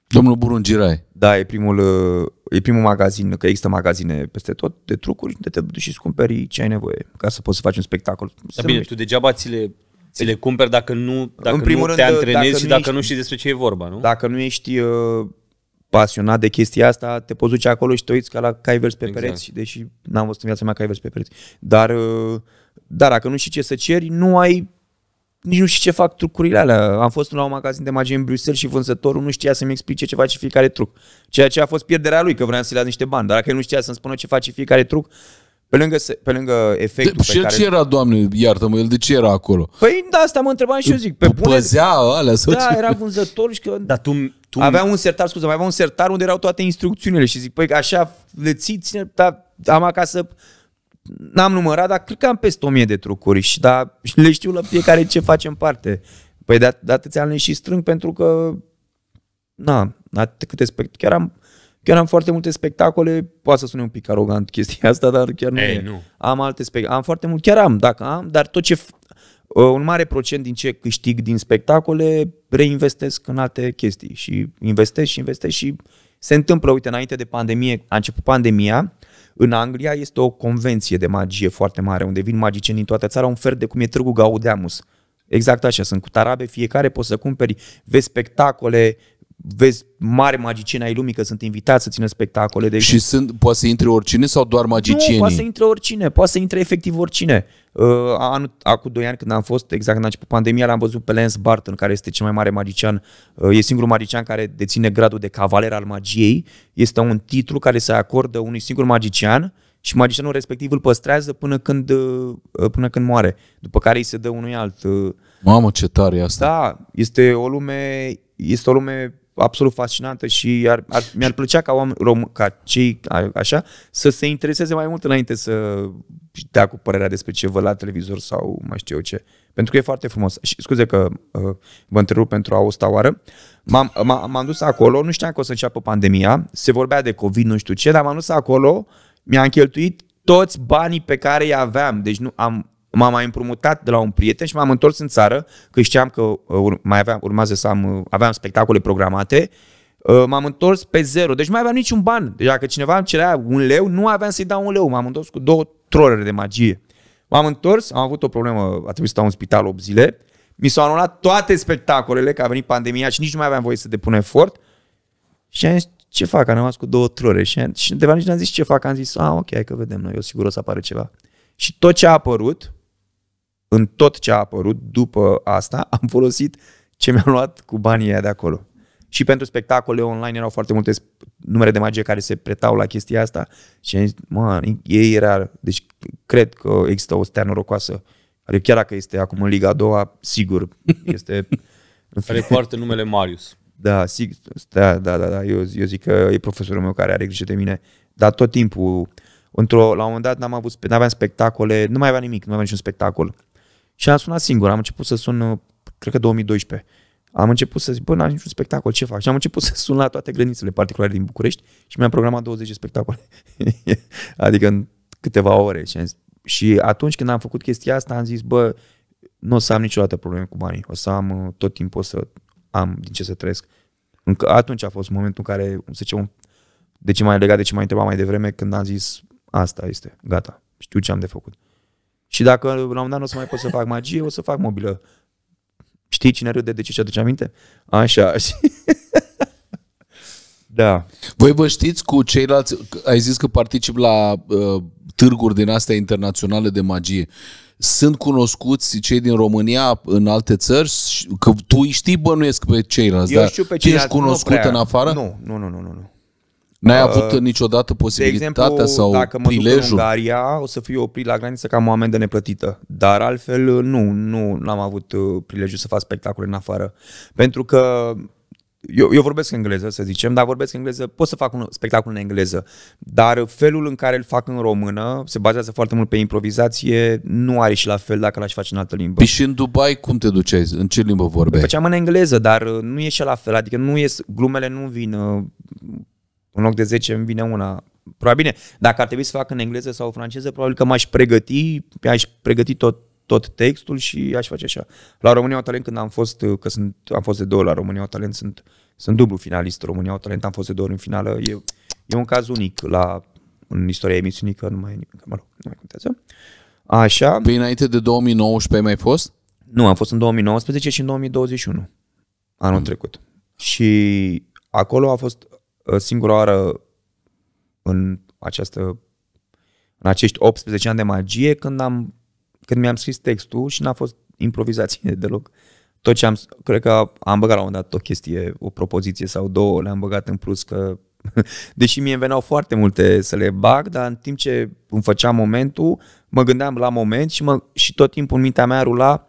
Domnul Bulungirai. Da, e primul, uh, e primul magazin, că există magazine peste tot de trucuri, de te duci și cumperi ce ai nevoie ca să poți să faci un spectacol. Da, bine,
tu degeaba ți le Ți le cumperi dacă nu, dacă în primul nu te antrenezi dacă și dacă nu, ești, nu știi despre ce e vorba, nu? Dacă nu ești uh,
pasionat de chestia asta, te poți duce acolo și te uiți ca la cai vers pe exact. pereți, deși n-am văzut în viața mea cai vers pe pereți. Dar, uh, dar dacă nu știi ce să ceri, nu ai nici nu știu ce fac trucurile alea. Am fost la un magazin de magie în Bruxelles și vânzătorul nu știa să-mi explice ce face fiecare truc. Ceea ce a fost pierderea lui, că vrea să i ia niște bani. Dar dacă el nu știa să-mi spună ce face fiecare truc, pe lângă, pe lângă efectul de, pe și care... ce era,
doamne, iartă-mă, el de ce era acolo?
Păi da, asta mă întrebam și eu zic. Pe bune, Păzea alea sau Da, ce? era
vânzător și că...
Dar tu, tu... Avea un sertar, scuze, mai avea un sertar unde erau toate instrucțiunile și zic, păi așa le ții, ține, dar am acasă n-am numărat, dar cred că am peste 1000 de trucuri și da, le știu la fiecare ce face în parte. Păi de, de atâția ani și strâng pentru că na, atât câte spect. Chiar am, Chiar am foarte multe spectacole, poate să sune un pic arogant chestia asta, dar chiar nu, Ei, nu. Am alte spectacole, am foarte mult, chiar am, dacă am, dar tot ce, uh, un mare procent din ce câștig din spectacole reinvestesc în alte chestii și investesc și investesc și se întâmplă, uite, înainte de pandemie, a început pandemia, în Anglia este o convenție de magie foarte mare, unde vin magicieni din toată țara, un fel de cum e Târgu Gaudeamus. Exact așa, sunt cu tarabe, fiecare poți să cumperi, vezi spectacole, vezi mari magicieni ai lumii că sunt invitați să țină spectacole. De și sunt, poate să intre oricine sau doar magicieni? Nu, poate să intre oricine, poate să intre efectiv oricine. Uh, anul, acum doi ani când am fost, exact când a început pandemia, l-am văzut pe Lance Barton, care este cel mai mare magician, uh, e singurul magician care deține gradul de cavaler al magiei, este un titlu care se acordă unui singur magician și magicianul respectiv îl păstrează până când, uh, până când moare, după care îi se dă unui alt. Uh, Mamă, ce tare e asta! Da, este o lume, este o lume absolut fascinantă și ar, ar, mi-ar plăcea ca oameni români, ca cei a, așa, să se intereseze mai mult înainte să dea cu părerea despre ce văd la televizor sau mai știu eu ce. Pentru că e foarte frumos. Și scuze că uh, vă întrerup pentru a o oară. M-am, m-am dus acolo, nu știam că o să înceapă pandemia, se vorbea de COVID, nu știu ce, dar m-am dus acolo, mi-am cheltuit toți banii pe care i aveam. Deci nu am M-am mai împrumutat de la un prieten și m-am întors în țară, că știam că uh, mai aveam, urmează să am, uh, aveam spectacole programate. Uh, m-am întors pe zero, deci nu mai aveam niciun ban. Deci dacă cineva îmi cerea un leu, nu aveam să-i dau un leu. M-am întors cu două trolere de magie. M-am întors, am avut o problemă, a trebuit să stau în spital 8 zile. Mi s-au anulat toate spectacolele, că a venit pandemia și nici nu mai aveam voie să depun efort. Și am zis, ce fac? Am rămas cu două trore. Și, și de nici n-am zis ce fac. Am zis, a, ah, ok, hai că vedem noi, eu sigur o să apară ceva. Și tot ce a apărut, în tot ce a apărut după asta, am folosit ce mi-am luat cu banii aia de acolo. Și pentru spectacole online erau foarte multe numere de magie care se pretau la chestia asta și am zis, mă, ei era, deci cred că există o stea norocoasă, Adică chiar dacă este acum în Liga a doua, sigur, este... care poartă
numele Marius.
Da, sig- da, da, da, da. Eu, eu zic că e profesorul meu care are grijă de mine, dar tot timpul, într-o, la un moment dat n-am avut, n-aveam spectacole, nu mai aveam nimic, nu aveam niciun spectacol. Și a sunat singur, am început să sun, uh, cred că 2012. Am început să zic, bă, n-am niciun spectacol, ce fac? Și am început să sun la toate grănițele particulare din București și mi-am programat 20 de spectacole. adică în câteva ore. Și, zis, și atunci când am făcut chestia asta, am zis, bă, nu o să am niciodată probleme cu banii. O să am uh, tot timpul o să am din ce să trăiesc. Încă atunci a fost momentul în care, să zicem, de ce mai legat de ce mai întrebat mai devreme, când am zis, asta este, gata, știu ce am de făcut. Și dacă la un moment dat nu o să mai pot să fac magie, o să fac mobilă. Știi cine râde de ce și aduce aminte? Așa. da. Voi vă știți
cu ceilalți, ai zis că particip la uh, târguri din astea internaționale de magie. Sunt cunoscuți cei din România în alte țări? Că tu îi știi bănuiesc pe ceilalți, Eu dar știu pe ceilalți, ești cunoscut în afară? Nu,
nu, nu, nu. nu. N-ai uh, avut niciodată posibilitatea de exemplu, sau dacă mă prilejul? duc în Ungaria, o să fiu oprit la graniță ca o amendă neplătită. Dar altfel, uh, nu, nu n-am avut uh, prilejul să fac spectacole în afară. Pentru că eu, eu vorbesc engleză, să zicem, dar vorbesc engleză, pot să fac un spectacol în engleză, dar felul în care îl fac în română se bazează foarte mult pe improvizație, nu are și la fel dacă l-aș face în altă limbă. Păi
și în Dubai cum te duceai? În ce limbă vorbeai? Făceam
în engleză, dar uh, nu e și la fel, adică nu e, glumele nu vin în loc de 10 îmi vine una. Probabil bine, dacă ar trebui să fac în engleză sau franceză, probabil că m-aș pregăti, aș pregăti tot, tot textul și aș face așa. La România au Talent când am fost, că sunt, am fost de două la România au Talent, sunt, sunt dublu finalist România au Talent, am fost de două ori în finală, e, e un caz unic la, în istoria emisiunii, că nu mai, nimic, mă rog, nu mai contează. Așa. Păi înainte de 2019 mai fost? Nu, am fost în 2019 și în 2021, anul mm. trecut. Și acolo a fost, Uh, singura oară în, această, în acești 18 ani de magie când, am, când mi-am scris textul și n-a fost improvizație deloc. Tot ce am, cred că am băgat la un dat o chestie, o propoziție sau două, le-am băgat în plus că deși mie îmi veneau foarte multe să le bag, dar în timp ce îmi făceam momentul, mă gândeam la moment și, mă, și tot timpul în mintea mea rula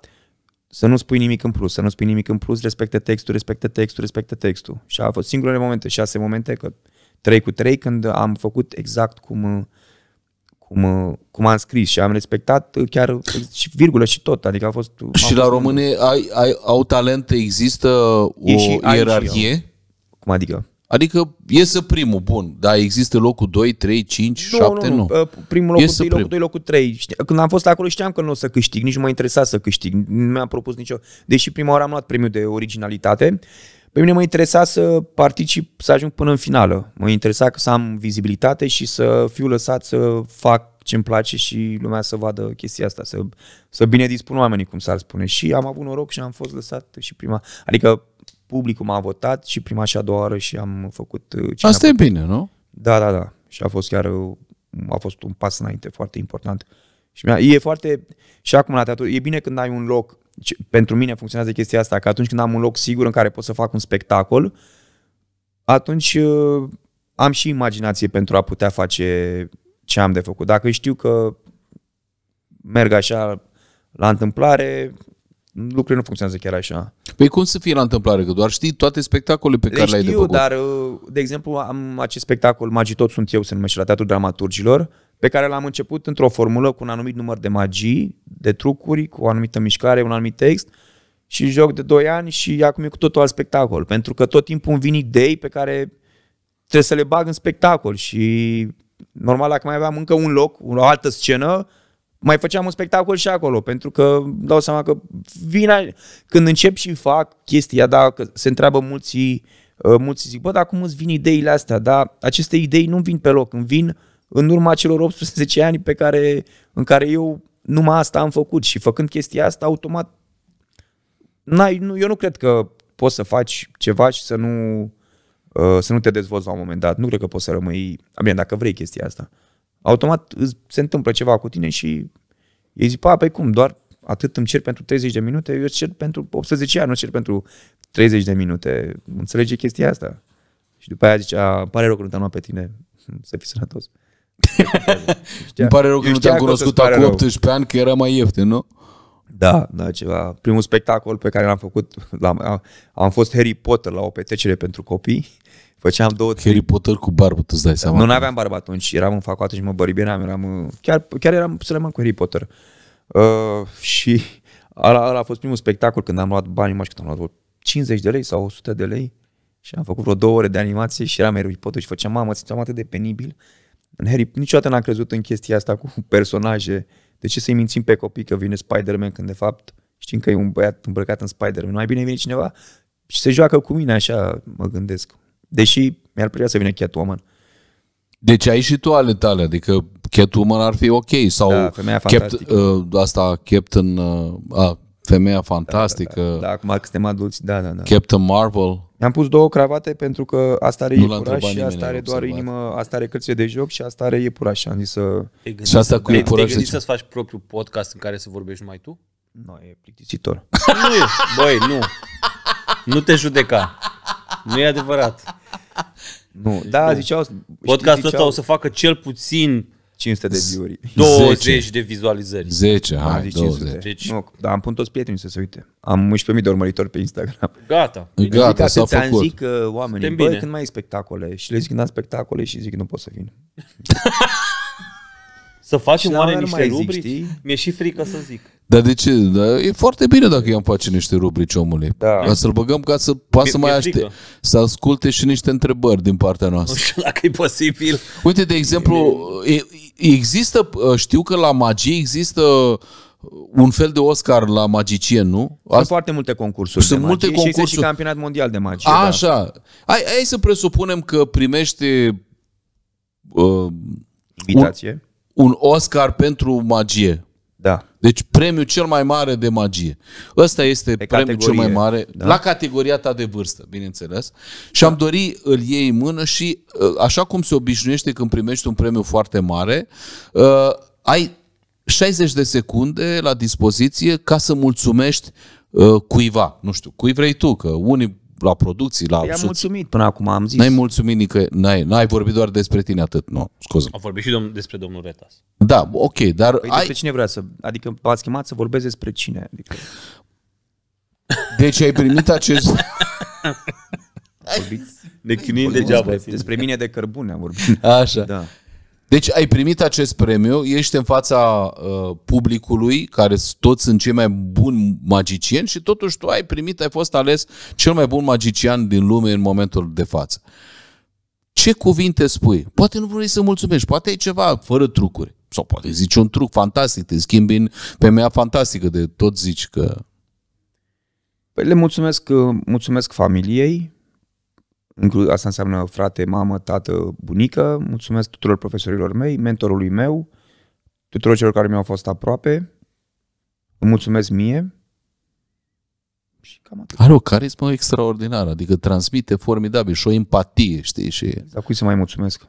să nu spui nimic în plus, să nu spui nimic în plus, respectă textul, respectă textul, respectă textul. Și a fost singurele momente, șase momente, că trei cu trei, când am făcut exact cum, cum, cum am scris și am respectat chiar și virgulă și tot. Adică a fost... Și fost la române
ai, ai, au talent există o ierarhie? Cum adică? Adică iese primul, bun, dar
există locul 2, 3, 5, nu, 7, nu. nu. Primul locul 2, locul 2, locul 3. Când am fost acolo știam că nu o să câștig, nici nu mă interesa să câștig. Nu mi-am propus nicio... Deși prima oară am luat premiul de originalitate, pe mine mă interesa să particip, să ajung până în finală. Mă interesa că să am vizibilitate și să fiu lăsat să fac ce îmi place și lumea să vadă chestia asta, să, să bine dispun oamenii, cum s-ar spune. Și am avut noroc și am fost lăsat și prima. Adică publicul m-a votat și prima și a doua oară și am făcut... Uh, ce Asta e făcut. bine, nu? Da, da, da. Și a fost chiar uh, a fost un pas înainte foarte important. Și e foarte... Și acum la teatru, e bine când ai un loc, pentru mine funcționează chestia asta, că atunci când am un loc sigur în care pot să fac un spectacol, atunci uh, am și imaginație pentru a putea face ce am de făcut. Dacă știu că merg așa la întâmplare, lucrurile nu funcționează chiar așa. Păi cum să fie
la întâmplare? Că doar știi toate spectacolele pe le deci care știu, le-ai de făcut. dar,
uh, de exemplu, am acest spectacol Magii Tot Sunt Eu, se numește la Teatrul Dramaturgilor, pe care l-am început într-o formulă cu un anumit număr de magii, de trucuri, cu o anumită mișcare, un anumit text și joc de 2 ani și acum e cu totul alt spectacol. Pentru că tot timpul îmi vin idei pe care trebuie să le bag în spectacol și normal dacă mai aveam încă un loc, o altă scenă, mai făceam un spectacol și acolo, pentru că dau seama că vin, când încep și fac chestia, da, că se întreabă mulți, uh, mulți zic, bă, dar cum îți vin ideile astea? Dar aceste idei nu vin pe loc, îmi vin în urma celor 18 ani pe care, în care eu numai asta am făcut și făcând chestia asta, automat, n-ai, nu, eu nu cred că poți să faci ceva și să nu, uh, să nu te dezvolți la un moment dat. Nu cred că poți să rămâi, bine, dacă vrei chestia asta automat se întâmplă ceva cu tine și ei zic, păi cum, doar atât îmi cer pentru 30 de minute, eu cer pentru 18 ani, nu cer pentru 30 de minute. Înțelege chestia asta. Și după aia zicea, pare rău că nu te-am luat pe tine, să fii sănătos. Îmi pare rău că nu te-am cunoscut acum 18 ani, că era mai ieftin, nu? Da, da, ceva. Primul spectacol pe care l-am făcut, am fost Harry Potter la o petrecere pentru copii Făceam două... Harry Potter cu barbă, tu dai seama. Nu, nu aveam barbă atunci. Eram în facoate și mă băribeneam. Eram, uh, chiar, chiar eram rămân cu Harry Potter. Uh, și ăla, ăla, a fost primul spectacol când am luat bani, nu știu cât am luat, 50 de lei sau 100 de lei. Și am făcut vreo două ore de animație și eram Harry Potter și făceam, mamă, ți atât de penibil. În Harry, niciodată n-am crezut în chestia asta cu personaje. De ce să-i mințim pe copii că vine Spider-Man când de fapt știm că e un băiat îmbrăcat în Spider-Man? Mai bine vine cineva și se joacă cu mine așa, mă gândesc. Deși mi-ar plăcea să vină Catwoman.
Deci ai și tu ale tale, adică Catwoman ar fi ok. Sau da, femeia Capt, uh, asta, Captain, uh, a, femeia fantastică. Da, da, da. da acum că suntem adulți, da, da, da. Captain Marvel.
Mi-am pus două cravate pentru că asta are iepuraș și asta are doar observat. inimă, asta are cărțile de joc și asta are iepuraș. Am zis să... Și asta cu iepuraș. Te-ai gândit deci-
să-ți faci propriul podcast în care să vorbești numai tu? Nu, e plictisitor. nu e. Băi, nu. Nu te judeca. Nu e adevărat. Nu, da, nu. ziceau... Podcastul ăsta o să facă cel puțin 500 de view 20 10. de vizualizări. 10, da, hai, 20. 10. Deci- nu,
dar am pun toți prietenii să se uite. Am 11.000 de urmăritori pe Instagram. Gata. Deci, Gata, s-a ți-am făcut. zic oamenii, Suntem bă, bine. când mai ai spectacole? Și le zic n am spectacole și zic nu pot să vin.
Să facem oare niște rubrici? Zic, Mi-e și frică să zic.
Dar de ce? Da, e foarte bine dacă i-am face niște rubrici omului. Da. Ca să-l băgăm ca să poată să mai aște, să asculte și niște întrebări din partea noastră. Nu știu
dacă e posibil.
Uite, de exemplu, există, ă, știu că la magie există ă, un fel de Oscar la magicien, nu? Sunt Asta... foarte multe concursuri Sunt de magie multe concursuri. și campionat mondial de magie. A, da. Așa. Hai, hai să presupunem că primește... Uh, Invitație. Un un Oscar pentru magie. Da. Deci premiul cel mai mare de magie. Ăsta este de premiul categorie, cel mai mare da? la categoria ta de vârstă, bineînțeles. Și da. am dori îl iei în mână și ă, așa cum se obișnuiește când primești un premiu foarte mare, uh, ai 60 de secunde la dispoziție ca să mulțumești uh, cuiva. Nu știu, cui vrei tu, că unii la producții, la... I-am mulțumit până acum, am zis. N-ai mulțumit nică, n-ai, n-ai vorbit doar despre tine atât, nu, scuze.
Am vorbit și dom- despre domnul Retas.
Da, ok, dar... Păi ai... despre
cine vrea să... Adică v-ați chemat să vorbeze despre cine? Adică... Deci ai primit acest... Vorbiți? Ne chinuim degeaba. Despre, despre mine de cărbune am vorbit.
Așa. Da. Deci ai primit acest premiu, ești în fața uh, publicului, care toți sunt cei mai buni magicieni și totuși tu ai primit, ai fost ales cel mai bun magician din lume în momentul de față. Ce cuvinte spui? Poate nu vrei să mulțumești, poate e ceva fără trucuri. Sau poate zici un truc fantastic, te schimbi în
femeia fantastică de tot zici că... Păi le mulțumesc, mulțumesc familiei, Asta înseamnă frate, mamă, tată, bunică. Mulțumesc tuturor profesorilor mei, mentorului meu, tuturor celor care mi-au fost aproape. Îmi mulțumesc mie. Și cam atât. Are o carismă
extraordinară, adică transmite formidabil și o empatie, știi? Și... Dar exact,
cui să mai mulțumesc?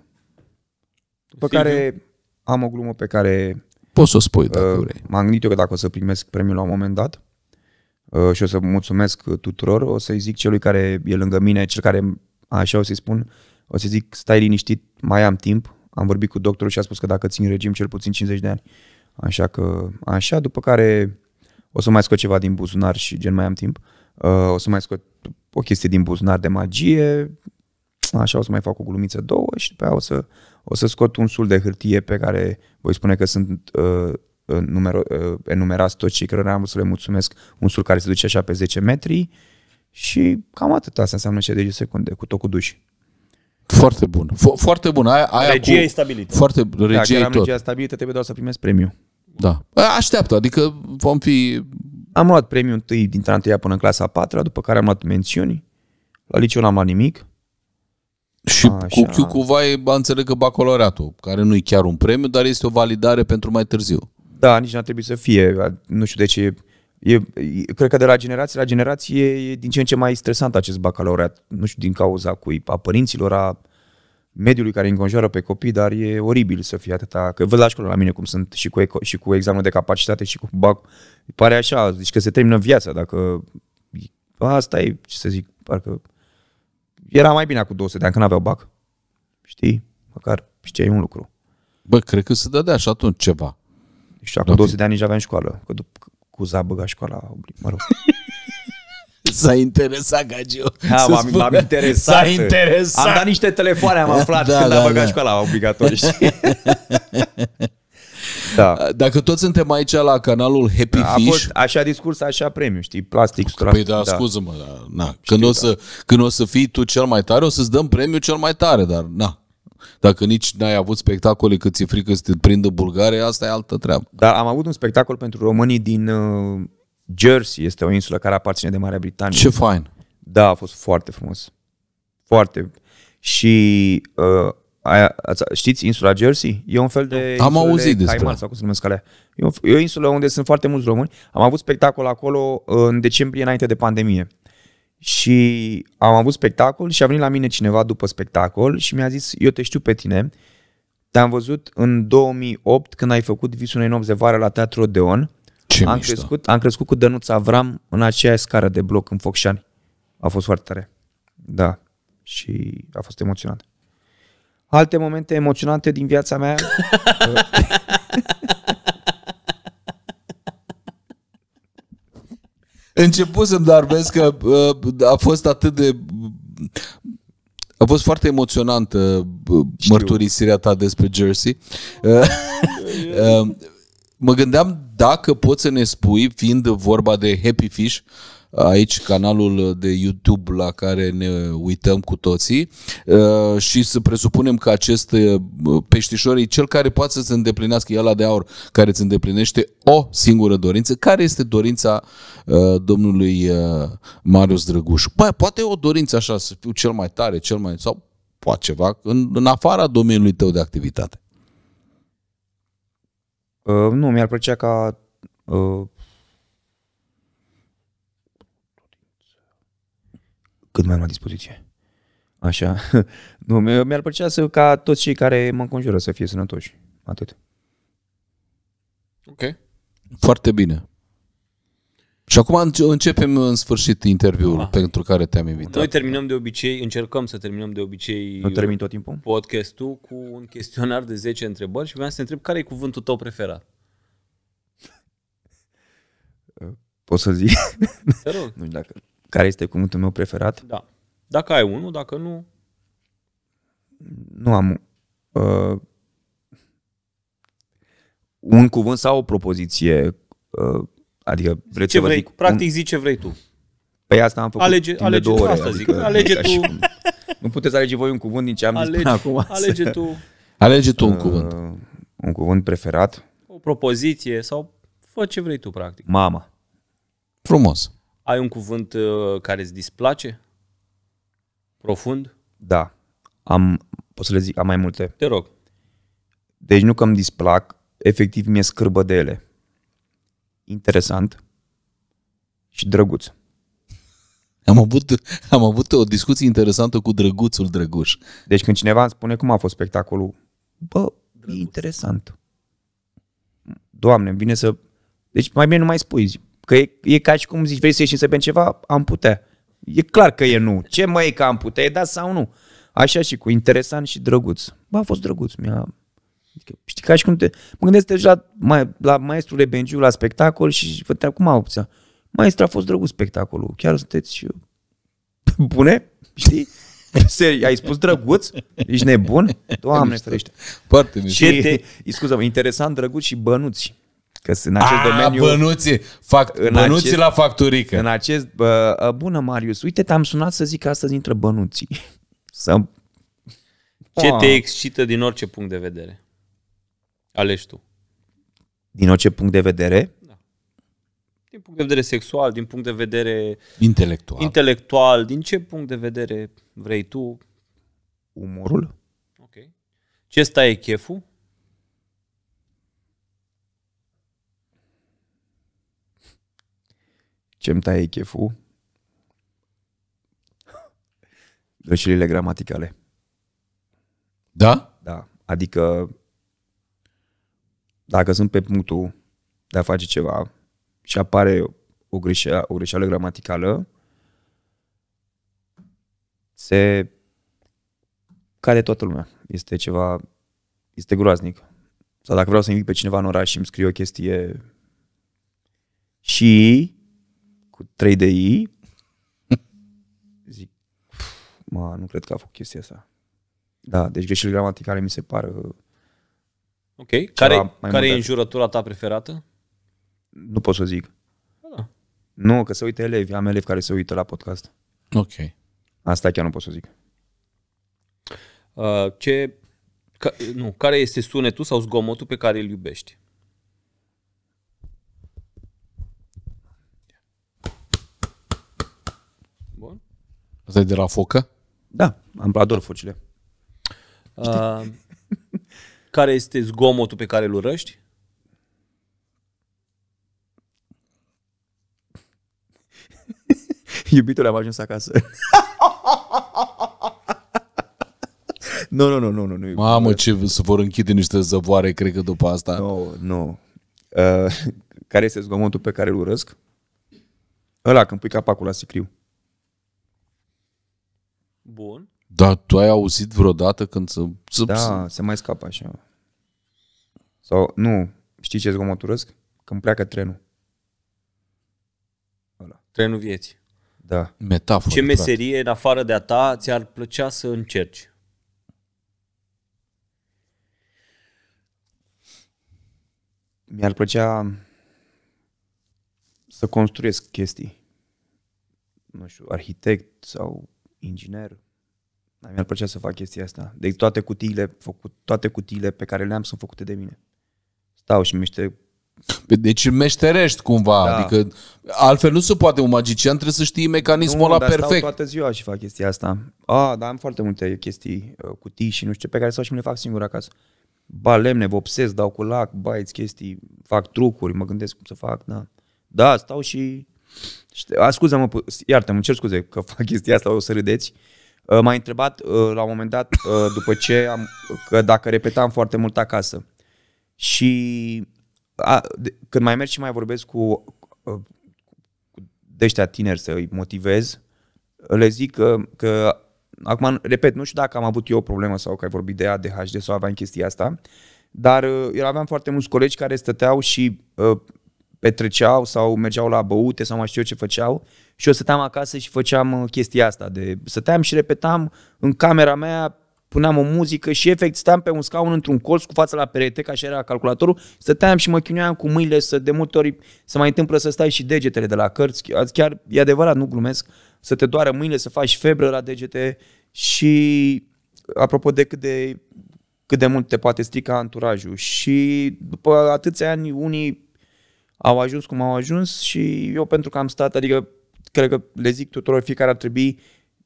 După Sigur. care am o glumă pe care... Poți să o spui dacă uh, vrei. M-am gândit eu că dacă o să primesc premiul la un moment dat, uh, și o să mulțumesc tuturor, o să-i zic celui care e lângă mine, cel care Așa o să-i spun, o să zic, stai liniștit, mai am timp. Am vorbit cu doctorul și a spus că dacă țin regim cel puțin 50 de ani. Așa că, așa, după care o să mai scot ceva din buzunar și gen mai am timp. Uh, o să mai scot o chestie din buzunar de magie, așa o să mai fac o glumiță două și după aia o să, o să scot un sul de hârtie pe care voi spune că sunt uh, numero, uh, enumerați toți cei care am să le mulțumesc, un sul care se duce așa pe 10 metri, uh, și cam atât asta înseamnă 60 de secunde cu tot cu duș. Foarte bun. Fo- foarte bun. Aia, aia regia cu... e stabilită. Foarte, regia Dacă e tot. regia stabilită, trebuie doar să primesc premiu. Da. Așteaptă, adică vom fi... Am luat premiul întâi din întâia până în clasa a patra, după care am luat mențiuni. La liceu n-am luat nimic. Și Așa. cu Q cuva e, înțeleg că bacalaureatul, care nu e chiar un premiu, dar este o validare pentru mai târziu. Da, nici n a trebuit să fie. Nu știu de ce E, e, cred că de la generație la generație e din ce în ce mai stresant acest bacalaureat. Nu știu din cauza cui, a părinților, a mediului care înconjoară pe copii, dar e oribil să fie atâta... Că văd la școală la mine cum sunt și cu, eco, și cu examenul de capacitate și cu bac. Pare așa, zici că se termină viața dacă... Asta e, ce să zic, parcă... Era mai bine cu 200 de ani, că n-aveau bac. Știi? Măcar știai un lucru. Bă, cred că se dădea și atunci ceva. Și deci acum 200 de ani nici aveam școală. Că, cu a băgat școala, mă rog. S-a interesat Gagiu. Da, m-am, m-am interesat. S-a interesat. Am dat niște telefoane, am aflat da, când da, a băgat da.
școala obligatorie.
da. Dacă toți suntem aici la canalul Happy da, Fish... Fost așa discurs, așa premiu, știi, plastic, păi strat. Păi da, da. scuză-mă, da, na, da. știu,
când, o să, da. când o să fii tu cel mai tare, o să-ți dăm premiu cel mai tare, dar na, dacă
nici n-ai avut spectacole cât ți-e frică să te prindă bulgare, asta e altă treabă. Dar am avut un spectacol pentru românii din uh, Jersey, este o insulă care aparține de Marea Britanie. Ce fain! Da, a fost foarte frumos. Foarte. Și uh, aia, știți insula Jersey? E un fel de Am auzit de despre sau cum se alea. E o, e o insulă unde sunt foarte mulți români. Am avut spectacol acolo uh, în decembrie înainte de pandemie și am avut spectacol și a venit la mine cineva după spectacol și mi-a zis, eu te știu pe tine, te-am văzut în 2008 când ai făcut Visul unei nopți de vară la Teatru Odeon. Ce am, mișto. crescut, am crescut cu Dănuț Avram în aceeași scară de bloc în Focșani. A fost foarte tare. Da. Și a fost emoționant. Alte momente emoționante din viața mea...
Începusem, dar vezi că uh, a fost atât de a fost foarte emoționantă uh, mărturisirea ta despre Jersey. Uh, uh, mă gândeam dacă poți să ne spui, fiind vorba de Happy Fish, aici canalul de YouTube la care ne uităm cu toții uh, și să presupunem că acest uh, peștișor e cel care poate să-ți îndeplinească el de aur, care îți îndeplinește o singură dorință. Care este dorința uh, domnului Marius Drăguș? Bă, poate o dorință așa, să fiu cel mai tare, cel mai... sau poate ceva în, în afara domeniului
tău de activitate. Uh, nu, mi-ar plăcea ca uh, cât mai am la dispoziție. Așa. Nu, mi-ar plăcea să, ca toți cei care mă înconjură să fie sănătoși. Atât. Ok.
Foarte bine. Și acum începem în sfârșit interviul Aha. pentru care te-am invitat. Noi
terminăm de obicei, încercăm să terminăm de obicei nu termin tot timpul? podcastul cu un chestionar de 10 întrebări și vreau să te întreb care e cuvântul tău preferat.
Poți să zic? Te rog. nu știu dacă care este cuvântul meu
preferat? Da. Dacă ai unul, dacă nu...
Nu am... Uh, un cuvânt sau o propoziție, uh, adică vrei ce vrei, zic, practic un...
zici ce vrei tu.
Păi asta am făcut alege, timp alege, de două ore. Asta zic, adică, alege tu. Cum,
nu puteți alege voi un cuvânt din ce am alege, zis până acum. Alege tu. Alege
tu un uh, cuvânt. Uh, un cuvânt preferat.
O propoziție sau fă ce vrei tu, practic.
Mama. Frumos.
Ai un cuvânt uh, care îți displace? Profund?
Da. Am, pot să le zic, am mai multe. Te rog. Deci nu că îmi displac, efectiv mi-e scârbă de ele. Interesant și drăguț. Am avut, am avut o discuție interesantă cu drăguțul Drăguș. Deci când cineva îmi spune cum a fost spectacolul, bă, drăguț. e interesant. Doamne, îmi vine să... Deci mai bine nu mai spui, zi. Că e, e ca și cum zici, vrei să ieși să bem ceva? Am putea. E clar că e nu. Ce mai e că am putea? E da sau nu? Așa și cu interesant și drăguț. Bă, a fost drăguț. Mi-a... Adică, știi, ca și cum te... Mă gândesc deja la, mai, la maestrul Rebengiu la spectacol și vă cum a opția. Maestru a fost drăguț spectacolul. Chiar sunteți și eu. Bune? Știi? Seri, ai spus drăguț? Ești nebun? Doamne ferește. Foarte mișto. Și te, scuză interesant, drăguț și bănuți. Că în acest A, domeniu... Bănuții, fac, în bănuții acest, la facturică. În acest... Bă, bună, Marius. Uite, te-am sunat să zic astăzi intră bănuții. Să...
Ce te ah. excită din orice punct de vedere? Alegi tu.
Din orice punct de vedere? Da.
Din punct de vedere sexual, din punct de vedere... Intelectual. Intelectual, din ce punct de vedere vrei tu? Umorul. Ok. Ce stai e cheful?
ce-mi taie cheful, greșelile gramaticale. Da? Da. Adică dacă sunt pe punctul de a face ceva și apare o greșeală, o greșeală gramaticală, se cade toată lumea. Este ceva, este groaznic. Sau dacă vreau să invit pe cineva în oraș și îmi scrie o chestie și cu 3DI, zic, mă, nu cred că a făcut chestia asta. Da, deci greșeli gramaticale mi se par uh,
Ok. Care, care e înjurătura ta preferată?
Nu pot să zic. Ah. Da. Nu, că se uită elevi. Am elevi care se uită la podcast. Ok. Asta chiar nu pot să zic.
Uh, ce, ca, nu, care este sunetul sau zgomotul pe care îl iubești?
Asta e de la focă? Da, am plador focile.
Uh, care este zgomotul pe care îl urăști? Iubitul am ajuns acasă.
nu, nu, nu, nu, nu, nu. Mamă,
ce să vor închide niște zăvoare, cred că după asta. Nu, no, nu. No. Uh,
care este zgomotul pe care îl urăsc? Ăla, când pui capacul la sicriu. Bun. Dar tu ai auzit vreodată când să... să da, se mai scapă așa. Sau, nu, știi ce zgomot urăsc? Când pleacă trenul.
Ăla. Trenul vieții. Da. Metaforă. Ce meserie, frate. în afară de a ta, ți-ar plăcea să încerci?
Mi-ar plăcea să construiesc chestii. Nu știu, arhitect sau inginer. Dar mi-ar plăcea să fac chestia asta. Deci toate cutiile, făcut, toate cutiile pe care le-am sunt făcute de mine. Stau și miște păi, deci
meșterești cumva, da. adică altfel nu se poate, un magician trebuie să știe mecanismul ăla perfect. Stau toată
ziua și fac chestia asta. A, dar am foarte multe chestii, uh, cutii și nu știu ce, pe care să și mi le fac singur acasă. Ba lemne, vopsesc, dau cu lac, baiți chestii, fac trucuri, mă gândesc cum să fac, da. Da, stau și a, scuze-mă, iartă-mă, cer scuze că fac chestia asta, o să râdeți. Uh, m-a întrebat uh, la un moment dat, uh, după ce am, că dacă repetam foarte mult acasă. Și a, de, când mai merg și mai vorbesc cu, cu de ăștia tineri să îi motivez, le zic că, că acum, repet, nu știu dacă am avut eu o problemă sau că ai vorbit de ADHD sau aveam chestia asta, dar eu aveam foarte mulți colegi care stăteau și uh, petreceau sau mergeau la băute sau mai știu eu ce făceau și eu stăteam acasă și făceam uh, chestia asta. De, stăteam și repetam în camera mea, puneam o muzică și efect stăteam pe un scaun într-un colț cu fața la perete, ca așa era calculatorul, stăteam și mă chinuiam cu mâinile să de multe ori să mai întâmplă să stai și degetele de la cărți. Chiar e adevărat, nu glumesc, să te doară mâinile, să faci febră la degete și apropo de cât de cât de mult te poate strica anturajul. Și după atâția ani, unii au ajuns cum au ajuns și eu pentru că am stat, adică cred că le zic tuturor, fiecare ar trebui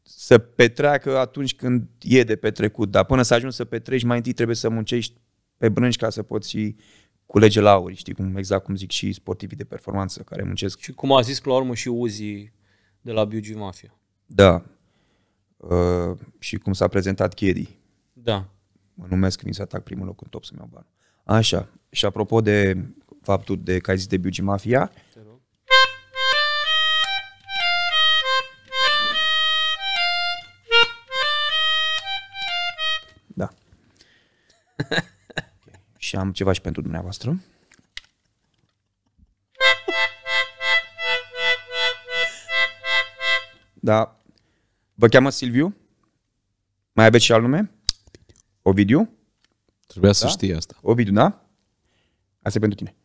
să petreacă atunci când e de petrecut, dar până să ajungi să petreci, mai întâi trebuie să muncești pe brânci ca să poți și culege lauri, știi, cum, exact cum zic și sportivii de performanță care muncesc. Și
cum a zis până la urmă și Uzi de la BG Mafia. Da.
Uh, și cum s-a prezentat Chiedi. Da. Mă numesc când mi se atac primul loc în top să-mi iau bani. Așa. Și apropo de faptul de că ai zis de Biugi Mafia. Da. și am ceva și pentru dumneavoastră. Da. Vă cheamă Silviu? Mai aveți și alt nume? Ovidiu? Trebuia da? să știi asta. Ovidiu, da? Asta e pentru tine.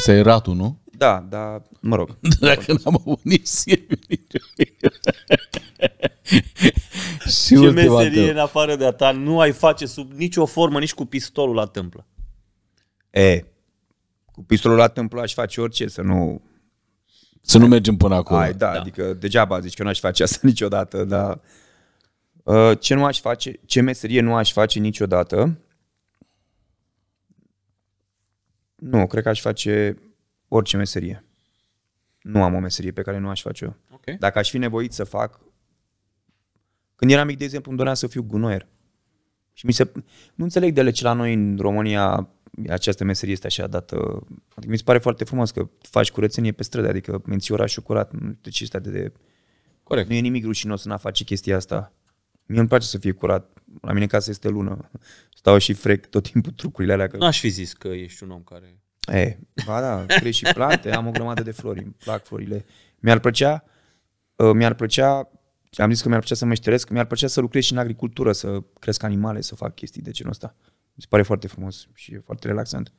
Să e ratul, nu? Da, dar mă rog. Dacă n-am avut nici Și Ce meserie în afară de a ta nu ai face sub nicio formă, nici cu pistolul la tâmplă?
E, cu pistolul la tâmplă aș face orice, să nu... Să nu mergem până acolo. Ai, da, da, adică degeaba zici că nu aș face asta niciodată, dar... Uh, ce nu aș face, ce meserie nu aș face niciodată? Nu, cred că aș face orice meserie. Nu am o meserie pe care nu aș face-o. Okay. Dacă aș fi nevoit să fac... Când eram mic, de exemplu, îmi doream să fiu gunoier. Și mi se... Nu înțeleg de ce la noi în România această meserie este așa dată... Adică mi se pare foarte frumos că faci curățenie pe stradă. adică menții orașul curat. Nu știu ce este de... Corect. Nu e nimic rușinos în a face chestia asta. Mie îmi place să fie curat. La mine casa este lună. Stau și frec tot timpul trucurile alea. Că... Nu aș
fi zis că ești un om care... E, ba da, crezi și plante, am o grămadă de flori, îmi plac florile.
Mi-ar plăcea, ă, mi-ar plăcea, am zis că mi-ar plăcea să mă șteresc, mi-ar plăcea să lucrez și în agricultură, să cresc animale, să fac chestii de genul ăsta. Mi se pare foarte frumos și e foarte relaxant.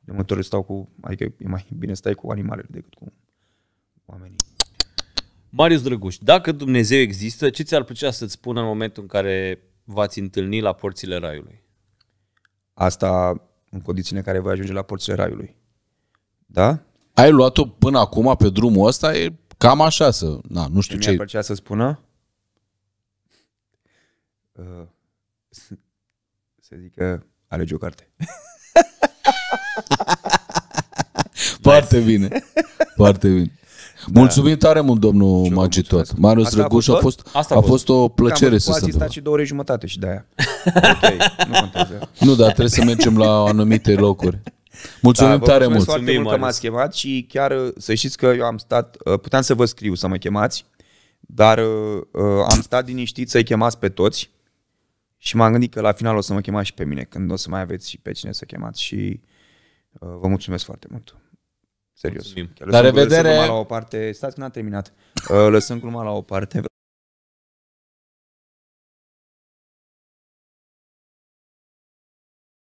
De multe ori stau cu, adică e mai bine stai cu animalele decât cu oamenii.
Marius Drăguș, dacă Dumnezeu există, ce ți-ar plăcea să-ți spună în momentul în care v-ați întâlni la porțile raiului?
Asta în condițiile în care voi ajunge la porțile raiului.
Da? Ai luat-o până acum pe drumul ăsta, e cam așa să... Na, nu știu ce... Mi-ar plăcea
să spună? Uh, să zic că alege o carte.
Foarte bine. Foarte bine. Mulțumim tare mult, domnul eu Magitot. Marius Asta Răguș, a fost, a fost, a fost o plăcere Cam, să stăm. Ați
și două ore jumătate și de aia. Okay, nu Nu, dar trebuie să mergem
la anumite locuri. Mulțumim da, tare mulțumesc mult. Foarte mult că m-ați
chemat și chiar să știți că eu am stat, uh, puteam să vă scriu să mă chemați, dar uh, uh, am stat liniștit să-i chemați pe toți și m-am gândit că la final o să mă chemați și pe mine, când o să mai aveți și pe cine să chemați și uh, vă mulțumesc foarte mult. Serios. la revedere! Lăsăm gluma la o parte. Stați că n a terminat. Lăsăm gluma la o
parte.